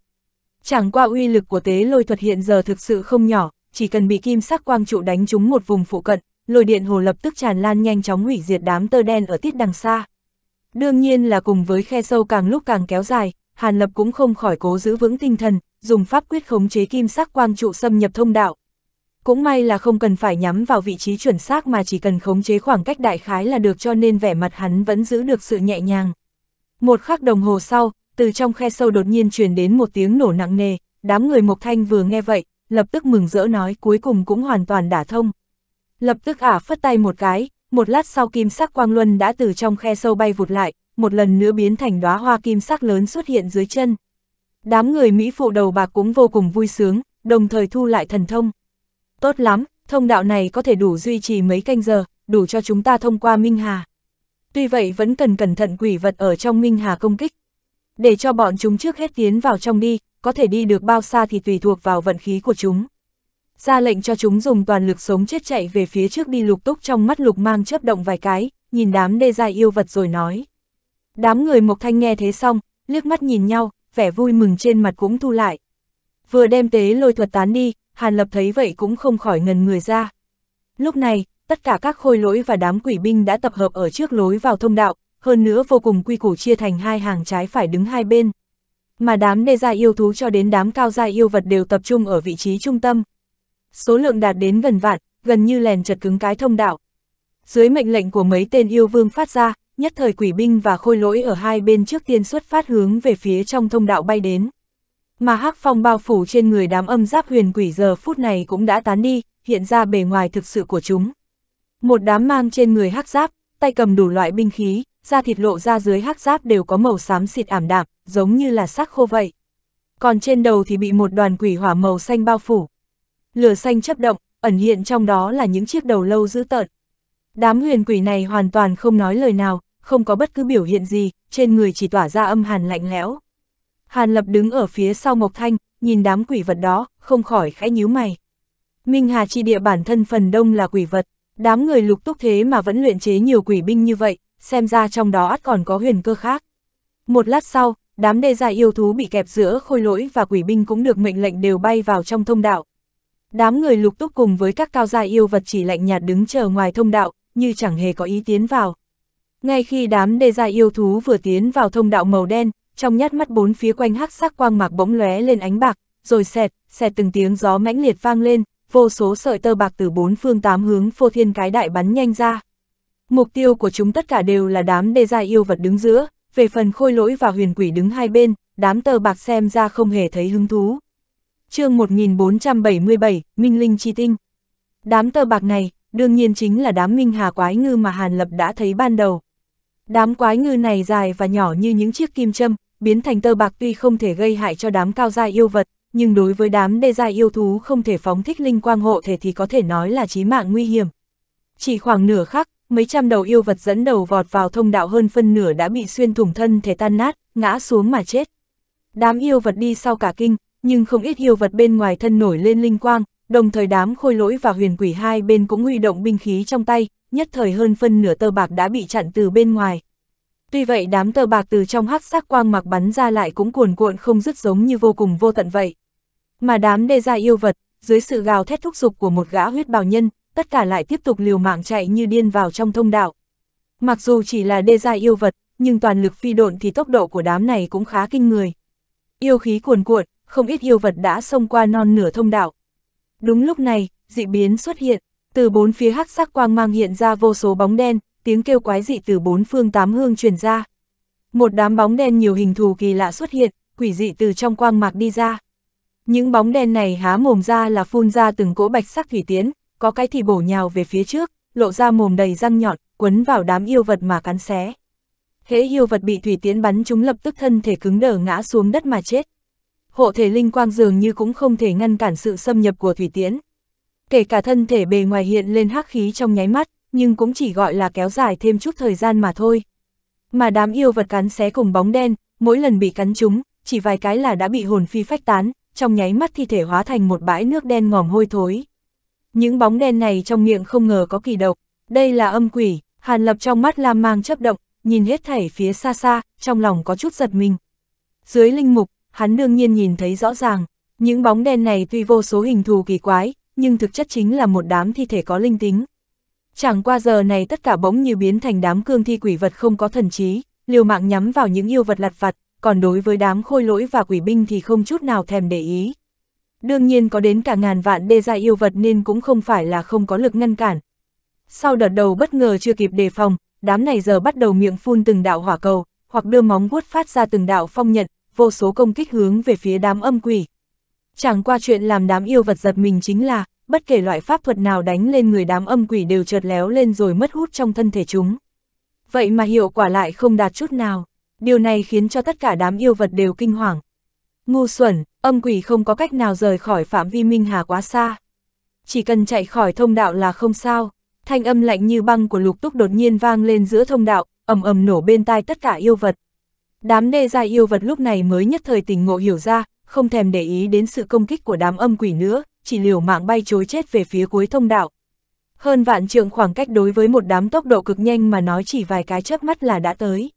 Chẳng qua uy lực của tế lôi thuật hiện giờ thực sự không nhỏ, chỉ cần bị kim sắc quang trụ đánh trúng một vùng phụ cận, lôi điện hồ lập tức tràn lan nhanh chóng hủy diệt đám tơ đen ở tiết đằng xa. Đương nhiên là cùng với khe sâu càng lúc càng kéo dài, Hàn Lập cũng không khỏi cố giữ vững tinh thần, dùng pháp quyết khống chế kim sắc quang trụ xâm nhập thông đạo. Cũng may là không cần phải nhắm vào vị trí chuẩn xác mà chỉ cần khống chế khoảng cách đại khái là được cho nên vẻ mặt hắn vẫn giữ được sự nhẹ nhàng. Một khắc đồng hồ sau, từ trong khe sâu đột nhiên truyền đến một tiếng nổ nặng nề, đám người Mộc Thanh vừa nghe vậy, lập tức mừng rỡ nói cuối cùng cũng hoàn toàn đả thông. Lập tức ả phất tay một cái, một lát sau kim sắc quang luân đã từ trong khe sâu bay vụt lại, một lần nữa biến thành đóa hoa kim sắc lớn xuất hiện dưới chân. Đám người Mỹ phụ đầu bạc cũng vô cùng vui sướng, đồng thời thu lại thần thông. Tốt lắm, thông đạo này có thể đủ duy trì mấy canh giờ, đủ cho chúng ta thông qua Minh Hà. Tuy vậy vẫn cần cẩn thận quỷ vật ở trong Minh Hà công kích. Để cho bọn chúng trước hết tiến vào trong đi, có thể đi được bao xa thì tùy thuộc vào vận khí của chúng ra lệnh cho chúng dùng toàn lực sống chết chạy về phía trước đi lục túc trong mắt lục mang chớp động vài cái, nhìn đám đê dài yêu vật rồi nói. Đám người Mộc Thanh nghe thế xong, liếc mắt nhìn nhau, vẻ vui mừng trên mặt cũng thu lại. Vừa đem tế lôi thuật tán đi, Hàn Lập thấy vậy cũng không khỏi ngần người ra. Lúc này, tất cả các khôi lỗi và đám quỷ binh đã tập hợp ở trước lối vào thông đạo, hơn nữa vô cùng quy củ chia thành hai hàng trái phải đứng hai bên. Mà đám đê gia yêu thú cho đến đám cao gia yêu vật đều tập trung ở vị trí trung tâm, số lượng đạt đến gần vạn, gần như lèn chật cứng cái thông đạo. Dưới mệnh lệnh của mấy tên yêu vương phát ra, nhất thời quỷ binh và khôi lỗi ở hai bên trước tiên xuất phát hướng về phía trong thông đạo bay đến. Mà hắc phong bao phủ trên người đám âm giáp huyền quỷ giờ phút này cũng đã tán đi, hiện ra bề ngoài thực sự của chúng. Một đám mang trên người hắc giáp, tay cầm đủ loại binh khí, da thịt lộ ra dưới hắc giáp đều có màu xám xịt ảm đạm, giống như là xác khô vậy. Còn trên đầu thì bị một đoàn quỷ hỏa màu xanh bao phủ lửa xanh chấp động, ẩn hiện trong đó là những chiếc đầu lâu dữ tợn. Đám huyền quỷ này hoàn toàn không nói lời nào, không có bất cứ biểu hiện gì, trên người chỉ tỏa ra âm hàn lạnh lẽo. Hàn Lập đứng ở phía sau Mộc Thanh, nhìn đám quỷ vật đó, không khỏi khẽ nhíu mày. Minh Hà chi địa bản thân phần đông là quỷ vật, đám người lục túc thế mà vẫn luyện chế nhiều quỷ binh như vậy, xem ra trong đó ắt còn có huyền cơ khác. Một lát sau, đám đê dài yêu thú bị kẹp giữa khôi lỗi và quỷ binh cũng được mệnh lệnh đều bay vào trong thông đạo, Đám người lục túc cùng với các cao gia yêu vật chỉ lạnh nhạt đứng chờ ngoài thông đạo, như chẳng hề có ý tiến vào. Ngay khi đám đê gia yêu thú vừa tiến vào thông đạo màu đen, trong nhát mắt bốn phía quanh hắc sắc quang mạc bỗng lóe lên ánh bạc, rồi xẹt, xẹt từng tiếng gió mãnh liệt vang lên, vô số sợi tơ bạc từ bốn phương tám hướng phô thiên cái đại bắn nhanh ra. Mục tiêu của chúng tất cả đều là đám đê gia yêu vật đứng giữa, về phần khôi lỗi và huyền quỷ đứng hai bên, đám tơ bạc xem ra không hề thấy hứng thú chương 1477, Minh Linh Chi Tinh. Đám tơ bạc này, đương nhiên chính là đám Minh Hà Quái Ngư mà Hàn Lập đã thấy ban đầu. Đám quái ngư này dài và nhỏ như những chiếc kim châm, biến thành tơ bạc tuy không thể gây hại cho đám cao gia yêu vật, nhưng đối với đám đê gia yêu thú không thể phóng thích linh quang hộ thể thì có thể nói là chí mạng nguy hiểm. Chỉ khoảng nửa khắc, mấy trăm đầu yêu vật dẫn đầu vọt vào thông đạo hơn phân nửa đã bị xuyên thủng thân thể tan nát, ngã xuống mà chết. Đám yêu vật đi sau cả kinh, nhưng không ít yêu vật bên ngoài thân nổi lên linh quang, đồng thời đám khôi lỗi và huyền quỷ hai bên cũng huy động binh khí trong tay, nhất thời hơn phân nửa tơ bạc đã bị chặn từ bên ngoài. Tuy vậy đám tơ bạc từ trong hắc sắc quang mặc bắn ra lại cũng cuồn cuộn không dứt giống như vô cùng vô tận vậy. Mà đám đê ra yêu vật, dưới sự gào thét thúc giục của một gã huyết bào nhân, tất cả lại tiếp tục liều mạng chạy như điên vào trong thông đạo. Mặc dù chỉ là đê ra yêu vật, nhưng toàn lực phi độn thì tốc độ của đám này cũng khá kinh người. Yêu khí cuồn cuộn, không ít yêu vật đã xông qua non nửa thông đạo. Đúng lúc này, dị biến xuất hiện, từ bốn phía hắc sắc quang mang hiện ra vô số bóng đen, tiếng kêu quái dị từ bốn phương tám hương truyền ra. Một đám bóng đen nhiều hình thù kỳ lạ xuất hiện, quỷ dị từ trong quang mạc đi ra. Những bóng đen này há mồm ra là phun ra từng cỗ bạch sắc thủy tiến, có cái thì bổ nhào về phía trước, lộ ra mồm đầy răng nhọn, quấn vào đám yêu vật mà cắn xé. thế yêu vật bị thủy tiến bắn chúng lập tức thân thể cứng đờ ngã xuống đất mà chết, hộ thể linh quang dường như cũng không thể ngăn cản sự xâm nhập của thủy tiễn. Kể cả thân thể bề ngoài hiện lên hắc khí trong nháy mắt, nhưng cũng chỉ gọi là kéo dài thêm chút thời gian mà thôi. Mà đám yêu vật cắn xé cùng bóng đen, mỗi lần bị cắn chúng, chỉ vài cái là đã bị hồn phi phách tán, trong nháy mắt thi thể hóa thành một bãi nước đen ngòm hôi thối. Những bóng đen này trong miệng không ngờ có kỳ độc, đây là âm quỷ, Hàn Lập trong mắt lam mang chấp động, nhìn hết thảy phía xa xa, trong lòng có chút giật mình. Dưới linh mục, hắn đương nhiên nhìn thấy rõ ràng, những bóng đen này tuy vô số hình thù kỳ quái, nhưng thực chất chính là một đám thi thể có linh tính. Chẳng qua giờ này tất cả bỗng như biến thành đám cương thi quỷ vật không có thần trí, liều mạng nhắm vào những yêu vật lặt vặt, còn đối với đám khôi lỗi và quỷ binh thì không chút nào thèm để ý. Đương nhiên có đến cả ngàn vạn đê gia yêu vật nên cũng không phải là không có lực ngăn cản. Sau đợt đầu bất ngờ chưa kịp đề phòng, đám này giờ bắt đầu miệng phun từng đạo hỏa cầu, hoặc đưa móng vuốt phát ra từng đạo phong nhận, vô số công kích hướng về phía đám âm quỷ. Chẳng qua chuyện làm đám yêu vật giật mình chính là, bất kể loại pháp thuật nào đánh lên người đám âm quỷ đều chợt léo lên rồi mất hút trong thân thể chúng. Vậy mà hiệu quả lại không đạt chút nào, điều này khiến cho tất cả đám yêu vật đều kinh hoàng. Ngu xuẩn, âm quỷ không có cách nào rời khỏi phạm vi Minh Hà quá xa. Chỉ cần chạy khỏi thông đạo là không sao, thanh âm lạnh như băng của lục túc đột nhiên vang lên giữa thông đạo, ầm ầm nổ bên tai tất cả yêu vật. Đám đê gia yêu vật lúc này mới nhất thời tình ngộ hiểu ra, không thèm để ý đến sự công kích của đám âm quỷ nữa, chỉ liều mạng bay chối chết về phía cuối thông đạo. Hơn vạn trượng khoảng cách đối với một đám tốc độ cực nhanh mà nói chỉ vài cái chớp mắt là đã tới.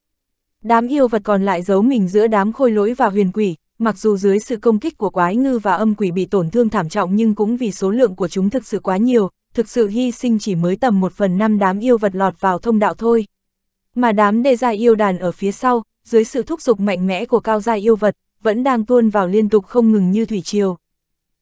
Đám yêu vật còn lại giấu mình giữa đám khôi lỗi và huyền quỷ, mặc dù dưới sự công kích của quái ngư và âm quỷ bị tổn thương thảm trọng nhưng cũng vì số lượng của chúng thực sự quá nhiều, thực sự hy sinh chỉ mới tầm một phần năm đám yêu vật lọt vào thông đạo thôi. Mà đám đê gia yêu đàn ở phía sau, dưới sự thúc giục mạnh mẽ của cao gia yêu vật, vẫn đang tuôn vào liên tục không ngừng như thủy triều.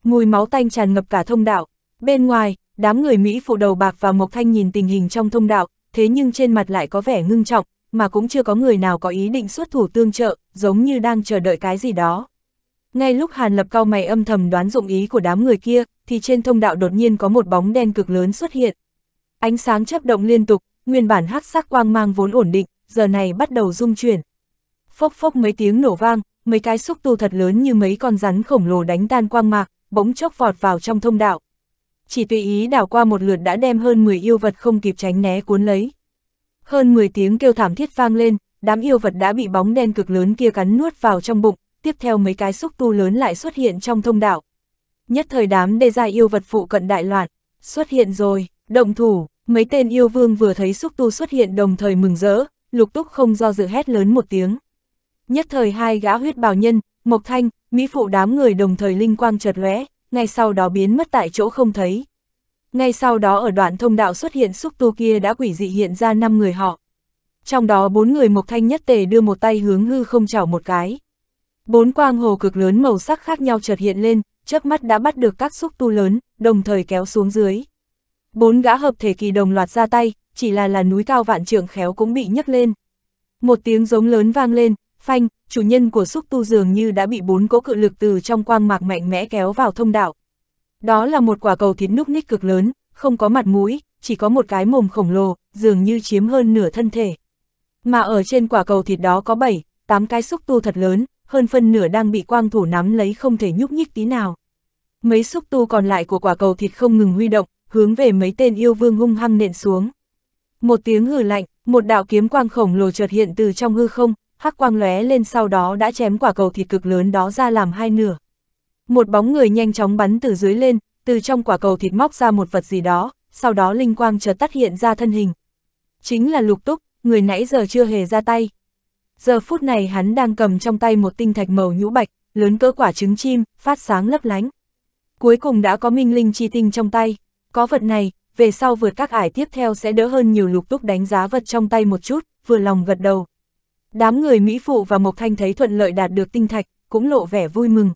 Mùi máu tanh tràn ngập cả thông đạo. Bên ngoài, đám người Mỹ phụ đầu bạc và Mộc Thanh nhìn tình hình trong thông đạo, thế nhưng trên mặt lại có vẻ ngưng trọng, mà cũng chưa có người nào có ý định xuất thủ tương trợ, giống như đang chờ đợi cái gì đó. Ngay lúc Hàn Lập cao mày âm thầm đoán dụng ý của đám người kia, thì trên thông đạo đột nhiên có một bóng đen cực lớn xuất hiện. Ánh sáng chấp động liên tục, nguyên bản hắc sắc quang mang vốn ổn định, giờ này bắt đầu rung chuyển phốc phốc mấy tiếng nổ vang, mấy cái xúc tu thật lớn như mấy con rắn khổng lồ đánh tan quang mạc, bỗng chốc vọt vào trong thông đạo. Chỉ tùy ý đảo qua một lượt đã đem hơn 10 yêu vật không kịp tránh né cuốn lấy. Hơn 10 tiếng kêu thảm thiết vang lên, đám yêu vật đã bị bóng đen cực lớn kia cắn nuốt vào trong bụng, tiếp theo mấy cái xúc tu lớn lại xuất hiện trong thông đạo. Nhất thời đám đê dài yêu vật phụ cận đại loạn, xuất hiện rồi, động thủ, mấy tên yêu vương vừa thấy xúc tu xuất hiện đồng thời mừng rỡ, lục túc không do dự hét lớn một tiếng. Nhất thời hai gã huyết bào nhân, Mộc Thanh, Mỹ Phụ đám người đồng thời linh quang chợt lóe, ngay sau đó biến mất tại chỗ không thấy. Ngay sau đó ở đoạn thông đạo xuất hiện xúc tu kia đã quỷ dị hiện ra năm người họ. Trong đó bốn người Mộc Thanh nhất tề đưa một tay hướng hư không chảo một cái. Bốn quang hồ cực lớn màu sắc khác nhau chợt hiện lên, chớp mắt đã bắt được các xúc tu lớn, đồng thời kéo xuống dưới. Bốn gã hợp thể kỳ đồng loạt ra tay, chỉ là là núi cao vạn trượng khéo cũng bị nhấc lên. Một tiếng giống lớn vang lên, Phanh, chủ nhân của xúc tu dường như đã bị bốn cỗ cự lực từ trong quang mạc mạnh mẽ kéo vào thông đạo. Đó là một quả cầu thịt núc ních cực lớn, không có mặt mũi, chỉ có một cái mồm khổng lồ, dường như chiếm hơn nửa thân thể. Mà ở trên quả cầu thịt đó có 7, 8 cái xúc tu thật lớn, hơn phân nửa đang bị quang thủ nắm lấy không thể nhúc nhích tí nào. Mấy xúc tu còn lại của quả cầu thịt không ngừng huy động, hướng về mấy tên yêu vương hung hăng nện xuống. Một tiếng hừ lạnh, một đạo kiếm quang khổng lồ chợt hiện từ trong hư không, hắc quang lóe lên sau đó đã chém quả cầu thịt cực lớn đó ra làm hai nửa. Một bóng người nhanh chóng bắn từ dưới lên, từ trong quả cầu thịt móc ra một vật gì đó, sau đó linh quang chợt tắt hiện ra thân hình. Chính là lục túc, người nãy giờ chưa hề ra tay. Giờ phút này hắn đang cầm trong tay một tinh thạch màu nhũ bạch, lớn cỡ quả trứng chim, phát sáng lấp lánh. Cuối cùng đã có minh linh chi tinh trong tay, có vật này, về sau vượt các ải tiếp theo sẽ đỡ hơn nhiều lục túc đánh giá vật trong tay một chút, vừa lòng gật đầu. Đám người Mỹ Phụ và Mộc Thanh thấy thuận lợi đạt được tinh thạch, cũng lộ vẻ vui mừng.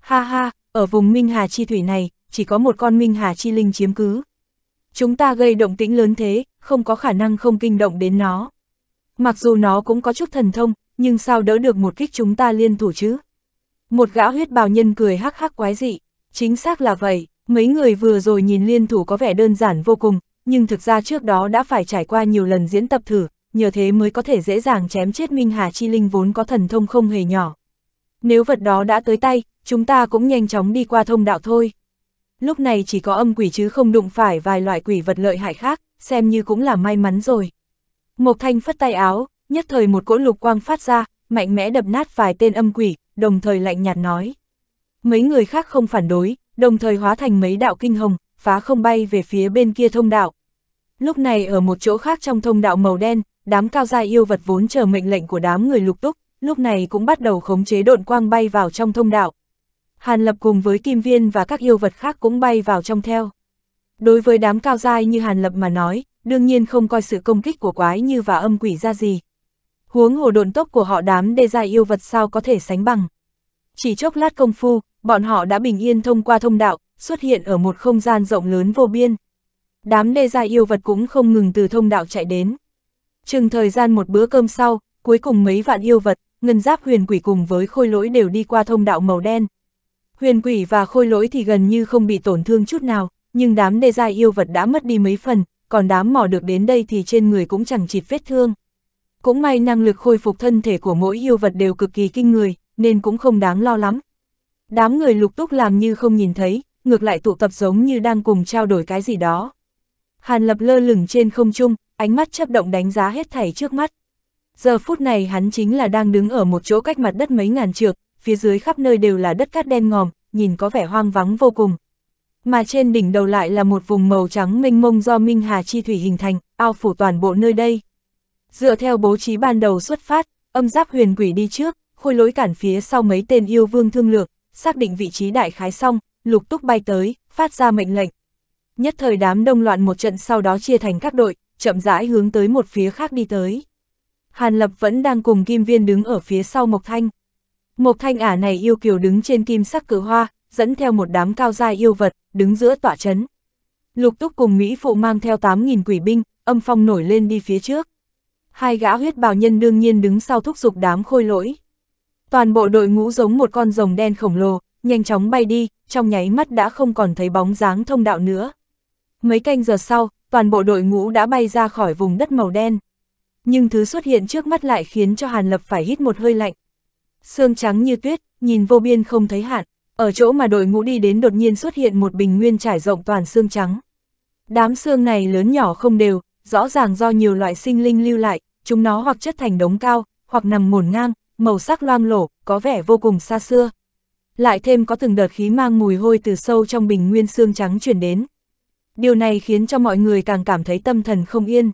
Ha ha, ở vùng Minh Hà Chi Thủy này, chỉ có một con Minh Hà Chi Linh chiếm cứ. Chúng ta gây động tĩnh lớn thế, không có khả năng không kinh động đến nó. Mặc dù nó cũng có chút thần thông, nhưng sao đỡ được một kích chúng ta liên thủ chứ? Một gã huyết bào nhân cười hắc hắc quái dị, chính xác là vậy, mấy người vừa rồi nhìn liên thủ có vẻ đơn giản vô cùng, nhưng thực ra trước đó đã phải trải qua nhiều lần diễn tập thử, nhờ thế mới có thể dễ dàng chém chết Minh Hà Chi Linh vốn có thần thông không hề nhỏ. Nếu vật đó đã tới tay, chúng ta cũng nhanh chóng đi qua thông đạo thôi. Lúc này chỉ có âm quỷ chứ không đụng phải vài loại quỷ vật lợi hại khác, xem như cũng là may mắn rồi. Mộc Thanh phất tay áo, nhất thời một cỗ lục quang phát ra, mạnh mẽ đập nát vài tên âm quỷ, đồng thời lạnh nhạt nói. Mấy người khác không phản đối, đồng thời hóa thành mấy đạo kinh hồng, phá không bay về phía bên kia thông đạo. Lúc này ở một chỗ khác trong thông đạo màu đen, đám cao gia yêu vật vốn chờ mệnh lệnh của đám người lục túc, lúc này cũng bắt đầu khống chế độn quang bay vào trong thông đạo. Hàn Lập cùng với Kim Viên và các yêu vật khác cũng bay vào trong theo. Đối với đám cao giai như Hàn Lập mà nói, đương nhiên không coi sự công kích của quái như và âm quỷ ra gì. Huống hồ độn tốc của họ đám đê giai yêu vật sao có thể sánh bằng. Chỉ chốc lát công phu, bọn họ đã bình yên thông qua thông đạo, xuất hiện ở một không gian rộng lớn vô biên. Đám đê giai yêu vật cũng không ngừng từ thông đạo chạy đến. Chừng thời gian một bữa cơm sau, cuối cùng mấy vạn yêu vật, ngân giáp huyền quỷ cùng với khôi lỗi đều đi qua thông đạo màu đen. Huyền quỷ và khôi lỗi thì gần như không bị tổn thương chút nào, nhưng đám đê giai yêu vật đã mất đi mấy phần, còn đám mò được đến đây thì trên người cũng chẳng chịt vết thương. Cũng may năng lực khôi phục thân thể của mỗi yêu vật đều cực kỳ kinh người, nên cũng không đáng lo lắm. Đám người lục túc làm như không nhìn thấy, ngược lại tụ tập giống như đang cùng trao đổi cái gì đó. Hàn Lập lơ lửng trên không trung, ánh mắt chấp động đánh giá hết thảy trước mắt. Giờ phút này hắn chính là đang đứng ở một chỗ cách mặt đất mấy ngàn trượng, phía dưới khắp nơi đều là đất cát đen ngòm, nhìn có vẻ hoang vắng vô cùng. Mà trên đỉnh đầu lại là một vùng màu trắng mênh mông do Minh Hà Chi Thủy hình thành, ao phủ toàn bộ nơi đây. Dựa theo bố trí ban đầu xuất phát, âm giáp huyền quỷ đi trước, khôi lối cản phía sau mấy tên yêu vương thương lược, xác định vị trí đại khái xong, lục túc bay tới, phát ra mệnh lệnh nhất thời đám đông loạn một trận sau đó chia thành các đội, chậm rãi hướng tới một phía khác đi tới. Hàn Lập vẫn đang cùng Kim Viên đứng ở phía sau Mộc Thanh. Mộc Thanh ả này yêu kiều đứng trên kim sắc cử hoa, dẫn theo một đám cao giai yêu vật, đứng giữa tỏa chấn. Lục Túc cùng Mỹ Phụ mang theo 8.000 quỷ binh, âm phong nổi lên đi phía trước. Hai gã huyết bào nhân đương nhiên đứng sau thúc giục đám khôi lỗi. Toàn bộ đội ngũ giống một con rồng đen khổng lồ, nhanh chóng bay đi, trong nháy mắt đã không còn thấy bóng dáng thông đạo nữa. Mấy canh giờ sau, toàn bộ đội ngũ đã bay ra khỏi vùng đất màu đen. Nhưng thứ xuất hiện trước mắt lại khiến cho Hàn Lập phải hít một hơi lạnh. Sương trắng như tuyết, nhìn vô biên không thấy hạn, ở chỗ mà đội ngũ đi đến đột nhiên xuất hiện một bình nguyên trải rộng toàn xương trắng. Đám xương này lớn nhỏ không đều, rõ ràng do nhiều loại sinh linh lưu lại, chúng nó hoặc chất thành đống cao, hoặc nằm mồn ngang, màu sắc loang lổ, có vẻ vô cùng xa xưa. Lại thêm có từng đợt khí mang mùi hôi từ sâu trong bình nguyên xương trắng chuyển đến, Điều này khiến cho mọi người càng cảm thấy tâm thần không yên.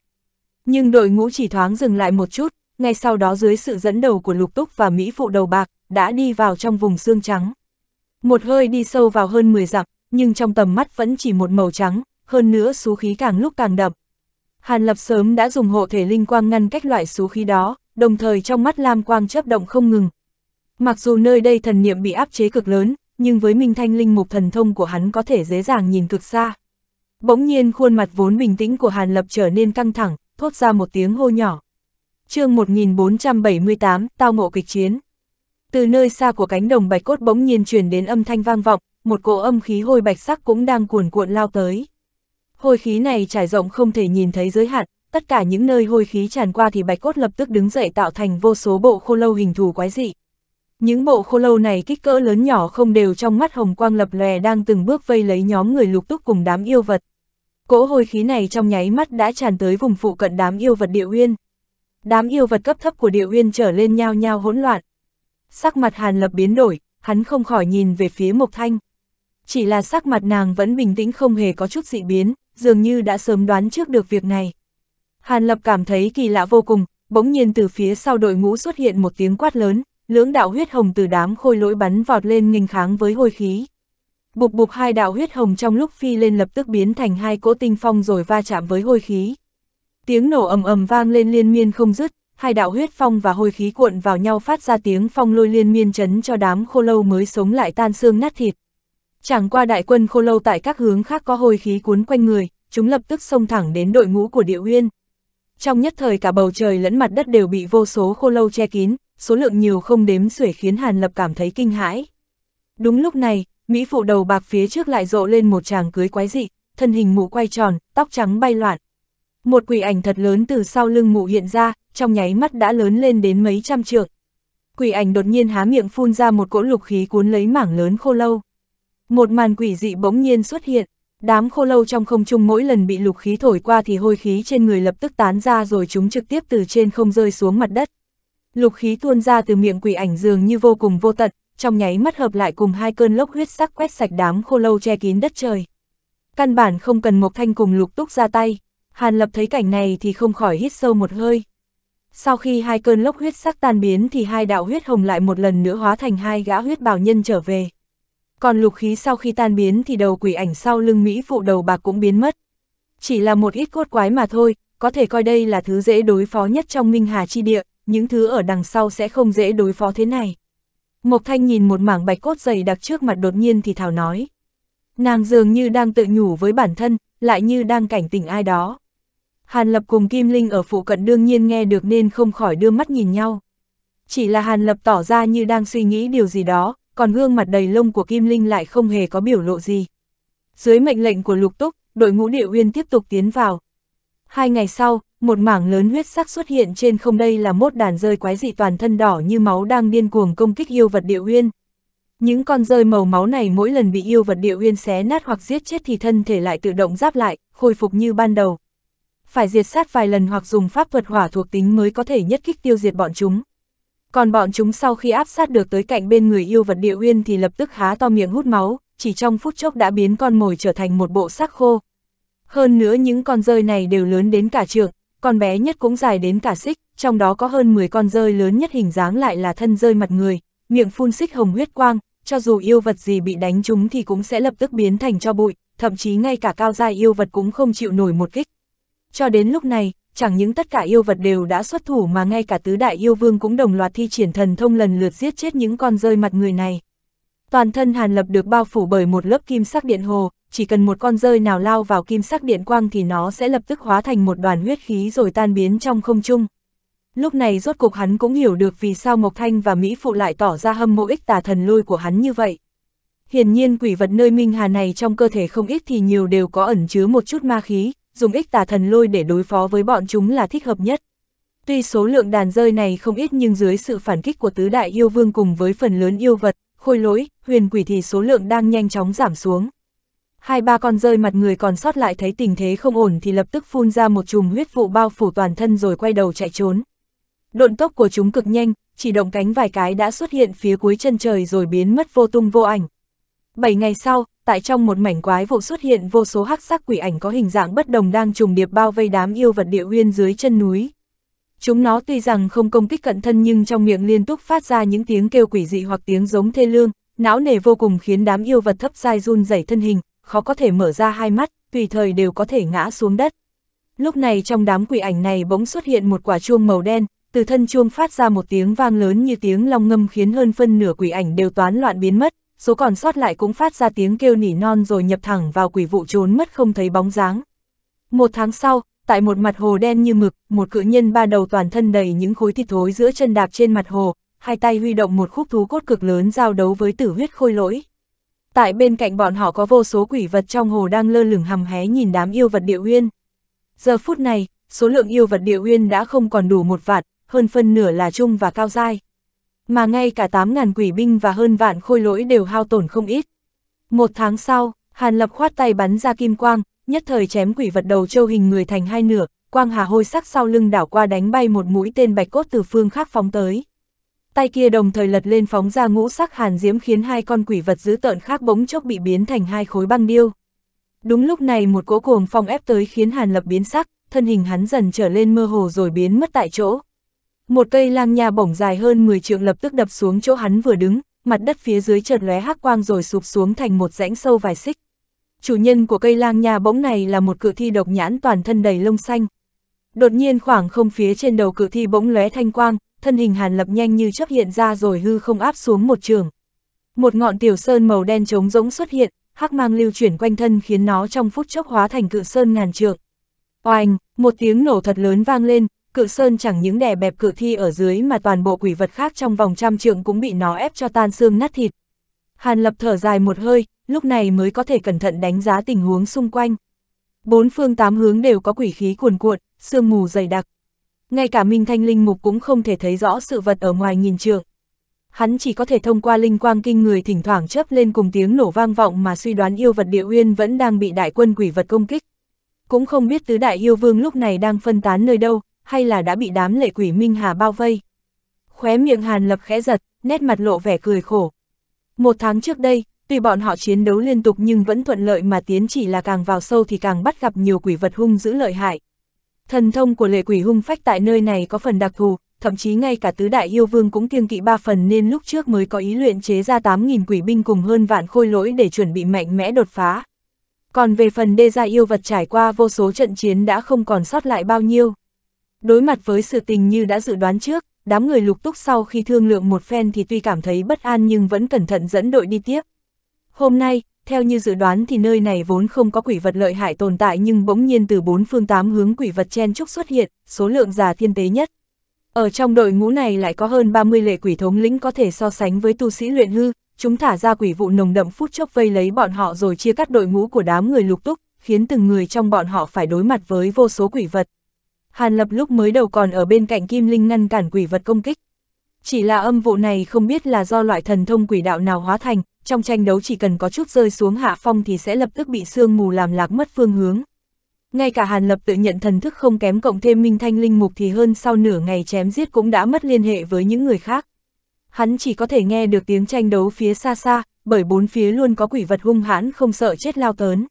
Nhưng đội ngũ chỉ thoáng dừng lại một chút, ngay sau đó dưới sự dẫn đầu của Lục Túc và Mỹ Phụ Đầu Bạc, đã đi vào trong vùng xương trắng. Một hơi đi sâu vào hơn 10 dặm, nhưng trong tầm mắt vẫn chỉ một màu trắng, hơn nữa số khí càng lúc càng đậm. Hàn Lập sớm đã dùng hộ thể linh quang ngăn cách loại số khí đó, đồng thời trong mắt lam quang chấp động không ngừng. Mặc dù nơi đây thần niệm bị áp chế cực lớn, nhưng với Minh Thanh Linh Mục thần thông của hắn có thể dễ dàng nhìn cực xa. Bỗng nhiên khuôn mặt vốn bình tĩnh của Hàn Lập trở nên căng thẳng, thốt ra một tiếng hô nhỏ. chương 1478, tao ngộ kịch chiến. Từ nơi xa của cánh đồng bạch cốt bỗng nhiên truyền đến âm thanh vang vọng, một cỗ âm khí hôi bạch sắc cũng đang cuồn cuộn lao tới. Hôi khí này trải rộng không thể nhìn thấy giới hạn, tất cả những nơi hôi khí tràn qua thì bạch cốt lập tức đứng dậy tạo thành vô số bộ khô lâu hình thù quái dị. Những bộ khô lâu này kích cỡ lớn nhỏ không đều trong mắt hồng quang lập lòe đang từng bước vây lấy nhóm người lục túc cùng đám yêu vật. Cỗ hôi khí này trong nháy mắt đã tràn tới vùng phụ cận đám yêu vật địa uyên. Đám yêu vật cấp thấp của địa uyên trở lên nhao nhao hỗn loạn. Sắc mặt Hàn Lập biến đổi, hắn không khỏi nhìn về phía Mộc Thanh. Chỉ là sắc mặt nàng vẫn bình tĩnh không hề có chút dị biến, dường như đã sớm đoán trước được việc này. Hàn Lập cảm thấy kỳ lạ vô cùng, bỗng nhiên từ phía sau đội ngũ xuất hiện một tiếng quát lớn, lưỡng đạo huyết hồng từ đám khôi lỗi bắn vọt lên nghênh kháng với hôi khí. Bục bục hai đạo huyết hồng trong lúc phi lên lập tức biến thành hai cỗ tinh phong rồi va chạm với hôi khí. Tiếng nổ ầm ầm vang lên liên miên không dứt, hai đạo huyết phong và hôi khí cuộn vào nhau phát ra tiếng phong lôi liên miên chấn cho đám khô lâu mới sống lại tan xương nát thịt. Chẳng qua đại quân khô lâu tại các hướng khác có hôi khí cuốn quanh người, chúng lập tức xông thẳng đến đội ngũ của địa uyên. Trong nhất thời cả bầu trời lẫn mặt đất đều bị vô số khô lâu che kín, số lượng nhiều không đếm xuể khiến Hàn Lập cảm thấy kinh hãi. Đúng lúc này, Mỹ phụ đầu bạc phía trước lại rộ lên một chàng cưới quái dị, thân hình mụ quay tròn, tóc trắng bay loạn. Một quỷ ảnh thật lớn từ sau lưng mụ hiện ra, trong nháy mắt đã lớn lên đến mấy trăm trượng. Quỷ ảnh đột nhiên há miệng phun ra một cỗ lục khí cuốn lấy mảng lớn khô lâu. Một màn quỷ dị bỗng nhiên xuất hiện, đám khô lâu trong không trung mỗi lần bị lục khí thổi qua thì hôi khí trên người lập tức tán ra rồi chúng trực tiếp từ trên không rơi xuống mặt đất lục khí tuôn ra từ miệng quỷ ảnh dường như vô cùng vô tận, trong nháy mắt hợp lại cùng hai cơn lốc huyết sắc quét sạch đám khô lâu che kín đất trời. Căn bản không cần Mộc Thanh cùng lục túc ra tay, Hàn Lập thấy cảnh này thì không khỏi hít sâu một hơi. Sau khi hai cơn lốc huyết sắc tan biến thì hai đạo huyết hồng lại một lần nữa hóa thành hai gã huyết bảo nhân trở về. Còn lục khí sau khi tan biến thì đầu quỷ ảnh sau lưng Mỹ phụ đầu bạc cũng biến mất. Chỉ là một ít cốt quái mà thôi, có thể coi đây là thứ dễ đối phó nhất trong Minh Hà Chi Địa những thứ ở đằng sau sẽ không dễ đối phó thế này. Mộc Thanh nhìn một mảng bạch cốt dày đặc trước mặt đột nhiên thì thảo nói. Nàng dường như đang tự nhủ với bản thân, lại như đang cảnh tỉnh ai đó. Hàn Lập cùng Kim Linh ở phụ cận đương nhiên nghe được nên không khỏi đưa mắt nhìn nhau. Chỉ là Hàn Lập tỏ ra như đang suy nghĩ điều gì đó, còn gương mặt đầy lông của Kim Linh lại không hề có biểu lộ gì. Dưới mệnh lệnh của Lục Túc, đội ngũ địa uyên tiếp tục tiến vào. Hai ngày sau, một mảng lớn huyết sắc xuất hiện trên không đây là mốt đàn rơi quái dị toàn thân đỏ như máu đang điên cuồng công kích yêu vật địa uyên. Những con rơi màu máu này mỗi lần bị yêu vật địa uyên xé nát hoặc giết chết thì thân thể lại tự động giáp lại, khôi phục như ban đầu. Phải diệt sát vài lần hoặc dùng pháp thuật hỏa thuộc tính mới có thể nhất kích tiêu diệt bọn chúng. Còn bọn chúng sau khi áp sát được tới cạnh bên người yêu vật địa uyên thì lập tức há to miệng hút máu, chỉ trong phút chốc đã biến con mồi trở thành một bộ xác khô. Hơn nữa những con rơi này đều lớn đến cả trượng, con bé nhất cũng dài đến cả xích, trong đó có hơn 10 con rơi lớn nhất hình dáng lại là thân rơi mặt người, miệng phun xích hồng huyết quang, cho dù yêu vật gì bị đánh chúng thì cũng sẽ lập tức biến thành cho bụi, thậm chí ngay cả cao giai yêu vật cũng không chịu nổi một kích. Cho đến lúc này, chẳng những tất cả yêu vật đều đã xuất thủ mà ngay cả tứ đại yêu vương cũng đồng loạt thi triển thần thông lần lượt giết chết những con rơi mặt người này. Toàn thân Hàn Lập được bao phủ bởi một lớp kim sắc điện hồ, chỉ cần một con rơi nào lao vào kim sắc điện quang thì nó sẽ lập tức hóa thành một đoàn huyết khí rồi tan biến trong không trung. Lúc này rốt cuộc hắn cũng hiểu được vì sao Mộc Thanh và Mỹ Phụ lại tỏ ra hâm mộ ích tà thần lôi của hắn như vậy. Hiển nhiên quỷ vật nơi Minh Hà này trong cơ thể không ít thì nhiều đều có ẩn chứa một chút ma khí, dùng ích tà thần lôi để đối phó với bọn chúng là thích hợp nhất. Tuy số lượng đàn rơi này không ít nhưng dưới sự phản kích của tứ đại yêu vương cùng với phần lớn yêu vật, khôi lỗi, huyền quỷ thì số lượng đang nhanh chóng giảm xuống. Hai ba con rơi mặt người còn sót lại thấy tình thế không ổn thì lập tức phun ra một chùm huyết vụ bao phủ toàn thân rồi quay đầu chạy trốn. Độn tốc của chúng cực nhanh, chỉ động cánh vài cái đã xuất hiện phía cuối chân trời rồi biến mất vô tung vô ảnh. Bảy ngày sau, tại trong một mảnh quái vụ xuất hiện vô số hắc sắc quỷ ảnh có hình dạng bất đồng đang trùng điệp bao vây đám yêu vật địa uyên dưới chân núi. Chúng nó tuy rằng không công kích cận thân nhưng trong miệng liên tục phát ra những tiếng kêu quỷ dị hoặc tiếng giống thê lương, não nề vô cùng khiến đám yêu vật thấp dai run rẩy thân hình, khó có thể mở ra hai mắt, tùy thời đều có thể ngã xuống đất. Lúc này trong đám quỷ ảnh này bỗng xuất hiện một quả chuông màu đen, từ thân chuông phát ra một tiếng vang lớn như tiếng long ngâm khiến hơn phân nửa quỷ ảnh đều toán loạn biến mất, số còn sót lại cũng phát ra tiếng kêu nỉ non rồi nhập thẳng vào quỷ vụ trốn mất không thấy bóng dáng. Một tháng sau, tại một mặt hồ đen như mực, một cự nhân ba đầu toàn thân đầy những khối thịt thối giữa chân đạp trên mặt hồ, hai tay huy động một khúc thú cốt cực lớn giao đấu với tử huyết khôi lỗi. Tại bên cạnh bọn họ có vô số quỷ vật trong hồ đang lơ lửng hầm hé nhìn đám yêu vật địa uyên. Giờ phút này, số lượng yêu vật địa uyên đã không còn đủ một vạn, hơn phân nửa là trung và cao dai. Mà ngay cả 8.000 quỷ binh và hơn vạn khôi lỗi đều hao tổn không ít. Một tháng sau, Hàn Lập khoát tay bắn ra kim quang, nhất thời chém quỷ vật đầu châu hình người thành hai nửa, quang hà hôi sắc sau lưng đảo qua đánh bay một mũi tên bạch cốt từ phương khác phóng tới. Tay kia đồng thời lật lên phóng ra ngũ sắc hàn diễm khiến hai con quỷ vật dữ tợn khác bỗng chốc bị biến thành hai khối băng điêu. Đúng lúc này một cỗ cuồng phong ép tới khiến Hàn Lập biến sắc, thân hình hắn dần trở lên mơ hồ rồi biến mất tại chỗ. Một cây lang nha bổng dài hơn 10 trượng lập tức đập xuống chỗ hắn vừa đứng, mặt đất phía dưới chợt lóe hắc quang rồi sụp xuống thành một rãnh sâu vài xích chủ nhân của cây lang nha bỗng này là một cự thi độc nhãn toàn thân đầy lông xanh. Đột nhiên khoảng không phía trên đầu cự thi bỗng lóe thanh quang, thân hình hàn lập nhanh như chấp hiện ra rồi hư không áp xuống một trường. Một ngọn tiểu sơn màu đen trống rỗng xuất hiện, hắc mang lưu chuyển quanh thân khiến nó trong phút chốc hóa thành cự sơn ngàn trượng. Oanh, một tiếng nổ thật lớn vang lên, cự sơn chẳng những đè bẹp cự thi ở dưới mà toàn bộ quỷ vật khác trong vòng trăm trượng cũng bị nó ép cho tan xương nát thịt. Hàn lập thở dài một hơi, lúc này mới có thể cẩn thận đánh giá tình huống xung quanh. Bốn phương tám hướng đều có quỷ khí cuồn cuộn, sương mù dày đặc. Ngay cả Minh Thanh Linh Mục cũng không thể thấy rõ sự vật ở ngoài nhìn trường. Hắn chỉ có thể thông qua linh quang kinh người thỉnh thoảng chớp lên cùng tiếng nổ vang vọng mà suy đoán yêu vật địa uyên vẫn đang bị đại quân quỷ vật công kích. Cũng không biết tứ đại yêu vương lúc này đang phân tán nơi đâu, hay là đã bị đám lệ quỷ Minh Hà bao vây. Khóe miệng Hàn Lập khẽ giật, nét mặt lộ vẻ cười khổ. Một tháng trước đây, Tuy bọn họ chiến đấu liên tục nhưng vẫn thuận lợi mà tiến chỉ là càng vào sâu thì càng bắt gặp nhiều quỷ vật hung dữ lợi hại. Thần thông của lệ quỷ hung phách tại nơi này có phần đặc thù, thậm chí ngay cả tứ đại yêu vương cũng kiêng kỵ ba phần nên lúc trước mới có ý luyện chế ra 8.000 quỷ binh cùng hơn vạn khôi lỗi để chuẩn bị mạnh mẽ đột phá. Còn về phần đê gia yêu vật trải qua vô số trận chiến đã không còn sót lại bao nhiêu. Đối mặt với sự tình như đã dự đoán trước, đám người lục túc sau khi thương lượng một phen thì tuy cảm thấy bất an nhưng vẫn cẩn thận dẫn đội đi tiếp. Hôm nay, theo như dự đoán thì nơi này vốn không có quỷ vật lợi hại tồn tại nhưng bỗng nhiên từ bốn phương tám hướng quỷ vật chen trúc xuất hiện, số lượng già thiên tế nhất. Ở trong đội ngũ này lại có hơn 30 lệ quỷ thống lĩnh có thể so sánh với tu sĩ luyện hư, chúng thả ra quỷ vụ nồng đậm phút chốc vây lấy bọn họ rồi chia cắt đội ngũ của đám người lục túc, khiến từng người trong bọn họ phải đối mặt với vô số quỷ vật. Hàn Lập lúc mới đầu còn ở bên cạnh Kim Linh ngăn cản quỷ vật công kích. Chỉ là âm vụ này không biết là do loại thần thông quỷ đạo nào hóa thành, trong tranh đấu chỉ cần có chút rơi xuống hạ phong thì sẽ lập tức bị sương mù làm lạc mất phương hướng. Ngay cả Hàn Lập tự nhận thần thức không kém cộng thêm minh thanh linh mục thì hơn sau nửa ngày chém giết cũng đã mất liên hệ với những người khác. Hắn chỉ có thể nghe được tiếng tranh đấu phía xa xa, bởi bốn phía luôn có quỷ vật hung hãn không sợ chết lao tớn.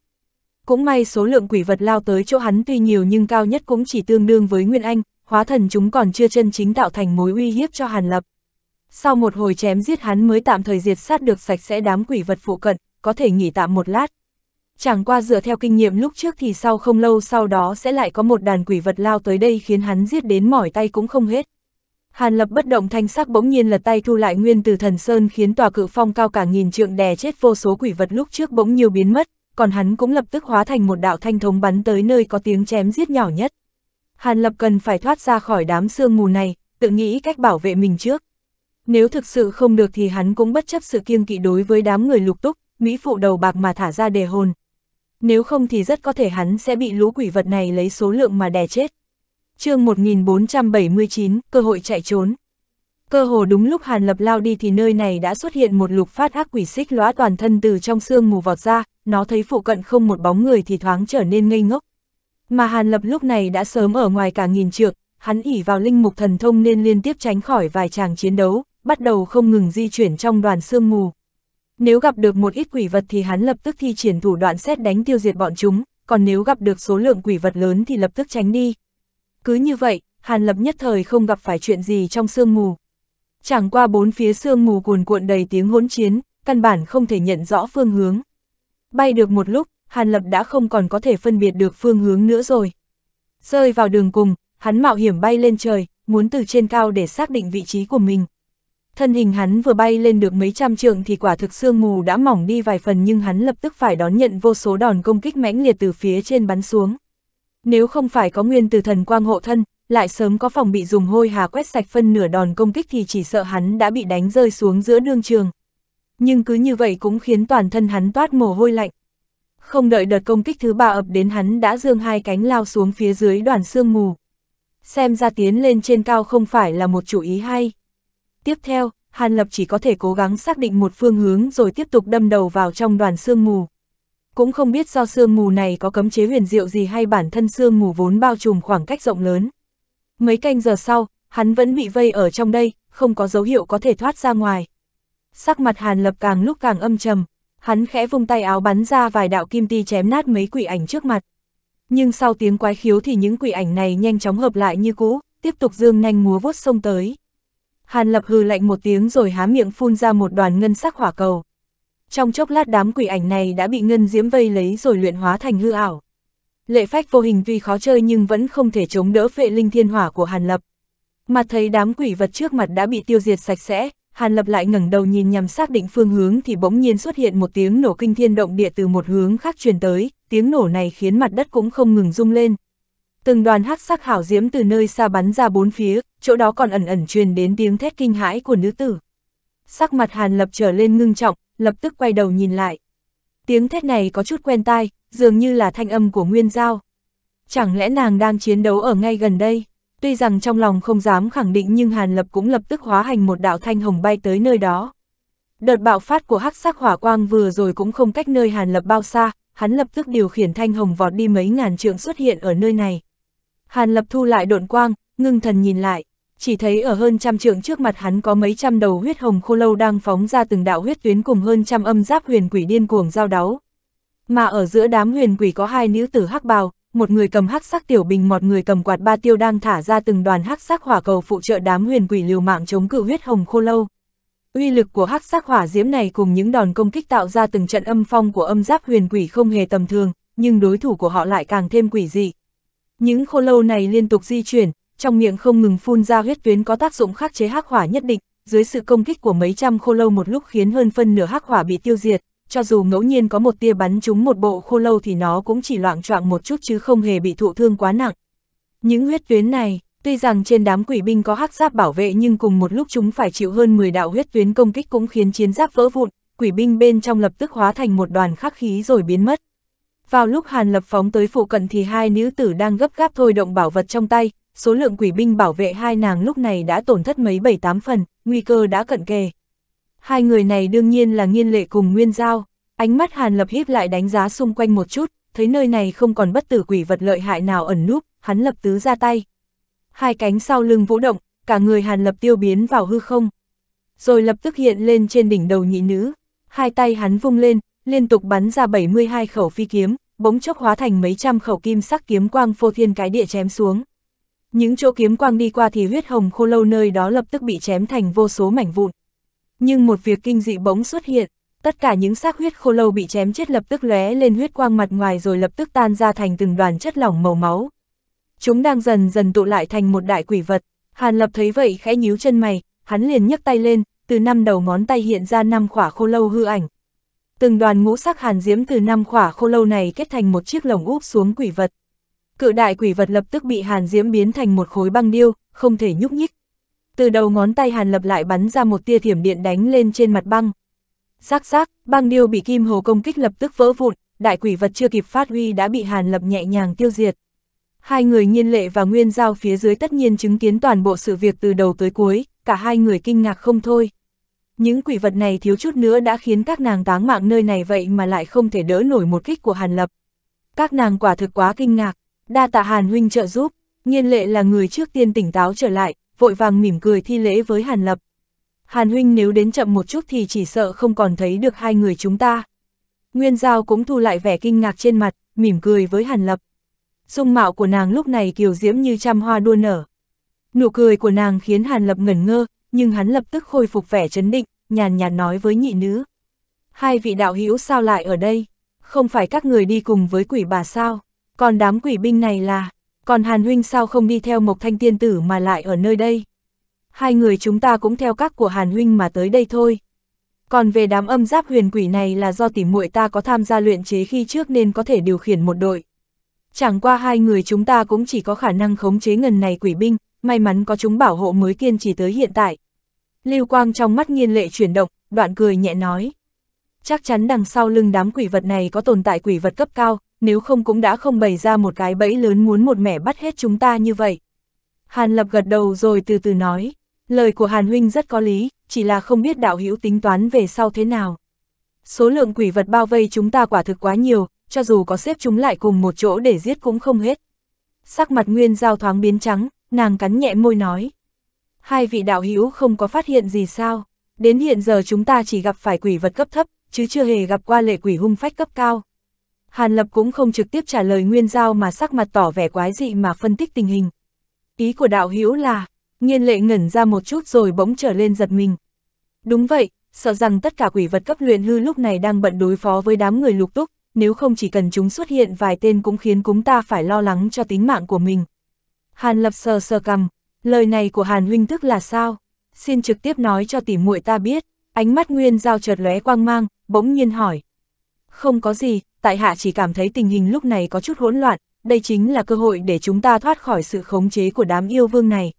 Cũng may số lượng quỷ vật lao tới chỗ hắn tuy nhiều nhưng cao nhất cũng chỉ tương đương với Nguyên Anh, hóa thần chúng còn chưa chân chính tạo thành mối uy hiếp cho Hàn Lập sau một hồi chém giết hắn mới tạm thời diệt sát được sạch sẽ đám quỷ vật phụ cận, có thể nghỉ tạm một lát. Chẳng qua dựa theo kinh nghiệm lúc trước thì sau không lâu sau đó sẽ lại có một đàn quỷ vật lao tới đây khiến hắn giết đến mỏi tay cũng không hết. Hàn lập bất động thanh sắc bỗng nhiên lật tay thu lại nguyên từ thần sơn khiến tòa cự phong cao cả nghìn trượng đè chết vô số quỷ vật lúc trước bỗng nhiều biến mất, còn hắn cũng lập tức hóa thành một đạo thanh thống bắn tới nơi có tiếng chém giết nhỏ nhất. Hàn lập cần phải thoát ra khỏi đám sương mù này, tự nghĩ cách bảo vệ mình trước. Nếu thực sự không được thì hắn cũng bất chấp sự kiêng kỵ đối với đám người lục túc, Mỹ phụ đầu bạc mà thả ra đề hồn. Nếu không thì rất có thể hắn sẽ bị lũ quỷ vật này lấy số lượng mà đè chết. chương 1479, cơ hội chạy trốn. Cơ hồ đúng lúc Hàn Lập lao đi thì nơi này đã xuất hiện một lục phát ác quỷ xích lóa toàn thân từ trong xương mù vọt ra, nó thấy phụ cận không một bóng người thì thoáng trở nên ngây ngốc. Mà Hàn Lập lúc này đã sớm ở ngoài cả nghìn trượng, hắn ỉ vào linh mục thần thông nên liên tiếp tránh khỏi vài chàng chiến đấu, bắt đầu không ngừng di chuyển trong đoàn sương mù. Nếu gặp được một ít quỷ vật thì hắn lập tức thi triển thủ đoạn xét đánh tiêu diệt bọn chúng, còn nếu gặp được số lượng quỷ vật lớn thì lập tức tránh đi. Cứ như vậy, Hàn Lập nhất thời không gặp phải chuyện gì trong sương mù. Chẳng qua bốn phía sương mù cuồn cuộn đầy tiếng hỗn chiến, căn bản không thể nhận rõ phương hướng. Bay được một lúc, Hàn Lập đã không còn có thể phân biệt được phương hướng nữa rồi. Rơi vào đường cùng, hắn mạo hiểm bay lên trời, muốn từ trên cao để xác định vị trí của mình thân hình hắn vừa bay lên được mấy trăm trượng thì quả thực sương mù đã mỏng đi vài phần nhưng hắn lập tức phải đón nhận vô số đòn công kích mãnh liệt từ phía trên bắn xuống. Nếu không phải có nguyên từ thần quang hộ thân, lại sớm có phòng bị dùng hôi hà quét sạch phân nửa đòn công kích thì chỉ sợ hắn đã bị đánh rơi xuống giữa đương trường. Nhưng cứ như vậy cũng khiến toàn thân hắn toát mồ hôi lạnh. Không đợi đợt công kích thứ ba ập đến hắn đã dương hai cánh lao xuống phía dưới đoàn sương mù. Xem ra tiến lên trên cao không phải là một chủ ý hay. Tiếp theo, Hàn Lập chỉ có thể cố gắng xác định một phương hướng rồi tiếp tục đâm đầu vào trong đoàn sương mù. Cũng không biết do sương mù này có cấm chế huyền diệu gì hay bản thân sương mù vốn bao trùm khoảng cách rộng lớn. Mấy canh giờ sau, hắn vẫn bị vây ở trong đây, không có dấu hiệu có thể thoát ra ngoài. Sắc mặt Hàn Lập càng lúc càng âm trầm, hắn khẽ vung tay áo bắn ra vài đạo kim ti chém nát mấy quỷ ảnh trước mặt. Nhưng sau tiếng quái khiếu thì những quỷ ảnh này nhanh chóng hợp lại như cũ, tiếp tục dương nhanh múa vuốt sông tới. Hàn Lập hừ lạnh một tiếng rồi há miệng phun ra một đoàn ngân sắc hỏa cầu. Trong chốc lát đám quỷ ảnh này đã bị ngân diễm vây lấy rồi luyện hóa thành hư ảo. Lệ phách vô hình tuy khó chơi nhưng vẫn không thể chống đỡ phệ linh thiên hỏa của Hàn Lập. Mặt thấy đám quỷ vật trước mặt đã bị tiêu diệt sạch sẽ, Hàn Lập lại ngẩng đầu nhìn nhằm xác định phương hướng thì bỗng nhiên xuất hiện một tiếng nổ kinh thiên động địa từ một hướng khác truyền tới, tiếng nổ này khiến mặt đất cũng không ngừng rung lên, từng đoàn hắc sắc hảo diễm từ nơi xa bắn ra bốn phía, chỗ đó còn ẩn ẩn truyền đến tiếng thét kinh hãi của nữ tử. Sắc mặt Hàn Lập trở lên ngưng trọng, lập tức quay đầu nhìn lại. Tiếng thét này có chút quen tai, dường như là thanh âm của Nguyên Giao. Chẳng lẽ nàng đang chiến đấu ở ngay gần đây? Tuy rằng trong lòng không dám khẳng định nhưng Hàn Lập cũng lập tức hóa hành một đạo thanh hồng bay tới nơi đó. Đợt bạo phát của hắc sắc hỏa quang vừa rồi cũng không cách nơi Hàn Lập bao xa, hắn lập tức điều khiển thanh hồng vọt đi mấy ngàn trượng xuất hiện ở nơi này. Hàn Lập thu lại độn quang, ngưng thần nhìn lại, chỉ thấy ở hơn trăm trượng trước mặt hắn có mấy trăm đầu huyết hồng khô lâu đang phóng ra từng đạo huyết tuyến cùng hơn trăm âm giáp huyền quỷ điên cuồng giao đấu. Mà ở giữa đám huyền quỷ có hai nữ tử hắc bào, một người cầm hắc sắc tiểu bình một người cầm quạt ba tiêu đang thả ra từng đoàn hắc sắc hỏa cầu phụ trợ đám huyền quỷ liều mạng chống cự huyết hồng khô lâu. Uy lực của hắc sắc hỏa diễm này cùng những đòn công kích tạo ra từng trận âm phong của âm giáp huyền quỷ không hề tầm thường, nhưng đối thủ của họ lại càng thêm quỷ dị. Những khô lâu này liên tục di chuyển, trong miệng không ngừng phun ra huyết tuyến có tác dụng khắc chế hắc hỏa nhất định, dưới sự công kích của mấy trăm khô lâu một lúc khiến hơn phân nửa hắc hỏa bị tiêu diệt, cho dù ngẫu nhiên có một tia bắn trúng một bộ khô lâu thì nó cũng chỉ loạn choạng một chút chứ không hề bị thụ thương quá nặng. Những huyết tuyến này, tuy rằng trên đám quỷ binh có hắc giáp bảo vệ nhưng cùng một lúc chúng phải chịu hơn 10 đạo huyết tuyến công kích cũng khiến chiến giáp vỡ vụn, quỷ binh bên trong lập tức hóa thành một đoàn khắc khí rồi biến mất. Vào lúc Hàn Lập phóng tới phụ cận thì hai nữ tử đang gấp gáp thôi động bảo vật trong tay, số lượng quỷ binh bảo vệ hai nàng lúc này đã tổn thất mấy bảy tám phần, nguy cơ đã cận kề. Hai người này đương nhiên là nghiên lệ cùng nguyên giao, ánh mắt Hàn Lập híp lại đánh giá xung quanh một chút, thấy nơi này không còn bất tử quỷ vật lợi hại nào ẩn núp, hắn lập tứ ra tay. Hai cánh sau lưng vũ động, cả người Hàn Lập tiêu biến vào hư không. Rồi lập tức hiện lên trên đỉnh đầu nhị nữ, hai tay hắn vung lên, liên tục bắn ra 72 khẩu phi kiếm, bỗng chốc hóa thành mấy trăm khẩu kim sắc kiếm quang phô thiên cái địa chém xuống. Những chỗ kiếm quang đi qua thì huyết hồng khô lâu nơi đó lập tức bị chém thành vô số mảnh vụn. Nhưng một việc kinh dị bỗng xuất hiện, tất cả những xác huyết khô lâu bị chém chết lập tức lóe lên huyết quang mặt ngoài rồi lập tức tan ra thành từng đoàn chất lỏng màu máu. Chúng đang dần dần tụ lại thành một đại quỷ vật, Hàn Lập thấy vậy khẽ nhíu chân mày, hắn liền nhấc tay lên, từ năm đầu ngón tay hiện ra năm quả khô lâu hư ảnh, từng đoàn ngũ sắc hàn diễm từ năm khỏa khô lâu này kết thành một chiếc lồng úp xuống quỷ vật. Cự đại quỷ vật lập tức bị hàn diễm biến thành một khối băng điêu, không thể nhúc nhích. Từ đầu ngón tay hàn lập lại bắn ra một tia thiểm điện đánh lên trên mặt băng. Rác rác, băng điêu bị kim hồ công kích lập tức vỡ vụn, đại quỷ vật chưa kịp phát huy đã bị hàn lập nhẹ nhàng tiêu diệt. Hai người nhiên lệ và nguyên giao phía dưới tất nhiên chứng kiến toàn bộ sự việc từ đầu tới cuối, cả hai người kinh ngạc không thôi những quỷ vật này thiếu chút nữa đã khiến các nàng táng mạng nơi này vậy mà lại không thể đỡ nổi một kích của Hàn Lập. Các nàng quả thực quá kinh ngạc, đa tạ Hàn huynh trợ giúp, nghiên lệ là người trước tiên tỉnh táo trở lại, vội vàng mỉm cười thi lễ với Hàn Lập. Hàn huynh nếu đến chậm một chút thì chỉ sợ không còn thấy được hai người chúng ta. Nguyên Giao cũng thu lại vẻ kinh ngạc trên mặt, mỉm cười với Hàn Lập. Dung mạo của nàng lúc này kiều diễm như trăm hoa đua nở. Nụ cười của nàng khiến Hàn Lập ngẩn ngơ, nhưng hắn lập tức khôi phục vẻ chấn định, nhàn nhạt nói với nhị nữ. Hai vị đạo hữu sao lại ở đây? Không phải các người đi cùng với quỷ bà sao? Còn đám quỷ binh này là, còn Hàn Huynh sao không đi theo Mộc Thanh Tiên Tử mà lại ở nơi đây? Hai người chúng ta cũng theo các của Hàn Huynh mà tới đây thôi. Còn về đám âm giáp huyền quỷ này là do tỉ muội ta có tham gia luyện chế khi trước nên có thể điều khiển một đội. Chẳng qua hai người chúng ta cũng chỉ có khả năng khống chế ngần này quỷ binh, may mắn có chúng bảo hộ mới kiên trì tới hiện tại. Lưu Quang trong mắt nghiên lệ chuyển động, đoạn cười nhẹ nói. Chắc chắn đằng sau lưng đám quỷ vật này có tồn tại quỷ vật cấp cao, nếu không cũng đã không bày ra một cái bẫy lớn muốn một mẻ bắt hết chúng ta như vậy. Hàn Lập gật đầu rồi từ từ nói, lời của Hàn Huynh rất có lý, chỉ là không biết đạo hữu tính toán về sau thế nào. Số lượng quỷ vật bao vây chúng ta quả thực quá nhiều, cho dù có xếp chúng lại cùng một chỗ để giết cũng không hết. Sắc mặt Nguyên Giao thoáng biến trắng, nàng cắn nhẹ môi nói. Hai vị đạo hữu không có phát hiện gì sao, đến hiện giờ chúng ta chỉ gặp phải quỷ vật cấp thấp, chứ chưa hề gặp qua lệ quỷ hung phách cấp cao. Hàn Lập cũng không trực tiếp trả lời Nguyên Giao mà sắc mặt tỏ vẻ quái dị mà phân tích tình hình. Ý của đạo hữu là, nghiên lệ ngẩn ra một chút rồi bỗng trở lên giật mình. Đúng vậy, sợ rằng tất cả quỷ vật cấp luyện hư lúc này đang bận đối phó với đám người lục túc, nếu không chỉ cần chúng xuất hiện vài tên cũng khiến chúng ta phải lo lắng cho tính mạng của mình. Hàn Lập sờ sờ cầm, lời này của Hàn huynh tức là sao? Xin trực tiếp nói cho tỉ muội ta biết, ánh mắt Nguyên Giao chợt lóe quang mang, bỗng nhiên hỏi. Không có gì, tại hạ chỉ cảm thấy tình hình lúc này có chút hỗn loạn, đây chính là cơ hội để chúng ta thoát khỏi sự khống chế của đám yêu vương này.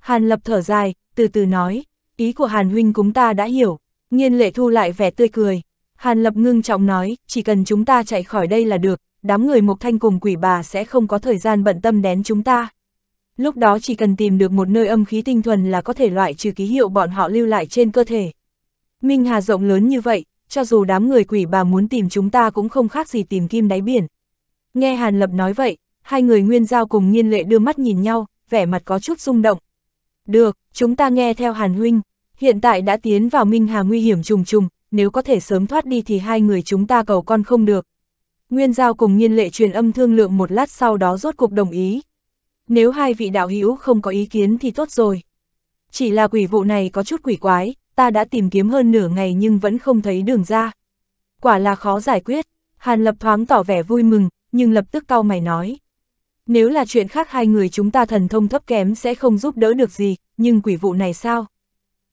Hàn Lập thở dài, từ từ nói, ý của Hàn huynh cũng ta đã hiểu, nghiên lệ thu lại vẻ tươi cười. Hàn Lập ngưng trọng nói, chỉ cần chúng ta chạy khỏi đây là được, đám người Mộc Thanh cùng quỷ bà sẽ không có thời gian bận tâm đến chúng ta lúc đó chỉ cần tìm được một nơi âm khí tinh thuần là có thể loại trừ ký hiệu bọn họ lưu lại trên cơ thể. Minh Hà rộng lớn như vậy, cho dù đám người quỷ bà muốn tìm chúng ta cũng không khác gì tìm kim đáy biển. Nghe Hàn Lập nói vậy, hai người nguyên giao cùng nghiên lệ đưa mắt nhìn nhau, vẻ mặt có chút rung động. Được, chúng ta nghe theo Hàn Huynh, hiện tại đã tiến vào Minh Hà nguy hiểm trùng trùng, nếu có thể sớm thoát đi thì hai người chúng ta cầu con không được. Nguyên giao cùng nghiên lệ truyền âm thương lượng một lát sau đó rốt cuộc đồng ý, nếu hai vị đạo hữu không có ý kiến thì tốt rồi. Chỉ là quỷ vụ này có chút quỷ quái, ta đã tìm kiếm hơn nửa ngày nhưng vẫn không thấy đường ra. Quả là khó giải quyết, Hàn Lập thoáng tỏ vẻ vui mừng, nhưng lập tức cau mày nói. Nếu là chuyện khác hai người chúng ta thần thông thấp kém sẽ không giúp đỡ được gì, nhưng quỷ vụ này sao?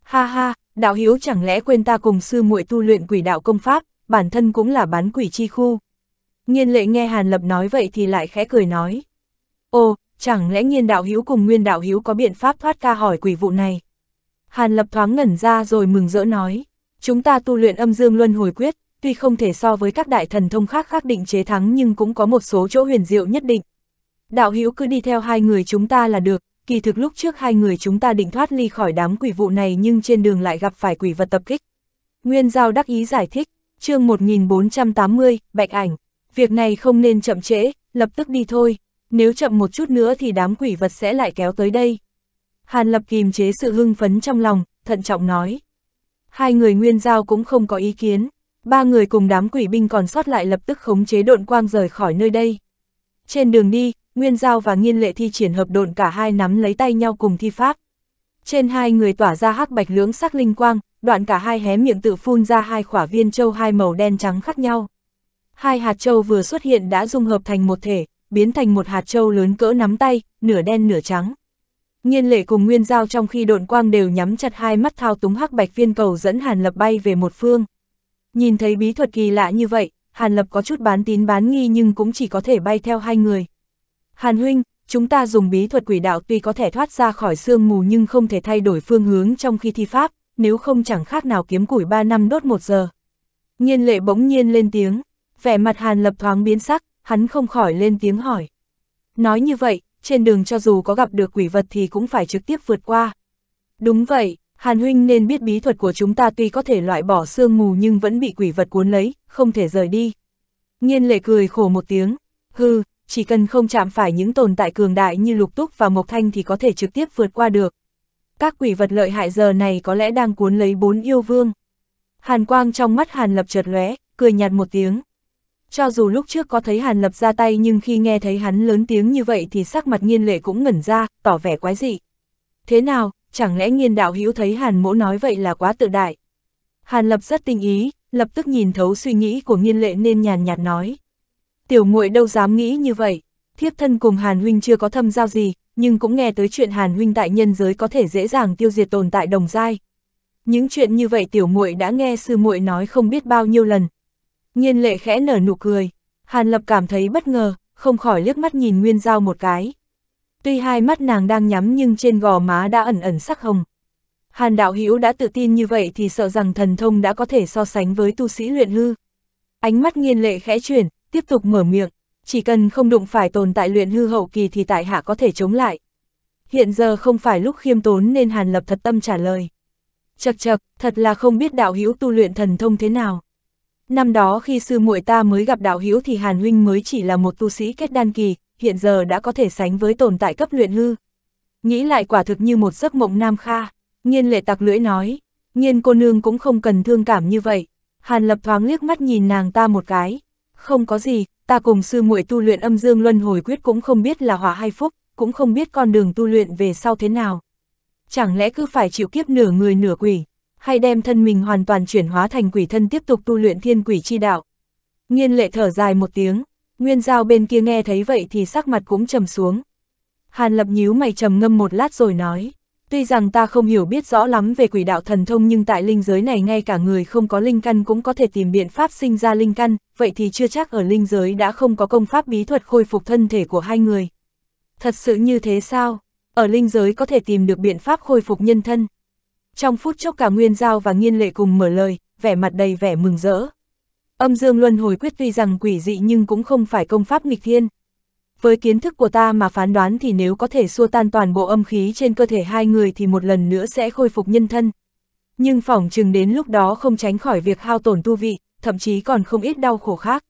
Ha ha, đạo hiếu chẳng lẽ quên ta cùng sư muội tu luyện quỷ đạo công pháp, bản thân cũng là bán quỷ chi khu. Nhiên lệ nghe Hàn Lập nói vậy thì lại khẽ cười nói. Ồ, chẳng lẽ nhiên đạo hữu cùng nguyên đạo hữu có biện pháp thoát ca hỏi quỷ vụ này? Hàn lập thoáng ngẩn ra rồi mừng rỡ nói, chúng ta tu luyện âm dương luân hồi quyết, tuy không thể so với các đại thần thông khác khắc định chế thắng nhưng cũng có một số chỗ huyền diệu nhất định. Đạo hữu cứ đi theo hai người chúng ta là được, kỳ thực lúc trước hai người chúng ta định thoát ly khỏi đám quỷ vụ này nhưng trên đường lại gặp phải quỷ vật tập kích. Nguyên Giao đắc ý giải thích, chương 1480, Bạch Ảnh, việc này không nên chậm trễ, lập tức đi thôi, nếu chậm một chút nữa thì đám quỷ vật sẽ lại kéo tới đây. Hàn Lập kìm chế sự hưng phấn trong lòng, thận trọng nói. Hai người nguyên giao cũng không có ý kiến, ba người cùng đám quỷ binh còn sót lại lập tức khống chế độn quang rời khỏi nơi đây. Trên đường đi, Nguyên Giao và Nghiên Lệ thi triển hợp độn cả hai nắm lấy tay nhau cùng thi pháp. Trên hai người tỏa ra hắc bạch lưỡng sắc linh quang, đoạn cả hai hé miệng tự phun ra hai khỏa viên châu hai màu đen trắng khác nhau. Hai hạt châu vừa xuất hiện đã dung hợp thành một thể, biến thành một hạt trâu lớn cỡ nắm tay, nửa đen nửa trắng. Nhiên lệ cùng nguyên giao trong khi độn quang đều nhắm chặt hai mắt thao túng hắc bạch viên cầu dẫn Hàn Lập bay về một phương. Nhìn thấy bí thuật kỳ lạ như vậy, Hàn Lập có chút bán tín bán nghi nhưng cũng chỉ có thể bay theo hai người. Hàn Huynh, chúng ta dùng bí thuật quỷ đạo tuy có thể thoát ra khỏi sương mù nhưng không thể thay đổi phương hướng trong khi thi pháp, nếu không chẳng khác nào kiếm củi ba năm đốt một giờ. Nhiên lệ bỗng nhiên lên tiếng, vẻ mặt Hàn Lập thoáng biến sắc, hắn không khỏi lên tiếng hỏi. Nói như vậy, trên đường cho dù có gặp được quỷ vật thì cũng phải trực tiếp vượt qua. Đúng vậy, Hàn Huynh nên biết bí thuật của chúng ta tuy có thể loại bỏ sương mù nhưng vẫn bị quỷ vật cuốn lấy, không thể rời đi. Nhiên lệ cười khổ một tiếng, hư, chỉ cần không chạm phải những tồn tại cường đại như lục túc và mộc thanh thì có thể trực tiếp vượt qua được. Các quỷ vật lợi hại giờ này có lẽ đang cuốn lấy bốn yêu vương. Hàn quang trong mắt Hàn lập chợt lóe, cười nhạt một tiếng cho dù lúc trước có thấy Hàn Lập ra tay nhưng khi nghe thấy hắn lớn tiếng như vậy thì sắc mặt nghiên lệ cũng ngẩn ra, tỏ vẻ quái dị. Thế nào, chẳng lẽ nghiên đạo hữu thấy Hàn mỗ nói vậy là quá tự đại? Hàn Lập rất tình ý, lập tức nhìn thấu suy nghĩ của nghiên lệ nên nhàn nhạt nói. Tiểu muội đâu dám nghĩ như vậy, thiếp thân cùng Hàn Huynh chưa có thâm giao gì, nhưng cũng nghe tới chuyện Hàn Huynh tại nhân giới có thể dễ dàng tiêu diệt tồn tại đồng giai. Những chuyện như vậy tiểu muội đã nghe sư muội nói không biết bao nhiêu lần, Nhiên lệ khẽ nở nụ cười. Hàn Lập cảm thấy bất ngờ, không khỏi liếc mắt nhìn Nguyên Giao một cái. Tuy hai mắt nàng đang nhắm nhưng trên gò má đã ẩn ẩn sắc hồng. Hàn Đạo Hữu đã tự tin như vậy thì sợ rằng thần thông đã có thể so sánh với tu sĩ luyện hư. Ánh mắt nghiên lệ khẽ chuyển, tiếp tục mở miệng, chỉ cần không đụng phải tồn tại luyện hư hậu kỳ thì tại hạ có thể chống lại. Hiện giờ không phải lúc khiêm tốn nên Hàn Lập thật tâm trả lời. Chật chật, thật là không biết đạo hữu tu luyện thần thông thế nào. Năm đó khi sư muội ta mới gặp đạo hiếu thì Hàn Huynh mới chỉ là một tu sĩ kết đan kỳ, hiện giờ đã có thể sánh với tồn tại cấp luyện hư. Nghĩ lại quả thực như một giấc mộng nam kha, nghiên lệ tặc lưỡi nói, nghiên cô nương cũng không cần thương cảm như vậy. Hàn lập thoáng liếc mắt nhìn nàng ta một cái, không có gì, ta cùng sư muội tu luyện âm dương luân hồi quyết cũng không biết là hỏa hay phúc, cũng không biết con đường tu luyện về sau thế nào. Chẳng lẽ cứ phải chịu kiếp nửa người nửa quỷ hay đem thân mình hoàn toàn chuyển hóa thành quỷ thân tiếp tục tu luyện thiên quỷ chi đạo. Nghiên lệ thở dài một tiếng, nguyên giao bên kia nghe thấy vậy thì sắc mặt cũng trầm xuống. Hàn lập nhíu mày trầm ngâm một lát rồi nói, tuy rằng ta không hiểu biết rõ lắm về quỷ đạo thần thông nhưng tại linh giới này ngay cả người không có linh căn cũng có thể tìm biện pháp sinh ra linh căn, vậy thì chưa chắc ở linh giới đã không có công pháp bí thuật khôi phục thân thể của hai người. Thật sự như thế sao? Ở linh giới có thể tìm được biện pháp khôi phục nhân thân. Trong phút chốc cả Nguyên Giao và Nghiên Lệ cùng mở lời, vẻ mặt đầy vẻ mừng rỡ. Âm dương luân hồi quyết tuy rằng quỷ dị nhưng cũng không phải công pháp nghịch thiên. Với kiến thức của ta mà phán đoán thì nếu có thể xua tan toàn bộ âm khí trên cơ thể hai người thì một lần nữa sẽ khôi phục nhân thân. Nhưng phỏng chừng đến lúc đó không tránh khỏi việc hao tổn tu vị, thậm chí còn không ít đau khổ khác.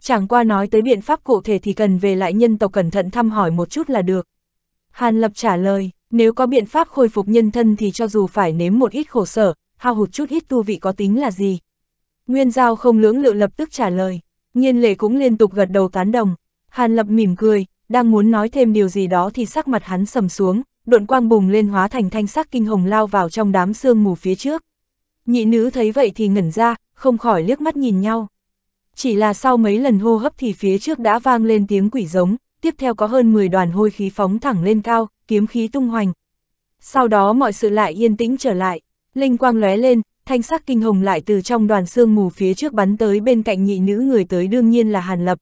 Chẳng qua nói tới biện pháp cụ thể thì cần về lại nhân tộc cẩn thận thăm hỏi một chút là được. Hàn Lập trả lời, nếu có biện pháp khôi phục nhân thân thì cho dù phải nếm một ít khổ sở, hao hụt chút ít tu vị có tính là gì. Nguyên Giao không lưỡng lự lập tức trả lời, nhiên lệ cũng liên tục gật đầu tán đồng. Hàn Lập mỉm cười, đang muốn nói thêm điều gì đó thì sắc mặt hắn sầm xuống, độn quang bùng lên hóa thành thanh sắc kinh hồng lao vào trong đám sương mù phía trước. Nhị nữ thấy vậy thì ngẩn ra, không khỏi liếc mắt nhìn nhau. Chỉ là sau mấy lần hô hấp thì phía trước đã vang lên tiếng quỷ giống, tiếp theo có hơn 10 đoàn hôi khí phóng thẳng lên cao, kiếm khí tung hoành. Sau đó mọi sự lại yên tĩnh trở lại, linh quang lóe lên, thanh sắc kinh hồng lại từ trong đoàn sương mù phía trước bắn tới bên cạnh nhị nữ người tới đương nhiên là Hàn Lập.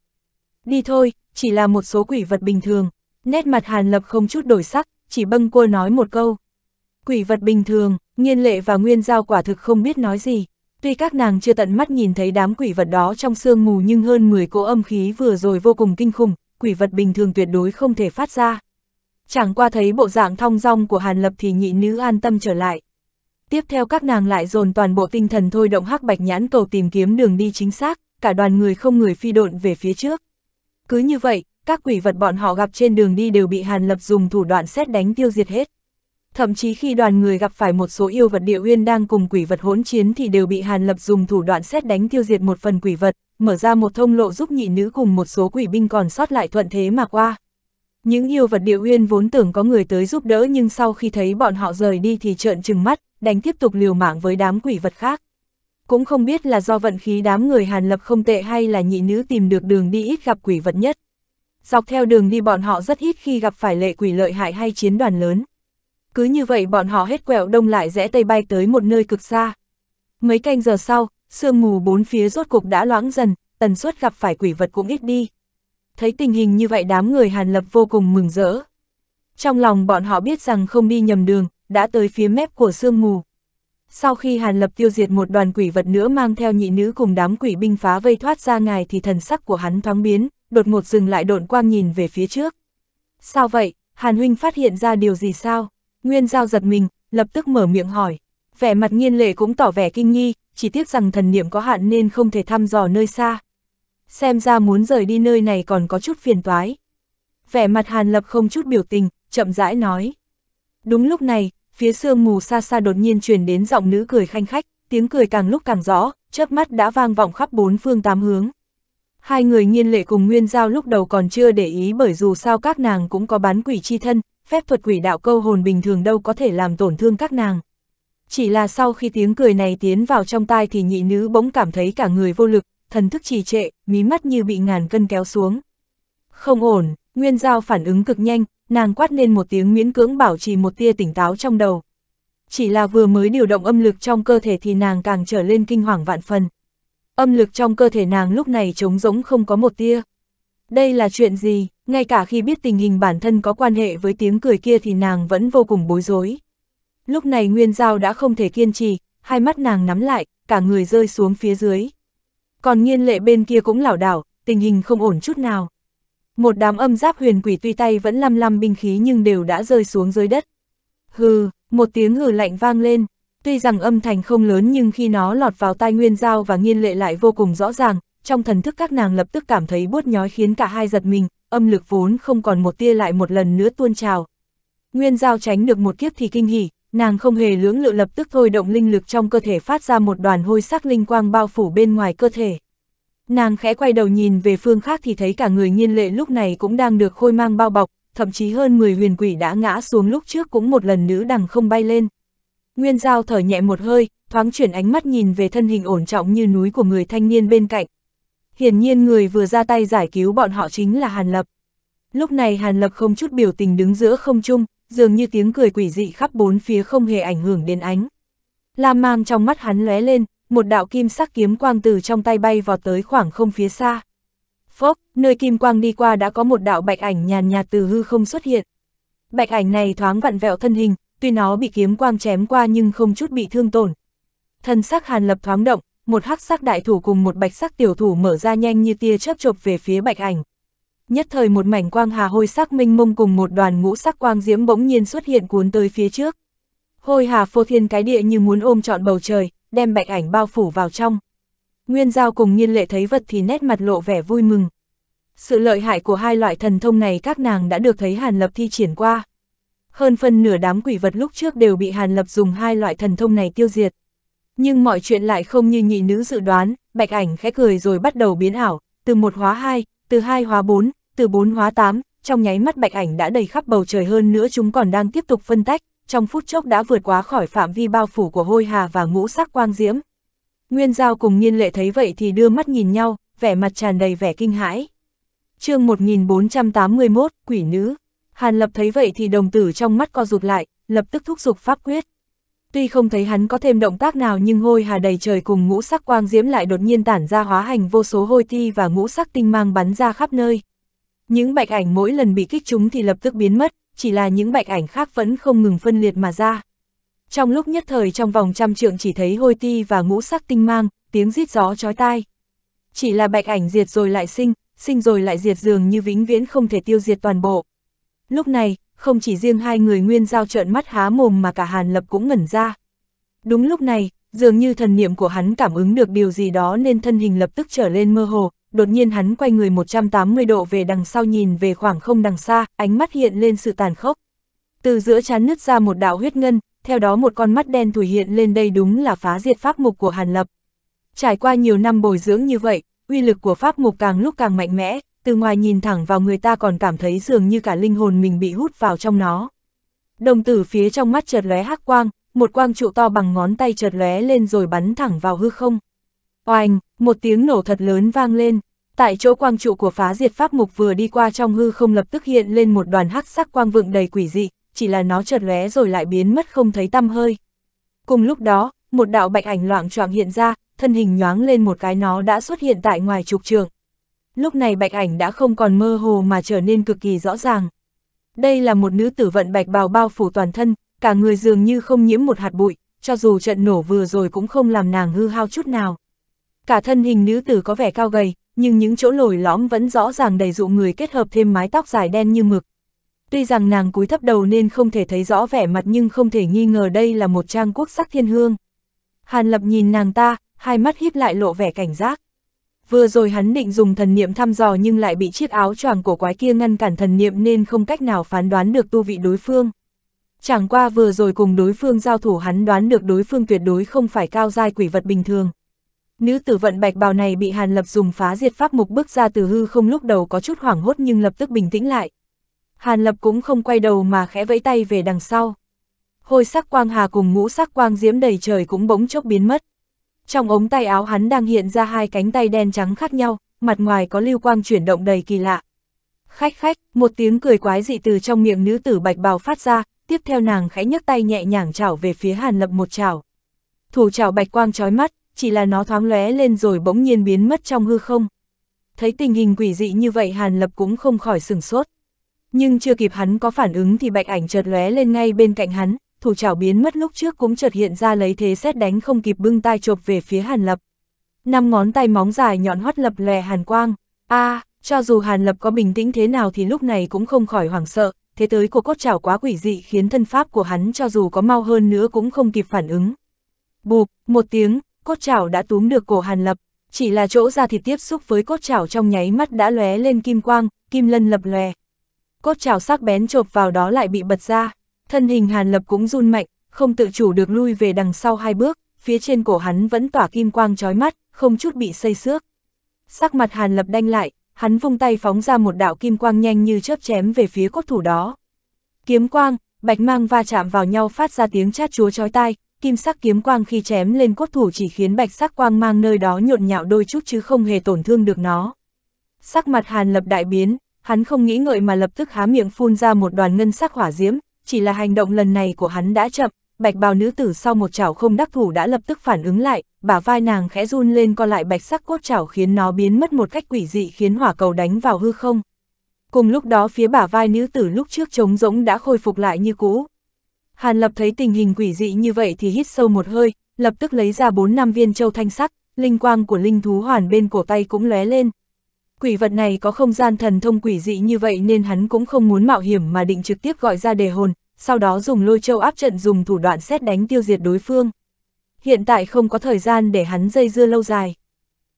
Đi thôi, chỉ là một số quỷ vật bình thường, nét mặt Hàn Lập không chút đổi sắc, chỉ bâng cua nói một câu. Quỷ vật bình thường, nghiên lệ và nguyên giao quả thực không biết nói gì, Tuy các nàng chưa tận mắt nhìn thấy đám quỷ vật đó trong sương mù nhưng hơn 10 cỗ âm khí vừa rồi vô cùng kinh khủng, quỷ vật bình thường tuyệt đối không thể phát ra. Chẳng qua thấy bộ dạng thong dong của Hàn Lập thì nhị nữ an tâm trở lại. Tiếp theo các nàng lại dồn toàn bộ tinh thần thôi động hắc bạch nhãn cầu tìm kiếm đường đi chính xác, cả đoàn người không người phi độn về phía trước. Cứ như vậy, các quỷ vật bọn họ gặp trên đường đi đều bị Hàn Lập dùng thủ đoạn xét đánh tiêu diệt hết. Thậm chí khi đoàn người gặp phải một số yêu vật địa uyên đang cùng quỷ vật hỗn chiến thì đều bị Hàn Lập dùng thủ đoạn xét đánh tiêu diệt một phần quỷ vật, mở ra một thông lộ giúp nhị nữ cùng một số quỷ binh còn sót lại thuận thế mà qua. Những yêu vật địa uyên vốn tưởng có người tới giúp đỡ nhưng sau khi thấy bọn họ rời đi thì trợn trừng mắt, đánh tiếp tục liều mạng với đám quỷ vật khác. Cũng không biết là do vận khí đám người Hàn Lập không tệ hay là nhị nữ tìm được đường đi ít gặp quỷ vật nhất. Dọc theo đường đi bọn họ rất ít khi gặp phải lệ quỷ lợi hại hay chiến đoàn lớn. Cứ như vậy bọn họ hết quẹo đông lại rẽ tây bay tới một nơi cực xa. Mấy canh giờ sau, sương mù bốn phía rốt cục đã loãng dần, tần suất gặp phải quỷ vật cũng ít đi. Thấy tình hình như vậy đám người Hàn Lập vô cùng mừng rỡ. Trong lòng bọn họ biết rằng không đi nhầm đường, đã tới phía mép của sương mù. Sau khi Hàn Lập tiêu diệt một đoàn quỷ vật nữa mang theo nhị nữ cùng đám quỷ binh phá vây thoát ra ngài thì thần sắc của hắn thoáng biến, đột ngột dừng lại độn quang nhìn về phía trước. Sao vậy, Hàn Huynh phát hiện ra điều gì sao? Nguyên Giao giật mình, lập tức mở miệng hỏi. Vẻ mặt nghiên lệ cũng tỏ vẻ kinh nghi, chỉ tiếc rằng thần niệm có hạn nên không thể thăm dò nơi xa. Xem ra muốn rời đi nơi này còn có chút phiền toái. Vẻ mặt Hàn Lập không chút biểu tình, chậm rãi nói. Đúng lúc này, phía sương mù xa xa đột nhiên truyền đến giọng nữ cười khanh khách, tiếng cười càng lúc càng rõ, chớp mắt đã vang vọng khắp bốn phương tám hướng. Hai người nghiên lệ cùng Nguyên Giao lúc đầu còn chưa để ý bởi dù sao các nàng cũng có bán quỷ chi thân, phép thuật quỷ đạo câu hồn bình thường đâu có thể làm tổn thương các nàng. Chỉ là sau khi tiếng cười này tiến vào trong tai thì nhị nữ bỗng cảm thấy cả người vô lực, thần thức trì trệ, mí mắt như bị ngàn cân kéo xuống. Không ổn, Nguyên Giao phản ứng cực nhanh, nàng quát lên một tiếng miễn cưỡng bảo trì một tia tỉnh táo trong đầu. Chỉ là vừa mới điều động âm lực trong cơ thể thì nàng càng trở lên kinh hoàng vạn phần. Âm lực trong cơ thể nàng lúc này trống rỗng không có một tia. Đây là chuyện gì, ngay cả khi biết tình hình bản thân có quan hệ với tiếng cười kia thì nàng vẫn vô cùng bối rối. Lúc này Nguyên Giao đã không thể kiên trì, hai mắt nàng nắm lại, cả người rơi xuống phía dưới. Còn nghiên lệ bên kia cũng lảo đảo, tình hình không ổn chút nào. Một đám âm giáp huyền quỷ tuy tay vẫn lăm lăm binh khí nhưng đều đã rơi xuống dưới đất. Hừ, một tiếng hừ lạnh vang lên, tuy rằng âm thanh không lớn nhưng khi nó lọt vào tai Nguyên Giao và nghiên lệ lại vô cùng rõ ràng, trong thần thức các nàng lập tức cảm thấy buốt nhói khiến cả hai giật mình, âm lực vốn không còn một tia lại một lần nữa tuôn trào. Nguyên Giao tránh được một kiếp thì kinh hỉ, Nàng không hề lưỡng lự lập tức thôi động linh lực trong cơ thể phát ra một đoàn hôi sắc linh quang bao phủ bên ngoài cơ thể. Nàng khẽ quay đầu nhìn về phương khác thì thấy cả người nhiên lệ lúc này cũng đang được khôi mang bao bọc, thậm chí hơn 10 huyền quỷ đã ngã xuống lúc trước cũng một lần nữ đằng không bay lên. Nguyên Giao thở nhẹ một hơi, thoáng chuyển ánh mắt nhìn về thân hình ổn trọng như núi của người thanh niên bên cạnh. Hiển nhiên người vừa ra tay giải cứu bọn họ chính là Hàn Lập. Lúc này Hàn Lập không chút biểu tình đứng giữa không trung, dường như tiếng cười quỷ dị khắp bốn phía không hề ảnh hưởng đến ánh. Lam mang trong mắt hắn lóe lên, một đạo kim sắc kiếm quang từ trong tay bay vào tới khoảng không phía xa. Phốc, nơi kim quang đi qua đã có một đạo bạch ảnh nhàn nhạt từ hư không xuất hiện. Bạch ảnh này thoáng vặn vẹo thân hình, tuy nó bị kiếm quang chém qua nhưng không chút bị thương tổn. Thân sắc Hàn Lập thoáng động, một hắc sắc đại thủ cùng một bạch sắc tiểu thủ mở ra nhanh như tia chớp chộp về phía bạch ảnh. Nhất thời một mảnh quang hà hôi sắc minh mông cùng một đoàn ngũ sắc quang diễm bỗng nhiên xuất hiện cuốn tới phía trước. Hôi hà phô thiên cái địa như muốn ôm trọn bầu trời, đem bạch ảnh bao phủ vào trong. Nguyên giao cùng Nhiên lệ thấy vật thì nét mặt lộ vẻ vui mừng. Sự lợi hại của hai loại thần thông này các nàng đã được thấy Hàn Lập thi triển qua. Hơn phần nửa đám quỷ vật lúc trước đều bị Hàn Lập dùng hai loại thần thông này tiêu diệt. Nhưng mọi chuyện lại không như nhị nữ dự đoán, bạch ảnh khẽ cười rồi bắt đầu biến ảo, từ một hóa hai, từ 2 hóa 4, từ 4 hóa 8, trong nháy mắt bạch ảnh đã đầy khắp bầu trời hơn nữa chúng còn đang tiếp tục phân tách, trong phút chốc đã vượt quá khỏi phạm vi bao phủ của hôi hà và ngũ sắc quang diễm. Nguyên Giao cùng Nhiên Lệ thấy vậy thì đưa mắt nhìn nhau, vẻ mặt tràn đầy vẻ kinh hãi. chương 1481, Quỷ Nữ Hàn Lập thấy vậy thì đồng tử trong mắt co rụt lại, lập tức thúc giục pháp quyết. Tuy không thấy hắn có thêm động tác nào nhưng hôi hà đầy trời cùng ngũ sắc quang diễm lại đột nhiên tản ra hóa hành vô số hôi thi và ngũ sắc tinh mang bắn ra khắp nơi. Những bạch ảnh mỗi lần bị kích chúng thì lập tức biến mất, chỉ là những bạch ảnh khác vẫn không ngừng phân liệt mà ra. Trong lúc nhất thời trong vòng trăm trượng chỉ thấy hôi ti và ngũ sắc tinh mang, tiếng rít gió chói tai. Chỉ là bạch ảnh diệt rồi lại sinh, sinh rồi lại diệt dường như vĩnh viễn không thể tiêu diệt toàn bộ. Lúc này, không chỉ riêng hai người nguyên giao trợn mắt há mồm mà cả Hàn Lập cũng ngẩn ra. Đúng lúc này, dường như thần niệm của hắn cảm ứng được điều gì đó nên thân hình lập tức trở lên mơ hồ, đột nhiên hắn quay người 180 độ về đằng sau nhìn về khoảng không đằng xa, ánh mắt hiện lên sự tàn khốc. Từ giữa chán nứt ra một đạo huyết ngân, theo đó một con mắt đen thủy hiện lên đây đúng là phá diệt pháp mục của Hàn Lập. Trải qua nhiều năm bồi dưỡng như vậy, uy lực của pháp mục càng lúc càng mạnh mẽ, từ ngoài nhìn thẳng vào người ta còn cảm thấy dường như cả linh hồn mình bị hút vào trong nó. Đồng tử phía trong mắt chợt lóe hắc quang, một quang trụ to bằng ngón tay chợt lóe lên rồi bắn thẳng vào hư không. Oanh, một tiếng nổ thật lớn vang lên, tại chỗ quang trụ của phá diệt pháp mục vừa đi qua trong hư không lập tức hiện lên một đoàn hắc sắc quang vượng đầy quỷ dị, chỉ là nó chợt lóe rồi lại biến mất không thấy tăm hơi. Cùng lúc đó, một đạo bạch ảnh loạn choạng hiện ra, thân hình nhoáng lên một cái nó đã xuất hiện tại ngoài trục trường lúc này bạch ảnh đã không còn mơ hồ mà trở nên cực kỳ rõ ràng. Đây là một nữ tử vận bạch bào bao phủ toàn thân, cả người dường như không nhiễm một hạt bụi, cho dù trận nổ vừa rồi cũng không làm nàng hư hao chút nào. Cả thân hình nữ tử có vẻ cao gầy, nhưng những chỗ lồi lõm vẫn rõ ràng đầy dụ người kết hợp thêm mái tóc dài đen như mực. Tuy rằng nàng cúi thấp đầu nên không thể thấy rõ vẻ mặt nhưng không thể nghi ngờ đây là một trang quốc sắc thiên hương. Hàn lập nhìn nàng ta, hai mắt híp lại lộ vẻ cảnh giác vừa rồi hắn định dùng thần niệm thăm dò nhưng lại bị chiếc áo choàng của quái kia ngăn cản thần niệm nên không cách nào phán đoán được tu vị đối phương. Chẳng qua vừa rồi cùng đối phương giao thủ hắn đoán được đối phương tuyệt đối không phải cao giai quỷ vật bình thường. Nữ tử vận bạch bào này bị Hàn Lập dùng phá diệt pháp mục bước ra từ hư không lúc đầu có chút hoảng hốt nhưng lập tức bình tĩnh lại. Hàn Lập cũng không quay đầu mà khẽ vẫy tay về đằng sau. Hôi sắc quang hà cùng ngũ sắc quang diễm đầy trời cũng bỗng chốc biến mất. Trong ống tay áo hắn đang hiện ra hai cánh tay đen trắng khác nhau, mặt ngoài có lưu quang chuyển động đầy kỳ lạ. Khách khách, một tiếng cười quái dị từ trong miệng nữ tử bạch bào phát ra, tiếp theo nàng khẽ nhấc tay nhẹ nhàng chảo về phía Hàn Lập một chảo. Thủ chảo bạch quang chói mắt, chỉ là nó thoáng lóe lên rồi bỗng nhiên biến mất trong hư không. Thấy tình hình quỷ dị như vậy Hàn Lập cũng không khỏi sửng sốt. Nhưng chưa kịp hắn có phản ứng thì bạch ảnh chợt lóe lên ngay bên cạnh hắn, thủ trảo biến mất lúc trước cũng chợt hiện ra lấy thế xét đánh không kịp bưng tay chộp về phía Hàn Lập. Năm ngón tay móng dài nhọn hoắt lập lè Hàn Quang. a à, cho dù Hàn Lập có bình tĩnh thế nào thì lúc này cũng không khỏi hoảng sợ, thế tới của cốt trảo quá quỷ dị khiến thân pháp của hắn cho dù có mau hơn nữa cũng không kịp phản ứng. Bụp, một tiếng, cốt trảo đã túm được cổ Hàn Lập, chỉ là chỗ ra thì tiếp xúc với cốt chảo trong nháy mắt đã lóe lên kim quang, kim lân lập lè Cốt chảo sắc bén chộp vào đó lại bị bật ra. Thân hình Hàn Lập cũng run mạnh, không tự chủ được lui về đằng sau hai bước, phía trên cổ hắn vẫn tỏa kim quang chói mắt, không chút bị xây xước. Sắc mặt Hàn Lập đanh lại, hắn vung tay phóng ra một đạo kim quang nhanh như chớp chém về phía cốt thủ đó. Kiếm quang, bạch mang va chạm vào nhau phát ra tiếng chát chúa chói tai, kim sắc kiếm quang khi chém lên cốt thủ chỉ khiến bạch sắc quang mang nơi đó nhộn nhạo đôi chút chứ không hề tổn thương được nó. Sắc mặt Hàn Lập đại biến, hắn không nghĩ ngợi mà lập tức há miệng phun ra một đoàn ngân sắc hỏa diễm, chỉ là hành động lần này của hắn đã chậm, bạch bào nữ tử sau một chảo không đắc thủ đã lập tức phản ứng lại, bả vai nàng khẽ run lên co lại bạch sắc cốt chảo khiến nó biến mất một cách quỷ dị khiến hỏa cầu đánh vào hư không. Cùng lúc đó phía bả vai nữ tử lúc trước trống rỗng đã khôi phục lại như cũ. Hàn Lập thấy tình hình quỷ dị như vậy thì hít sâu một hơi, lập tức lấy ra bốn năm viên châu thanh sắc, linh quang của linh thú hoàn bên cổ tay cũng lóe lên, quỷ vật này có không gian thần thông quỷ dị như vậy nên hắn cũng không muốn mạo hiểm mà định trực tiếp gọi ra đề hồn, sau đó dùng lôi châu áp trận dùng thủ đoạn xét đánh tiêu diệt đối phương. Hiện tại không có thời gian để hắn dây dưa lâu dài.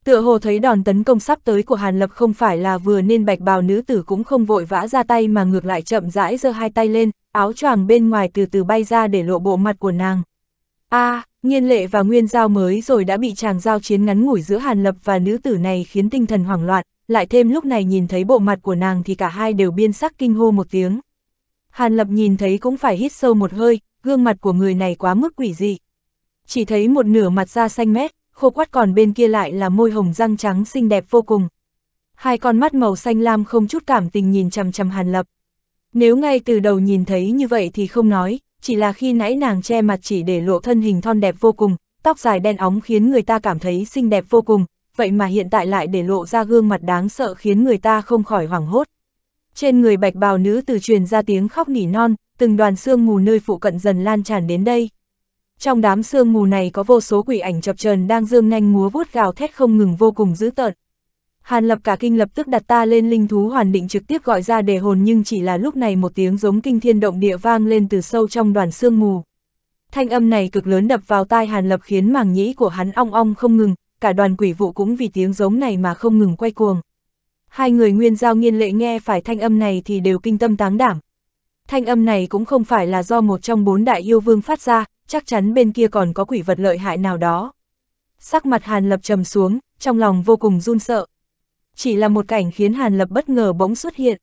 Tựa hồ thấy đòn tấn công sắp tới của Hàn Lập không phải là vừa nên bạch bào nữ tử cũng không vội vã ra tay mà ngược lại chậm rãi giơ hai tay lên, áo choàng bên ngoài từ từ bay ra để lộ bộ mặt của nàng. a à, nghiên lệ và nguyên giao mới rồi đã bị chàng giao chiến ngắn ngủi giữa Hàn Lập và nữ tử này khiến tinh thần hoảng loạn, lại thêm lúc này nhìn thấy bộ mặt của nàng thì cả hai đều biên sắc kinh hô một tiếng. Hàn Lập nhìn thấy cũng phải hít sâu một hơi, gương mặt của người này quá mức quỷ dị. Chỉ thấy một nửa mặt da xanh mét, khô quắt còn bên kia lại là môi hồng răng trắng xinh đẹp vô cùng. Hai con mắt màu xanh lam không chút cảm tình nhìn chằm chằm Hàn Lập. Nếu ngay từ đầu nhìn thấy như vậy thì không nói, chỉ là khi nãy nàng che mặt chỉ để lộ thân hình thon đẹp vô cùng, tóc dài đen óng khiến người ta cảm thấy xinh đẹp vô cùng, vậy mà hiện tại lại để lộ ra gương mặt đáng sợ khiến người ta không khỏi hoảng hốt. Trên người bạch bào nữ từ truyền ra tiếng khóc nỉ non, từng đoàn sương mù nơi phụ cận dần lan tràn đến đây. Trong đám sương mù này có vô số quỷ ảnh chập trần đang dương nhanh múa vuốt gào thét không ngừng vô cùng dữ tợn. Hàn lập cả kinh lập tức đặt ta lên linh thú hoàn định trực tiếp gọi ra đề hồn nhưng chỉ là lúc này một tiếng giống kinh thiên động địa vang lên từ sâu trong đoàn sương mù. Thanh âm này cực lớn đập vào tai hàn lập khiến màng nhĩ của hắn ong ong không ngừng, cả đoàn quỷ vụ cũng vì tiếng giống này mà không ngừng quay cuồng. Hai người nguyên giao nghiên lệ nghe phải thanh âm này thì đều kinh tâm táng đảm. Thanh âm này cũng không phải là do một trong bốn đại yêu vương phát ra, chắc chắn bên kia còn có quỷ vật lợi hại nào đó. Sắc mặt Hàn Lập trầm xuống, trong lòng vô cùng run sợ. Chỉ là một cảnh khiến Hàn Lập bất ngờ bỗng xuất hiện.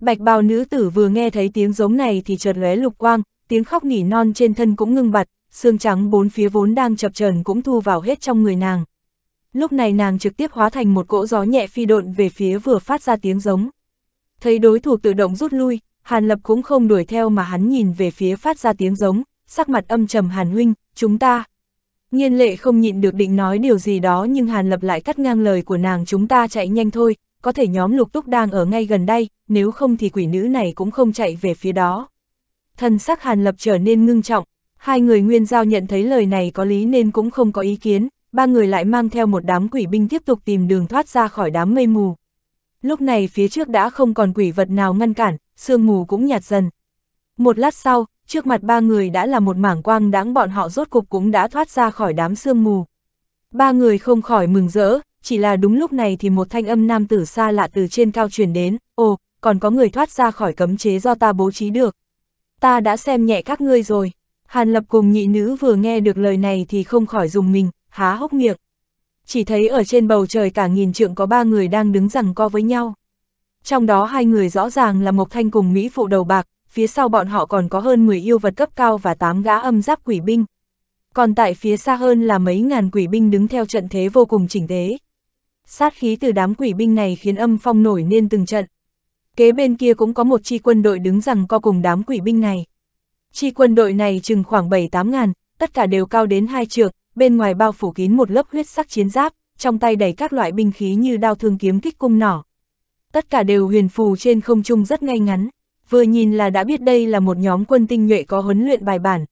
Bạch bào nữ tử vừa nghe thấy tiếng giống này thì chợt lóe lục quang, tiếng khóc nỉ non trên thân cũng ngưng bặt, xương trắng bốn phía vốn đang chập chờn cũng thu vào hết trong người nàng lúc này nàng trực tiếp hóa thành một cỗ gió nhẹ phi độn về phía vừa phát ra tiếng giống. Thấy đối thủ tự động rút lui, Hàn Lập cũng không đuổi theo mà hắn nhìn về phía phát ra tiếng giống, sắc mặt âm trầm Hàn Huynh, chúng ta. Nhiên lệ không nhịn được định nói điều gì đó nhưng Hàn Lập lại cắt ngang lời của nàng chúng ta chạy nhanh thôi, có thể nhóm lục túc đang ở ngay gần đây, nếu không thì quỷ nữ này cũng không chạy về phía đó. Thần sắc Hàn Lập trở nên ngưng trọng, hai người nguyên giao nhận thấy lời này có lý nên cũng không có ý kiến, ba người lại mang theo một đám quỷ binh tiếp tục tìm đường thoát ra khỏi đám mây mù. Lúc này phía trước đã không còn quỷ vật nào ngăn cản, sương mù cũng nhạt dần. Một lát sau, trước mặt ba người đã là một mảng quang đáng bọn họ rốt cục cũng đã thoát ra khỏi đám sương mù. Ba người không khỏi mừng rỡ, chỉ là đúng lúc này thì một thanh âm nam tử xa lạ từ trên cao truyền đến, ồ, còn có người thoát ra khỏi cấm chế do ta bố trí được. Ta đã xem nhẹ các ngươi rồi. Hàn lập cùng nhị nữ vừa nghe được lời này thì không khỏi dùng mình, há hốc miệng. Chỉ thấy ở trên bầu trời cả nghìn trượng có ba người đang đứng rằng co với nhau. Trong đó hai người rõ ràng là Mộc Thanh cùng Mỹ phụ đầu bạc, phía sau bọn họ còn có hơn 10 yêu vật cấp cao và 8 gã âm giáp quỷ binh. Còn tại phía xa hơn là mấy ngàn quỷ binh đứng theo trận thế vô cùng chỉnh tế. Sát khí từ đám quỷ binh này khiến âm phong nổi nên từng trận. Kế bên kia cũng có một chi quân đội đứng rằng co cùng đám quỷ binh này. Chi quân đội này chừng khoảng 7-8 ngàn, tất cả đều cao đến hai trượng, bên ngoài bao phủ kín một lớp huyết sắc chiến giáp, trong tay đầy các loại binh khí như đao thương kiếm kích cung nỏ. Tất cả đều huyền phù trên không trung rất ngay ngắn, vừa nhìn là đã biết đây là một nhóm quân tinh nhuệ có huấn luyện bài bản.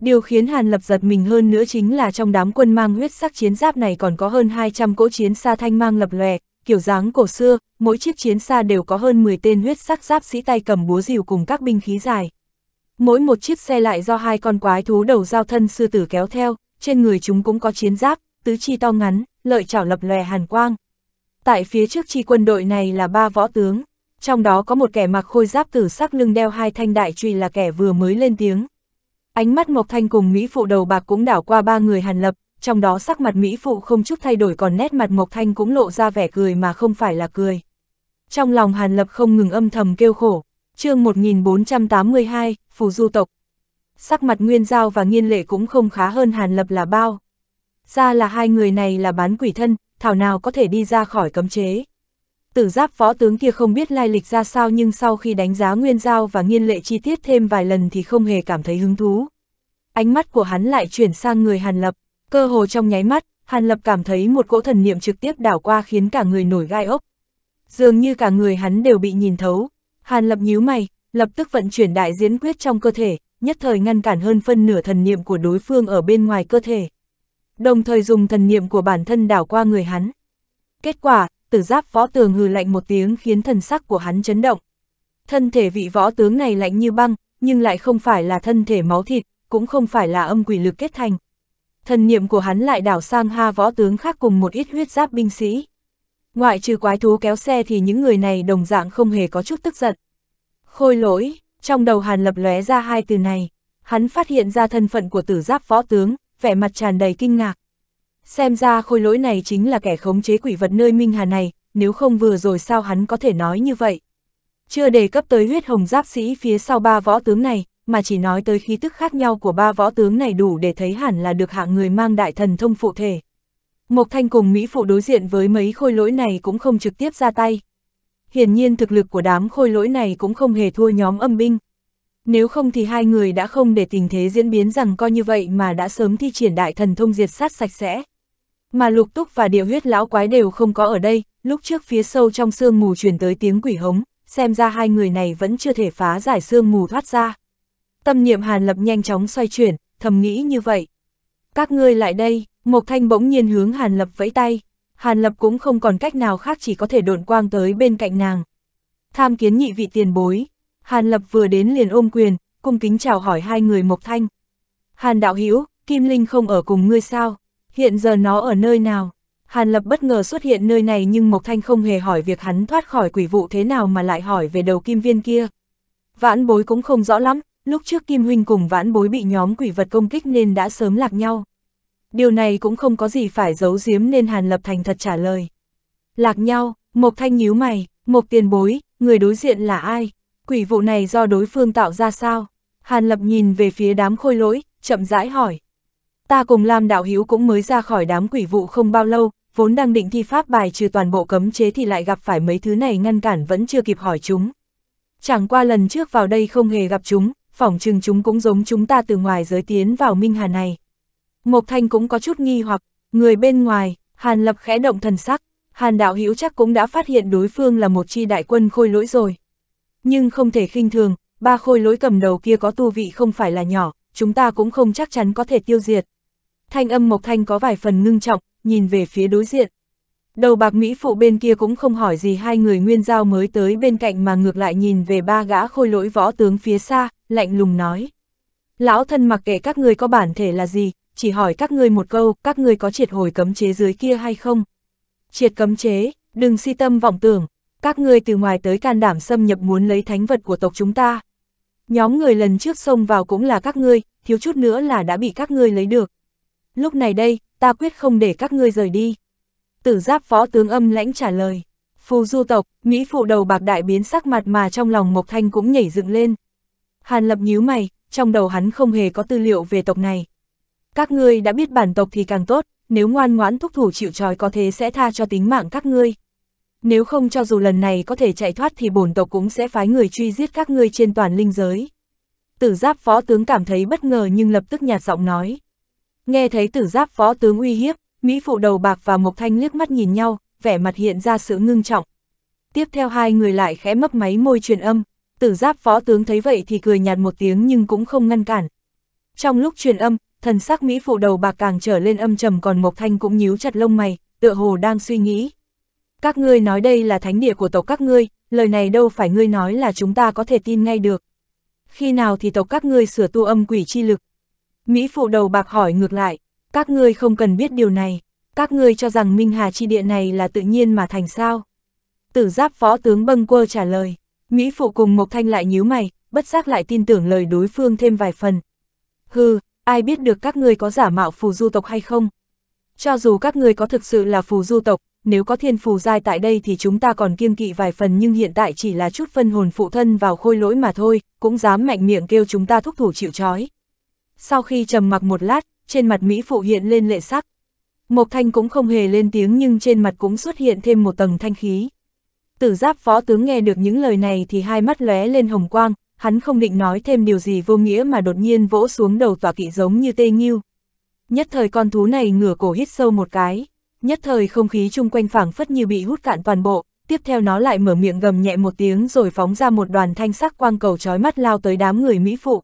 Điều khiến Hàn Lập giật mình hơn nữa chính là trong đám quân mang huyết sắc chiến giáp này còn có hơn 200 cỗ chiến xa thanh mang lập lòe, kiểu dáng cổ xưa, mỗi chiếc chiến xa đều có hơn 10 tên huyết sắc giáp sĩ tay cầm búa rìu cùng các binh khí dài. Mỗi một chiếc xe lại do hai con quái thú đầu giao thân sư tử kéo theo, trên người chúng cũng có chiến giáp, tứ chi to ngắn, lợi chảo lập lòe hàn quang. Tại phía trước chi quân đội này là ba võ tướng, trong đó có một kẻ mặc khôi giáp tử sắc lưng đeo hai thanh đại truy là kẻ vừa mới lên tiếng. Ánh mắt Mộc Thanh cùng Mỹ Phụ đầu bạc cũng đảo qua ba người Hàn Lập, trong đó sắc mặt Mỹ Phụ không chút thay đổi còn nét mặt Mộc Thanh cũng lộ ra vẻ cười mà không phải là cười. Trong lòng Hàn Lập không ngừng âm thầm kêu khổ, chương 1482, Phù Du Tộc, sắc mặt Nguyên Giao và Nghiên Lệ cũng không khá hơn Hàn Lập là bao. Ra là hai người này là bán quỷ thân, thảo nào có thể đi ra khỏi cấm chế. Tử giáp võ tướng kia không biết lai lịch ra sao nhưng sau khi đánh giá Nguyên Giao và Nghiên Lệ chi tiết thêm vài lần thì không hề cảm thấy hứng thú. Ánh mắt của hắn lại chuyển sang người Hàn Lập, cơ hồ trong nháy mắt, Hàn Lập cảm thấy một cỗ thần niệm trực tiếp đảo qua khiến cả người nổi gai ốc. Dường như cả người hắn đều bị nhìn thấu, Hàn Lập nhíu mày, lập tức vận chuyển đại diễn quyết trong cơ thể, nhất thời ngăn cản hơn phân nửa thần niệm của đối phương ở bên ngoài cơ thể. Đồng thời dùng thần niệm của bản thân đảo qua người hắn. Kết quả, tử giáp võ tường hừ lạnh một tiếng khiến thần sắc của hắn chấn động. Thân thể vị võ tướng này lạnh như băng, nhưng lại không phải là thân thể máu thịt, cũng không phải là âm quỷ lực kết thành. Thần niệm của hắn lại đảo sang ha võ tướng khác cùng một ít huyết giáp binh sĩ. Ngoại trừ quái thú kéo xe thì những người này đồng dạng không hề có chút tức giận. Khôi lỗi, trong đầu Hàn Lập lóe ra hai từ này, hắn phát hiện ra thân phận của tử giáp võ tướng, vẻ mặt tràn đầy kinh ngạc. Xem ra khôi lỗi này chính là kẻ khống chế quỷ vật nơi Minh Hà này, nếu không vừa rồi sao hắn có thể nói như vậy. Chưa đề cấp tới huyết hồng giáp sĩ phía sau ba võ tướng này, mà chỉ nói tới khí tức khác nhau của ba võ tướng này đủ để thấy hẳn là được hạng người mang đại thần thông phụ thể. Mộc Thanh cùng Mỹ Phụ đối diện với mấy khôi lỗi này cũng không trực tiếp ra tay, hiển nhiên thực lực của đám khôi lỗi này cũng không hề thua nhóm âm binh. Nếu không thì hai người đã không để tình thế diễn biến rằng coi như vậy mà đã sớm thi triển đại thần thông diệt sát sạch sẽ. Mà lục túc và địa huyết lão quái đều không có ở đây, lúc trước phía sâu trong sương mù truyền tới tiếng quỷ hống, xem ra hai người này vẫn chưa thể phá giải sương mù thoát ra. Tâm niệm hàn lập nhanh chóng xoay chuyển, thầm nghĩ như vậy. Các ngươi lại đây, một Thanh bỗng nhiên hướng hàn lập vẫy tay. Hàn Lập cũng không còn cách nào khác chỉ có thể độn quang tới bên cạnh nàng. Tham kiến nhị vị tiền bối, Hàn Lập vừa đến liền ôm quyền, cung kính chào hỏi hai người Mộc Thanh. Hàn Đạo Hữu Kim Linh không ở cùng ngươi sao, hiện giờ nó ở nơi nào? Hàn Lập bất ngờ xuất hiện nơi này nhưng Mộc Thanh không hề hỏi việc hắn thoát khỏi quỷ vụ thế nào mà lại hỏi về đầu kim viên kia. Vãn bối cũng không rõ lắm, lúc trước Kim Huynh cùng vãn bối bị nhóm quỷ vật công kích nên đã sớm lạc nhau điều này cũng không có gì phải giấu giếm nên Hàn Lập Thành thật trả lời. Lạc nhau, Mộc Thanh nhíu mày, Mộc tiền bối, người đối diện là ai? Quỷ vụ này do đối phương tạo ra sao? Hàn Lập nhìn về phía đám khôi lỗi, chậm rãi hỏi. Ta cùng Lam Đạo Hiếu cũng mới ra khỏi đám quỷ vụ không bao lâu, vốn đang định thi pháp bài trừ toàn bộ cấm chế thì lại gặp phải mấy thứ này ngăn cản vẫn chưa kịp hỏi chúng. Chẳng qua lần trước vào đây không hề gặp chúng, phỏng chừng chúng cũng giống chúng ta từ ngoài giới tiến vào Minh Hà này. Mộc Thanh cũng có chút nghi hoặc, người bên ngoài, Hàn Lập khẽ động thần sắc, Hàn đạo hữu chắc cũng đã phát hiện đối phương là một chi đại quân khôi lỗi rồi. Nhưng không thể khinh thường, ba khôi lỗi cầm đầu kia có tu vị không phải là nhỏ, chúng ta cũng không chắc chắn có thể tiêu diệt. Thanh âm Mộc Thanh có vài phần ngưng trọng, nhìn về phía đối diện. Đầu bạc Mỹ phụ bên kia cũng không hỏi gì hai người nguyên giao mới tới bên cạnh mà ngược lại nhìn về ba gã khôi lỗi võ tướng phía xa, lạnh lùng nói. Lão thân mặc kệ các người có bản thể là gì, chỉ hỏi các ngươi một câu, các ngươi có triệt hồi cấm chế dưới kia hay không? Triệt cấm chế, đừng si tâm vọng tưởng, các ngươi từ ngoài tới can đảm xâm nhập muốn lấy thánh vật của tộc chúng ta. Nhóm người lần trước xông vào cũng là các ngươi, thiếu chút nữa là đã bị các ngươi lấy được. Lúc này đây, ta quyết không để các ngươi rời đi. Tử giáp phó tướng âm lãnh trả lời. Phù du tộc, Mỹ phụ đầu bạc đại biến sắc mặt mà trong lòng Mộc Thanh cũng nhảy dựng lên. Hàn lập nhíu mày, trong đầu hắn không hề có tư liệu về tộc này các ngươi đã biết bản tộc thì càng tốt, nếu ngoan ngoãn thúc thủ chịu tròi có thế sẽ tha cho tính mạng các ngươi. Nếu không cho dù lần này có thể chạy thoát thì bổn tộc cũng sẽ phái người truy giết các ngươi trên toàn linh giới. Tử giáp phó tướng cảm thấy bất ngờ nhưng lập tức nhạt giọng nói. Nghe thấy tử giáp phó tướng uy hiếp, Mỹ phụ đầu bạc và Mộc Thanh liếc mắt nhìn nhau, vẻ mặt hiện ra sự ngưng trọng. Tiếp theo hai người lại khẽ mấp máy môi truyền âm, tử giáp phó tướng thấy vậy thì cười nhạt một tiếng nhưng cũng không ngăn cản. Trong lúc truyền âm, thần sắc Mỹ phụ đầu bạc càng trở lên âm trầm còn Mộc Thanh cũng nhíu chặt lông mày, tựa hồ đang suy nghĩ. Các ngươi nói đây là thánh địa của tộc các ngươi, lời này đâu phải ngươi nói là chúng ta có thể tin ngay được. Khi nào thì tộc các ngươi sửa tu âm quỷ chi lực? Mỹ phụ đầu bạc hỏi ngược lại, các ngươi không cần biết điều này, các ngươi cho rằng Minh Hà chi địa này là tự nhiên mà thành sao? Tử giáp phó tướng bâng quơ trả lời, Mỹ phụ cùng Mộc Thanh lại nhíu mày, bất giác lại tin tưởng lời đối phương thêm vài phần. Hừ, ai biết được các ngươi có giả mạo phù du tộc hay không? Cho dù các ngươi có thực sự là phù du tộc, nếu có thiên phù giai tại đây thì chúng ta còn kiêng kỵ vài phần nhưng hiện tại chỉ là chút phân hồn phụ thân vào khôi lỗi mà thôi, cũng dám mạnh miệng kêu chúng ta thúc thủ chịu trói. Sau khi trầm mặc một lát, trên mặt Mỹ phụ hiện lên lệ sắc. Mộc Thanh cũng không hề lên tiếng nhưng trên mặt cũng xuất hiện thêm một tầng thanh khí. Tử giáp phó tướng nghe được những lời này thì hai mắt lóe lên hồng quang, hắn không định nói thêm điều gì vô nghĩa mà đột nhiên vỗ xuống đầu tòa kỵ giống như tê nghiêu. Nhất thời con thú này ngửa cổ hít sâu một cái, nhất thời không khí chung quanh phảng phất như bị hút cạn toàn bộ, tiếp theo nó lại mở miệng gầm nhẹ một tiếng rồi phóng ra một đoàn thanh sắc quang cầu chói mắt lao tới đám người Mỹ phụ.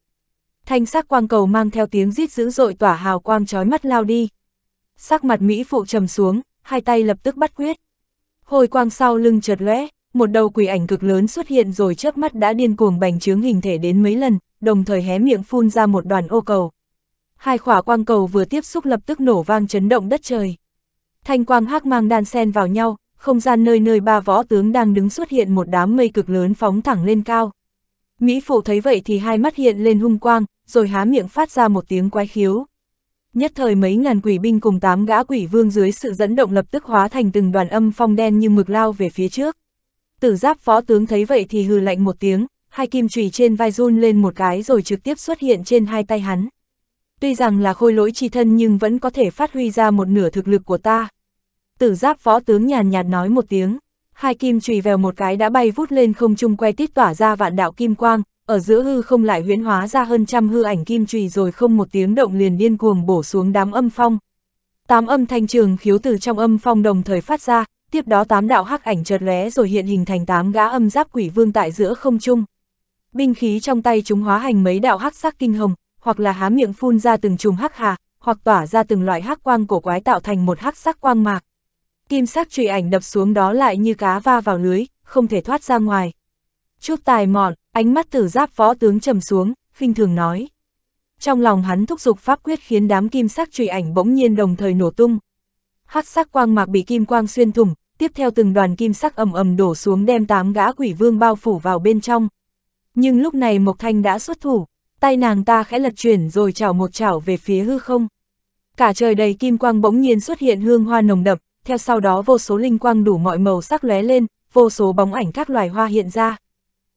Thanh sắc quang cầu mang theo tiếng rít dữ dội tỏa hào quang chói mắt lao đi. Sắc mặt Mỹ phụ trầm xuống, hai tay lập tức bắt quyết. Hồi quang sau lưng chợt lóe, một đầu quỷ ảnh cực lớn xuất hiện rồi trước mắt đã điên cuồng bành trướng hình thể đến mấy lần, đồng thời hé miệng phun ra một đoàn ô cầu. Hai khỏa quang cầu vừa tiếp xúc lập tức nổ vang chấn động đất trời. Thanh quang hắc mang đan sen vào nhau, không gian nơi nơi ba võ tướng đang đứng xuất hiện một đám mây cực lớn phóng thẳng lên cao. Mỹ phụ thấy vậy thì hai mắt hiện lên hung quang, rồi há miệng phát ra một tiếng quái khiếu. Nhất thời mấy ngàn quỷ binh cùng tám gã quỷ vương dưới sự dẫn động lập tức hóa thành từng đoàn âm phong đen như mực lao về phía trước. Tử giáp phó tướng thấy vậy thì hừ lạnh một tiếng, hai kim chùy trên vai run lên một cái rồi trực tiếp xuất hiện trên hai tay hắn. Tuy rằng là khôi lỗi chi thân nhưng vẫn có thể phát huy ra một nửa thực lực của ta. Tử giáp phó tướng nhàn nhạt nói một tiếng, hai kim chùy vèo một cái đã bay vút lên không trung quay tít tỏa ra vạn đạo kim quang, ở giữa hư không lại huyễn hóa ra hơn trăm hư ảnh kim chùy rồi không một tiếng động liền điên cuồng bổ xuống đám âm phong. Tám âm thanh trường khiếu từ trong âm phong đồng thời phát ra, tiếp đó tám đạo hắc ảnh chợt lóe rồi hiện hình thành tám gã âm giáp quỷ vương tại giữa không trung. Binh khí trong tay chúng hóa hành mấy đạo hắc sắc kinh hồng, hoặc là há miệng phun ra từng chùm hắc hà, hoặc tỏa ra từng loại hắc quang cổ quái tạo thành một hắc sắc quang mạc. Kim sắc chùy ảnh đập xuống đó lại như cá va vào lưới, không thể thoát ra ngoài. Chút tài mọn, ánh mắt tử giáp võ tướng trầm xuống, khinh thường nói. Trong lòng hắn thúc giục pháp quyết khiến đám kim sắc chùy ảnh bỗng nhiên đồng thời nổ tung. Hắc sắc quang mạc bị kim quang xuyên thủng, tiếp theo từng đoàn kim sắc ầm ầm đổ xuống đem tám gã quỷ vương bao phủ vào bên trong. Nhưng lúc này Mộc Thanh đã xuất thủ, tay nàng ta khẽ lật chuyển rồi chảo một chảo về phía hư không. Cả trời đầy kim quang bỗng nhiên xuất hiện hương hoa nồng đậm, theo sau đó vô số linh quang đủ mọi màu sắc lóe lên, vô số bóng ảnh các loài hoa hiện ra.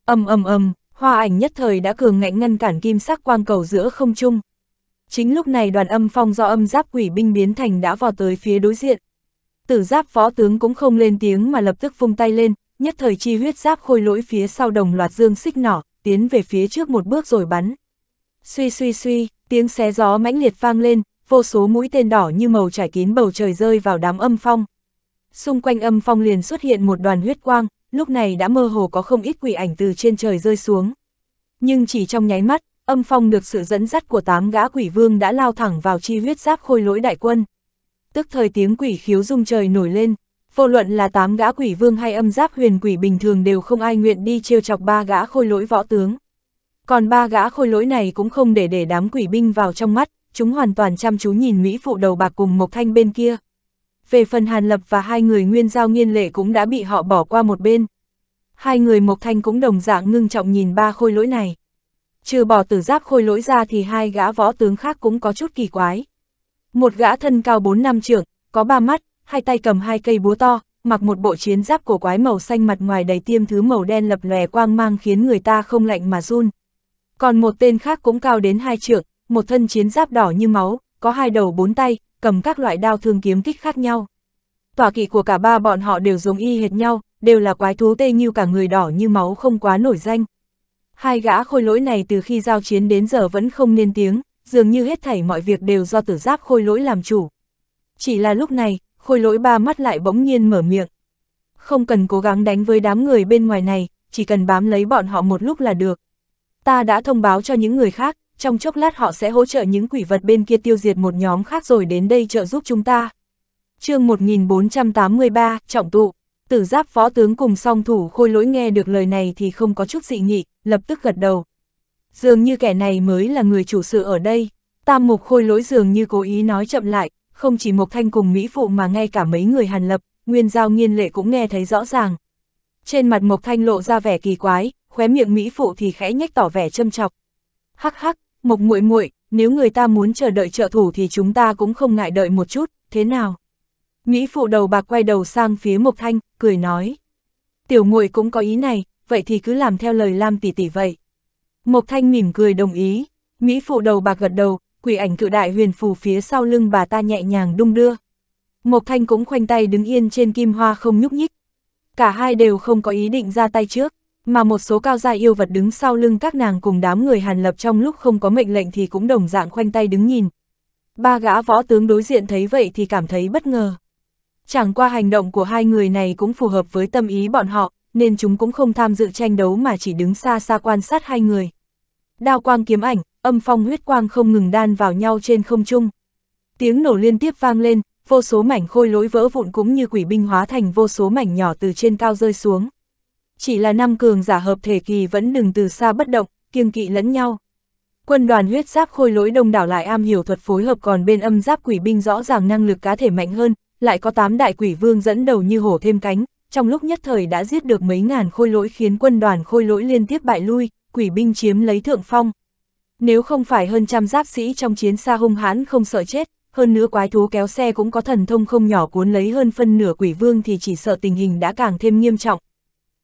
Ầm ầm ầm, hoa ảnh nhất thời đã cường ngạnh ngăn cản kim sắc quang cầu giữa không trung. Chính lúc này đoàn âm phong do âm giáp quỷ binh biến thành đã vò tới phía đối diện. Tử giáp phó tướng cũng không lên tiếng mà lập tức vung tay lên, nhất thời chi huyết giáp khôi lỗi phía sau đồng loạt dương xích nỏ, tiến về phía trước một bước rồi bắn. Suy suy suy, tiếng xé gió mãnh liệt vang lên, vô số mũi tên đỏ như màu trải kín bầu trời rơi vào đám âm phong. Xung quanh âm phong liền xuất hiện một đoàn huyết quang, lúc này đã mơ hồ có không ít quỷ ảnh từ trên trời rơi xuống. Nhưng chỉ trong nháy mắt, âm phong được sự dẫn dắt của tám gã quỷ vương đã lao thẳng vào chi huyết giáp khôi lỗi đại quân tức thời tiếng quỷ khiếu rung trời nổi lên. Vô luận là tám gã quỷ vương hay âm giáp huyền quỷ bình thường đều không ai nguyện đi trêu chọc ba gã khôi lỗi võ tướng. Còn ba gã khôi lỗi này cũng không để để đám quỷ binh vào trong mắt, chúng hoàn toàn chăm chú nhìn Mỹ phụ đầu bạc cùng Mộc Thanh bên kia. Về phần Hàn Lập và hai người nguyên giao nghiên lệ cũng đã bị họ bỏ qua một bên. Hai người Mộc Thanh cũng đồng dạng ngưng trọng nhìn ba khôi lỗi này. Trừ bỏ tử giáp khôi lỗi ra thì hai gã võ tướng khác cũng có chút kỳ quái. Một gã thân cao 4 năm trưởng, có ba mắt, hai tay cầm hai cây búa to, mặc một bộ chiến giáp cổ quái màu xanh mặt ngoài đầy tiêm thứ màu đen lập lòe quang mang khiến người ta không lạnh mà run. Còn một tên khác cũng cao đến hai trưởng, một thân chiến giáp đỏ như máu, có hai đầu bốn tay, cầm các loại đao thương kiếm kích khác nhau. Tỏa kỵ của cả ba bọn họ đều giống y hệt nhau, đều là quái thú tê như cả người đỏ như máu không quá nổi danh. Hai gã khôi lỗi này từ khi giao chiến đến giờ vẫn không nên tiếng, dường như hết thảy mọi việc đều do tử giáp khôi lỗi làm chủ. Chỉ là lúc này, khôi lỗi ba mắt lại bỗng nhiên mở miệng. Không cần cố gắng đánh với đám người bên ngoài này, chỉ cần bám lấy bọn họ một lúc là được. Ta đã thông báo cho những người khác, trong chốc lát họ sẽ hỗ trợ những quỷ vật bên kia tiêu diệt một nhóm khác rồi đến đây trợ giúp chúng ta. chương 1483, Trọng Tụ, tử giáp phó tướng cùng song thủ khôi lỗi nghe được lời này thì không có chút dị nghị, lập tức gật đầu dường như kẻ này mới là người chủ sự ở đây. Tam mục khôi lỗi dường như cố ý nói chậm lại, không chỉ Mộc Thanh cùng Mỹ Phụ mà ngay cả mấy người Hàn Lập, Nguyên Giao Nghiên Lệ cũng nghe thấy rõ ràng. Trên mặt Mộc Thanh lộ ra vẻ kỳ quái, khóe miệng Mỹ Phụ thì khẽ nhếch tỏ vẻ châm chọc. Hắc hắc, Mộc muội muội, nếu người ta muốn chờ đợi trợ thủ thì chúng ta cũng không ngại đợi một chút, thế nào? Mỹ Phụ đầu bạc quay đầu sang phía Mộc Thanh, cười nói. Tiểu muội cũng có ý này, vậy thì cứ làm theo lời Lam tỷ tỷ vậy. Mộc Thanh mỉm cười đồng ý, Mỹ phụ đầu bạc gật đầu, quỷ ảnh cự đại huyền phù phía sau lưng bà ta nhẹ nhàng đung đưa. Mộc Thanh cũng khoanh tay đứng yên trên kim hoa không nhúc nhích. Cả hai đều không có ý định ra tay trước, mà một số cao gia yêu vật đứng sau lưng các nàng cùng đám người hàn lập trong lúc không có mệnh lệnh thì cũng đồng dạng khoanh tay đứng nhìn. Ba gã võ tướng đối diện thấy vậy thì cảm thấy bất ngờ. Chẳng qua hành động của hai người này cũng phù hợp với tâm ý bọn họ, nên chúng cũng không tham dự tranh đấu mà chỉ đứng xa xa quan sát hai người đao quang kiếm ảnh, âm phong huyết quang không ngừng đan vào nhau trên không trung. Tiếng nổ liên tiếp vang lên, vô số mảnh khôi lỗi vỡ vụn cũng như quỷ binh hóa thành vô số mảnh nhỏ từ trên cao rơi xuống. Chỉ là năm cường giả hợp thể kỳ vẫn đừng từ xa bất động, kiêng kỵ lẫn nhau. Quân đoàn huyết giáp khôi lỗi đông đảo lại am hiểu thuật phối hợp còn bên âm giáp quỷ binh rõ ràng năng lực cá thể mạnh hơn, lại có 8 đại quỷ vương dẫn đầu như hổ thêm cánh, trong lúc nhất thời đã giết được mấy ngàn khôi lỗi khiến quân đoàn khôi lỗi liên tiếp bại lui, quỷ binh chiếm lấy thượng phong. Nếu không phải hơn trăm giáp sĩ trong chiến xa hung hãn không sợ chết, hơn nữa quái thú kéo xe cũng có thần thông không nhỏ cuốn lấy hơn phân nửa quỷ vương thì chỉ sợ tình hình đã càng thêm nghiêm trọng.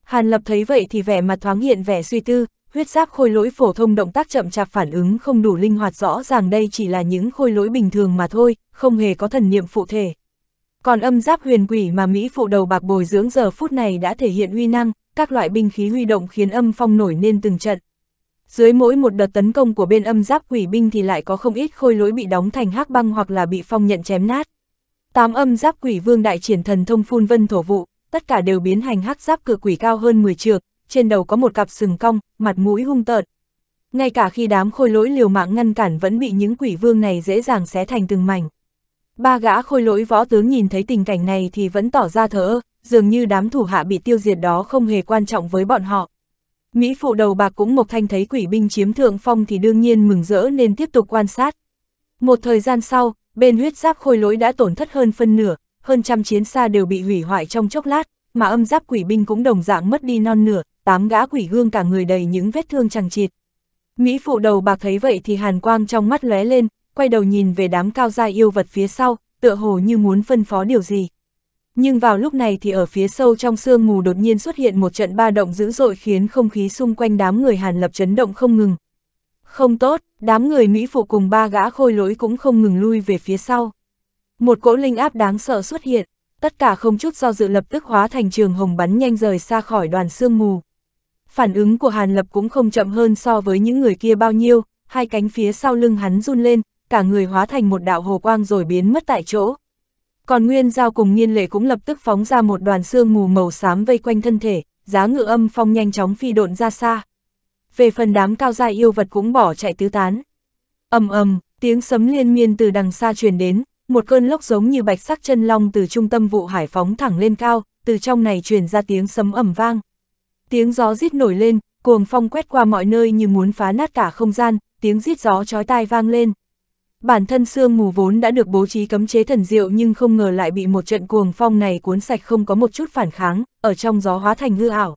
Hàn Lập thấy vậy thì vẻ mặt thoáng hiện vẻ suy tư, huyết giáp khôi lỗi phổ thông động tác chậm chạp phản ứng không đủ linh hoạt rõ ràng đây chỉ là những khôi lỗi bình thường mà thôi, không hề có thần niệm phụ thể. Còn âm giáp huyền quỷ mà Mỹ phụ đầu bạc bồi dưỡng giờ phút này đã thể hiện uy năng, các loại binh khí huy động khiến âm phong nổi nên từng trận. Dưới mỗi một đợt tấn công của bên âm giáp quỷ binh thì lại có không ít khôi lỗi bị đóng thành hắc băng hoặc là bị phong nhận chém nát. Tám âm giáp quỷ vương đại triển thần thông phun vân thổ vụ, tất cả đều biến hành hắc giáp cự quỷ cao hơn 10 trượng, trên đầu có một cặp sừng cong, mặt mũi hung tợn. Ngay cả khi đám khôi lỗi liều mạng ngăn cản vẫn bị những quỷ vương này dễ dàng xé thành từng mảnh. Ba gã khôi lỗi võ tướng nhìn thấy tình cảnh này thì vẫn tỏ ra thờ ơ, dường như đám thủ hạ bị tiêu diệt đó không hề quan trọng với bọn họ. Mỹ phụ đầu bạc cũng Mộc Thanh thấy quỷ binh chiếm thượng phong thì đương nhiên mừng rỡ nên tiếp tục quan sát. Một thời gian sau, bên huyết giáp khôi lỗi đã tổn thất hơn phân nửa, hơn trăm chiến xa đều bị hủy hoại trong chốc lát, mà âm giáp quỷ binh cũng đồng dạng mất đi non nửa, tám gã quỷ gương cả người đầy những vết thương chẳng chịt. Mỹ phụ đầu bạc thấy vậy thì hàn quang trong mắt lóe lên, quay đầu nhìn về đám cao gia yêu vật phía sau, tựa hồ như muốn phân phó điều gì nhưng vào lúc này thì ở phía sâu trong sương mù đột nhiên xuất hiện một trận ba động dữ dội khiến không khí xung quanh đám người Hàn Lập chấn động không ngừng. Không tốt, đám người Mỹ phụ cùng ba gã khôi lỗi cũng không ngừng lui về phía sau. Một cỗ linh áp đáng sợ xuất hiện, tất cả không chút do dự lập tức hóa thành trường hồng bắn nhanh rời xa khỏi đoàn sương mù. Phản ứng của Hàn Lập cũng không chậm hơn so với những người kia bao nhiêu, hai cánh phía sau lưng hắn run lên, cả người hóa thành một đạo hồ quang rồi biến mất tại chỗ. Còn Nguyên Giao cùng nhiên Lệ cũng lập tức phóng ra một đoàn xương mù màu xám vây quanh thân thể, giá ngựa âm phong nhanh chóng phi độn ra xa. Về phần đám cao gia yêu vật cũng bỏ chạy tứ tán. ầm ầm, tiếng sấm liên miên từ đằng xa truyền đến, một cơn lốc giống như bạch sắc chân long từ trung tâm vụ hải phóng thẳng lên cao, từ trong này truyền ra tiếng sấm ầm vang. Tiếng gió rít nổi lên, cuồng phong quét qua mọi nơi như muốn phá nát cả không gian, tiếng rít gió chói tai vang lên bản thân sương mù vốn đã được bố trí cấm chế thần diệu nhưng không ngờ lại bị một trận cuồng phong này cuốn sạch không có một chút phản kháng, ở trong gió hóa thành hư ảo.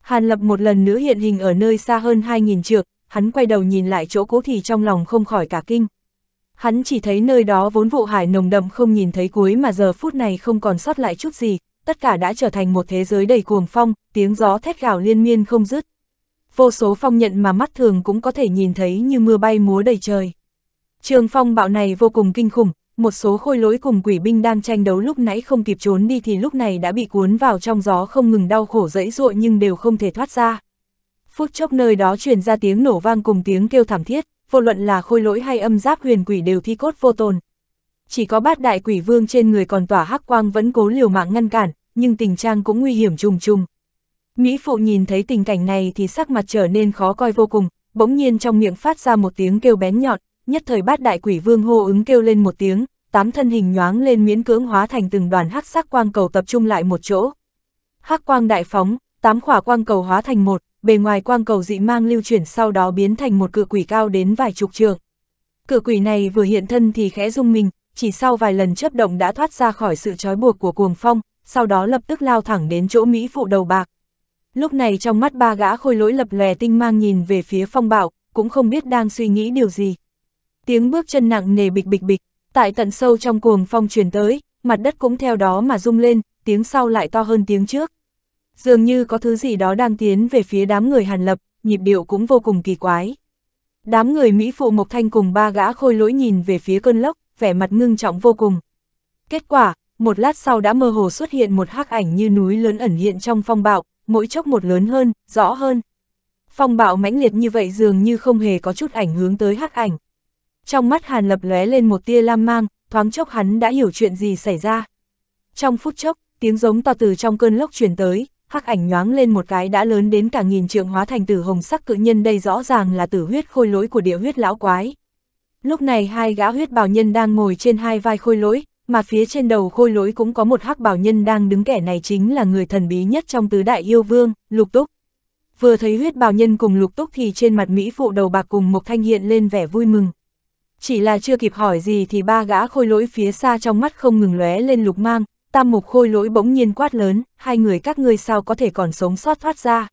Hàn Lập một lần nữa hiện hình ở nơi xa hơn 2.000 trượng, hắn quay đầu nhìn lại chỗ cũ thì trong lòng không khỏi cả kinh. Hắn chỉ thấy nơi đó vốn vụ hải nồng đậm không nhìn thấy cuối mà giờ phút này không còn sót lại chút gì, tất cả đã trở thành một thế giới đầy cuồng phong, tiếng gió thét gào liên miên không dứt. Vô số phong nhận mà mắt thường cũng có thể nhìn thấy như mưa bay múa đầy trời. Trường phong bạo này vô cùng kinh khủng, một số khôi lỗi cùng quỷ binh đang tranh đấu lúc nãy không kịp trốn đi thì lúc này đã bị cuốn vào trong gió không ngừng đau khổ dẫy dụa nhưng đều không thể thoát ra. Phút chốc nơi đó truyền ra tiếng nổ vang cùng tiếng kêu thảm thiết, vô luận là khôi lỗi hay âm giáp huyền quỷ đều thi cốt vô tồn. Chỉ có bát đại quỷ vương trên người còn tỏa hắc quang vẫn cố liều mạng ngăn cản, nhưng tình trạng cũng nguy hiểm trùng trùng. Mỹ phụ nhìn thấy tình cảnh này thì sắc mặt trở nên khó coi vô cùng, bỗng nhiên trong miệng phát ra một tiếng kêu bén nhọn, nhất thời bát đại quỷ vương hô ứng kêu lên một tiếng, tám thân hình nhoáng lên miễn cưỡng hóa thành từng đoàn hắc sắc quang cầu tập trung lại một chỗ. Hắc quang đại phóng, tám khỏa quang cầu hóa thành một, bề ngoài quang cầu dị mang lưu chuyển sau đó biến thành một cự quỷ cao đến vài chục trượng. Cự quỷ này vừa hiện thân thì khẽ rung mình, chỉ sau vài lần chấp động đã thoát ra khỏi sự trói buộc của cuồng phong, sau đó lập tức lao thẳng đến chỗ Mỹ phụ đầu bạc. Lúc này trong mắt ba gã khôi lỗi lập lè tinh mang nhìn về phía phong bạo, cũng không biết đang suy nghĩ điều gì tiếng bước chân nặng nề bịch bịch bịch, tại tận sâu trong cuồng phong truyền tới, mặt đất cũng theo đó mà rung lên, tiếng sau lại to hơn tiếng trước. Dường như có thứ gì đó đang tiến về phía đám người Hàn Lập, nhịp điệu cũng vô cùng kỳ quái. Đám người Mỹ Phụ Mộc Thanh cùng ba gã khôi lỗi nhìn về phía cơn lốc, vẻ mặt ngưng trọng vô cùng. Kết quả, một lát sau đã mơ hồ xuất hiện một hắc ảnh như núi lớn ẩn hiện trong phong bạo, mỗi chốc một lớn hơn, rõ hơn. Phong bạo mãnh liệt như vậy dường như không hề có chút ảnh hướng tới hắc ảnh, trong mắt Hàn Lập lóe lên một tia lam mang, thoáng chốc hắn đã hiểu chuyện gì xảy ra. Trong phút chốc, tiếng giống to từ trong cơn lốc truyền tới, hắc ảnh nhoáng lên một cái đã lớn đến cả nghìn trượng hóa thành tử hồng sắc cự nhân đây rõ ràng là tử huyết khôi lỗi của địa huyết lão quái. Lúc này hai gã huyết bảo nhân đang ngồi trên hai vai khôi lỗi, mà phía trên đầu khôi lỗi cũng có một hắc bảo nhân đang đứng kẻ này chính là người thần bí nhất trong tứ đại yêu vương, Lục Túc. Vừa thấy huyết bảo nhân cùng Lục Túc thì trên mặt Mỹ phụ đầu bạc cùng một thanh hiện lên vẻ vui mừng, chỉ là chưa kịp hỏi gì thì ba gã khôi lỗi phía xa trong mắt không ngừng lóe lên lục mang, tam mục khôi lỗi bỗng nhiên quát lớn, hai người các ngươi sao có thể còn sống sót thoát ra.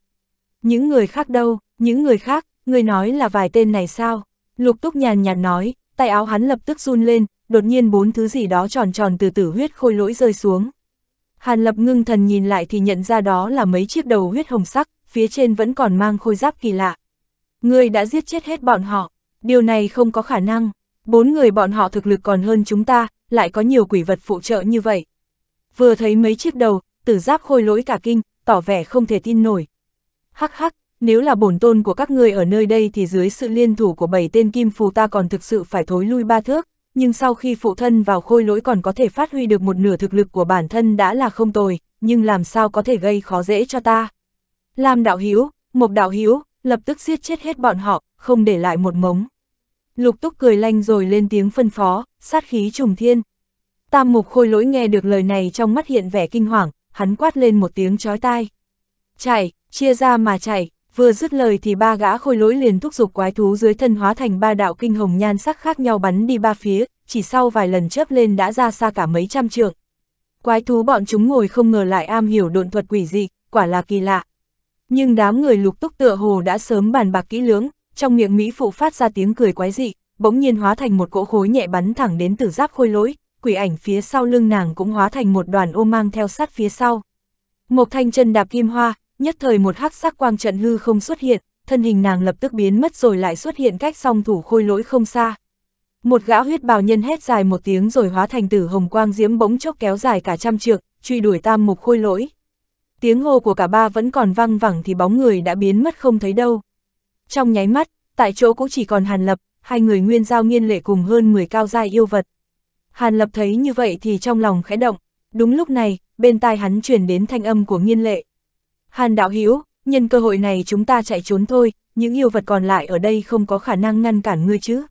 Những người khác đâu, những người khác, ngươi nói là vài tên này sao? Lục túc nhàn nhạt nói, tay áo hắn lập tức run lên, đột nhiên bốn thứ gì đó tròn tròn từ tử huyết khôi lỗi rơi xuống. Hàn lập ngưng thần nhìn lại thì nhận ra đó là mấy chiếc đầu huyết hồng sắc, phía trên vẫn còn mang khôi giáp kỳ lạ. Ngươi đã giết chết hết bọn họ, điều này không có khả năng, Bốn người bọn họ thực lực còn hơn chúng ta, lại có nhiều quỷ vật phụ trợ như vậy. Vừa thấy mấy chiếc đầu, tử giáp khôi lỗi cả kinh, tỏ vẻ không thể tin nổi. Hắc hắc, nếu là bổn tôn của các người ở nơi đây thì dưới sự liên thủ của bảy tên kim phù ta còn thực sự phải thối lui ba thước, nhưng sau khi phụ thân vào khôi lỗi còn có thể phát huy được một nửa thực lực của bản thân đã là không tồi, nhưng làm sao có thể gây khó dễ cho ta. Lam đạo hiếu, mộc đạo hiếu, lập tức giết chết hết bọn họ, không để lại một mống. Lục túc cười lanh rồi lên tiếng phân phó, sát khí trùng thiên. Tam mục khôi lỗi nghe được lời này trong mắt hiện vẻ kinh hoàng, hắn quát lên một tiếng chói tai. Chạy, chia ra mà chạy, vừa dứt lời thì ba gã khôi lỗi liền thúc giục quái thú dưới thân hóa thành ba đạo kinh hồng nhan sắc khác nhau bắn đi ba phía, chỉ sau vài lần chớp lên đã ra xa cả mấy trăm trượng. Quái thú bọn chúng ngồi không ngờ lại am hiểu độn thuật quỷ dị, quả là kỳ lạ. Nhưng đám người lục túc tựa hồ đã sớm bàn bạc kỹ lưỡng, trong miệng Mỹ phụ phát ra tiếng cười quái dị, bỗng nhiên hóa thành một cỗ khối nhẹ bắn thẳng đến tử giáp khôi lỗi, quỷ ảnh phía sau lưng nàng cũng hóa thành một đoàn ô mang theo sát phía sau. Một thanh chân đạp kim hoa, nhất thời một hắc sắc quang trận hư không xuất hiện, thân hình nàng lập tức biến mất rồi lại xuất hiện cách song thủ khôi lỗi không xa. Một gã huyết bào nhân hét dài một tiếng rồi hóa thành tử hồng quang diễm bỗng chốc kéo dài cả trăm trượng, truy đuổi tam mục khôi lỗi. Tiếng hô của cả ba vẫn còn vang vẳng thì bóng người đã biến mất không thấy đâu. Trong nháy mắt, tại chỗ cũng chỉ còn Hàn Lập, hai người nguyên giao nghiên lệ cùng hơn 10 cao giai yêu vật. Hàn Lập thấy như vậy thì trong lòng khẽ động, đúng lúc này, bên tai hắn truyền đến thanh âm của nghiên lệ. Hàn đạo Hiếu, nhân cơ hội này chúng ta chạy trốn thôi, những yêu vật còn lại ở đây không có khả năng ngăn cản ngươi chứ.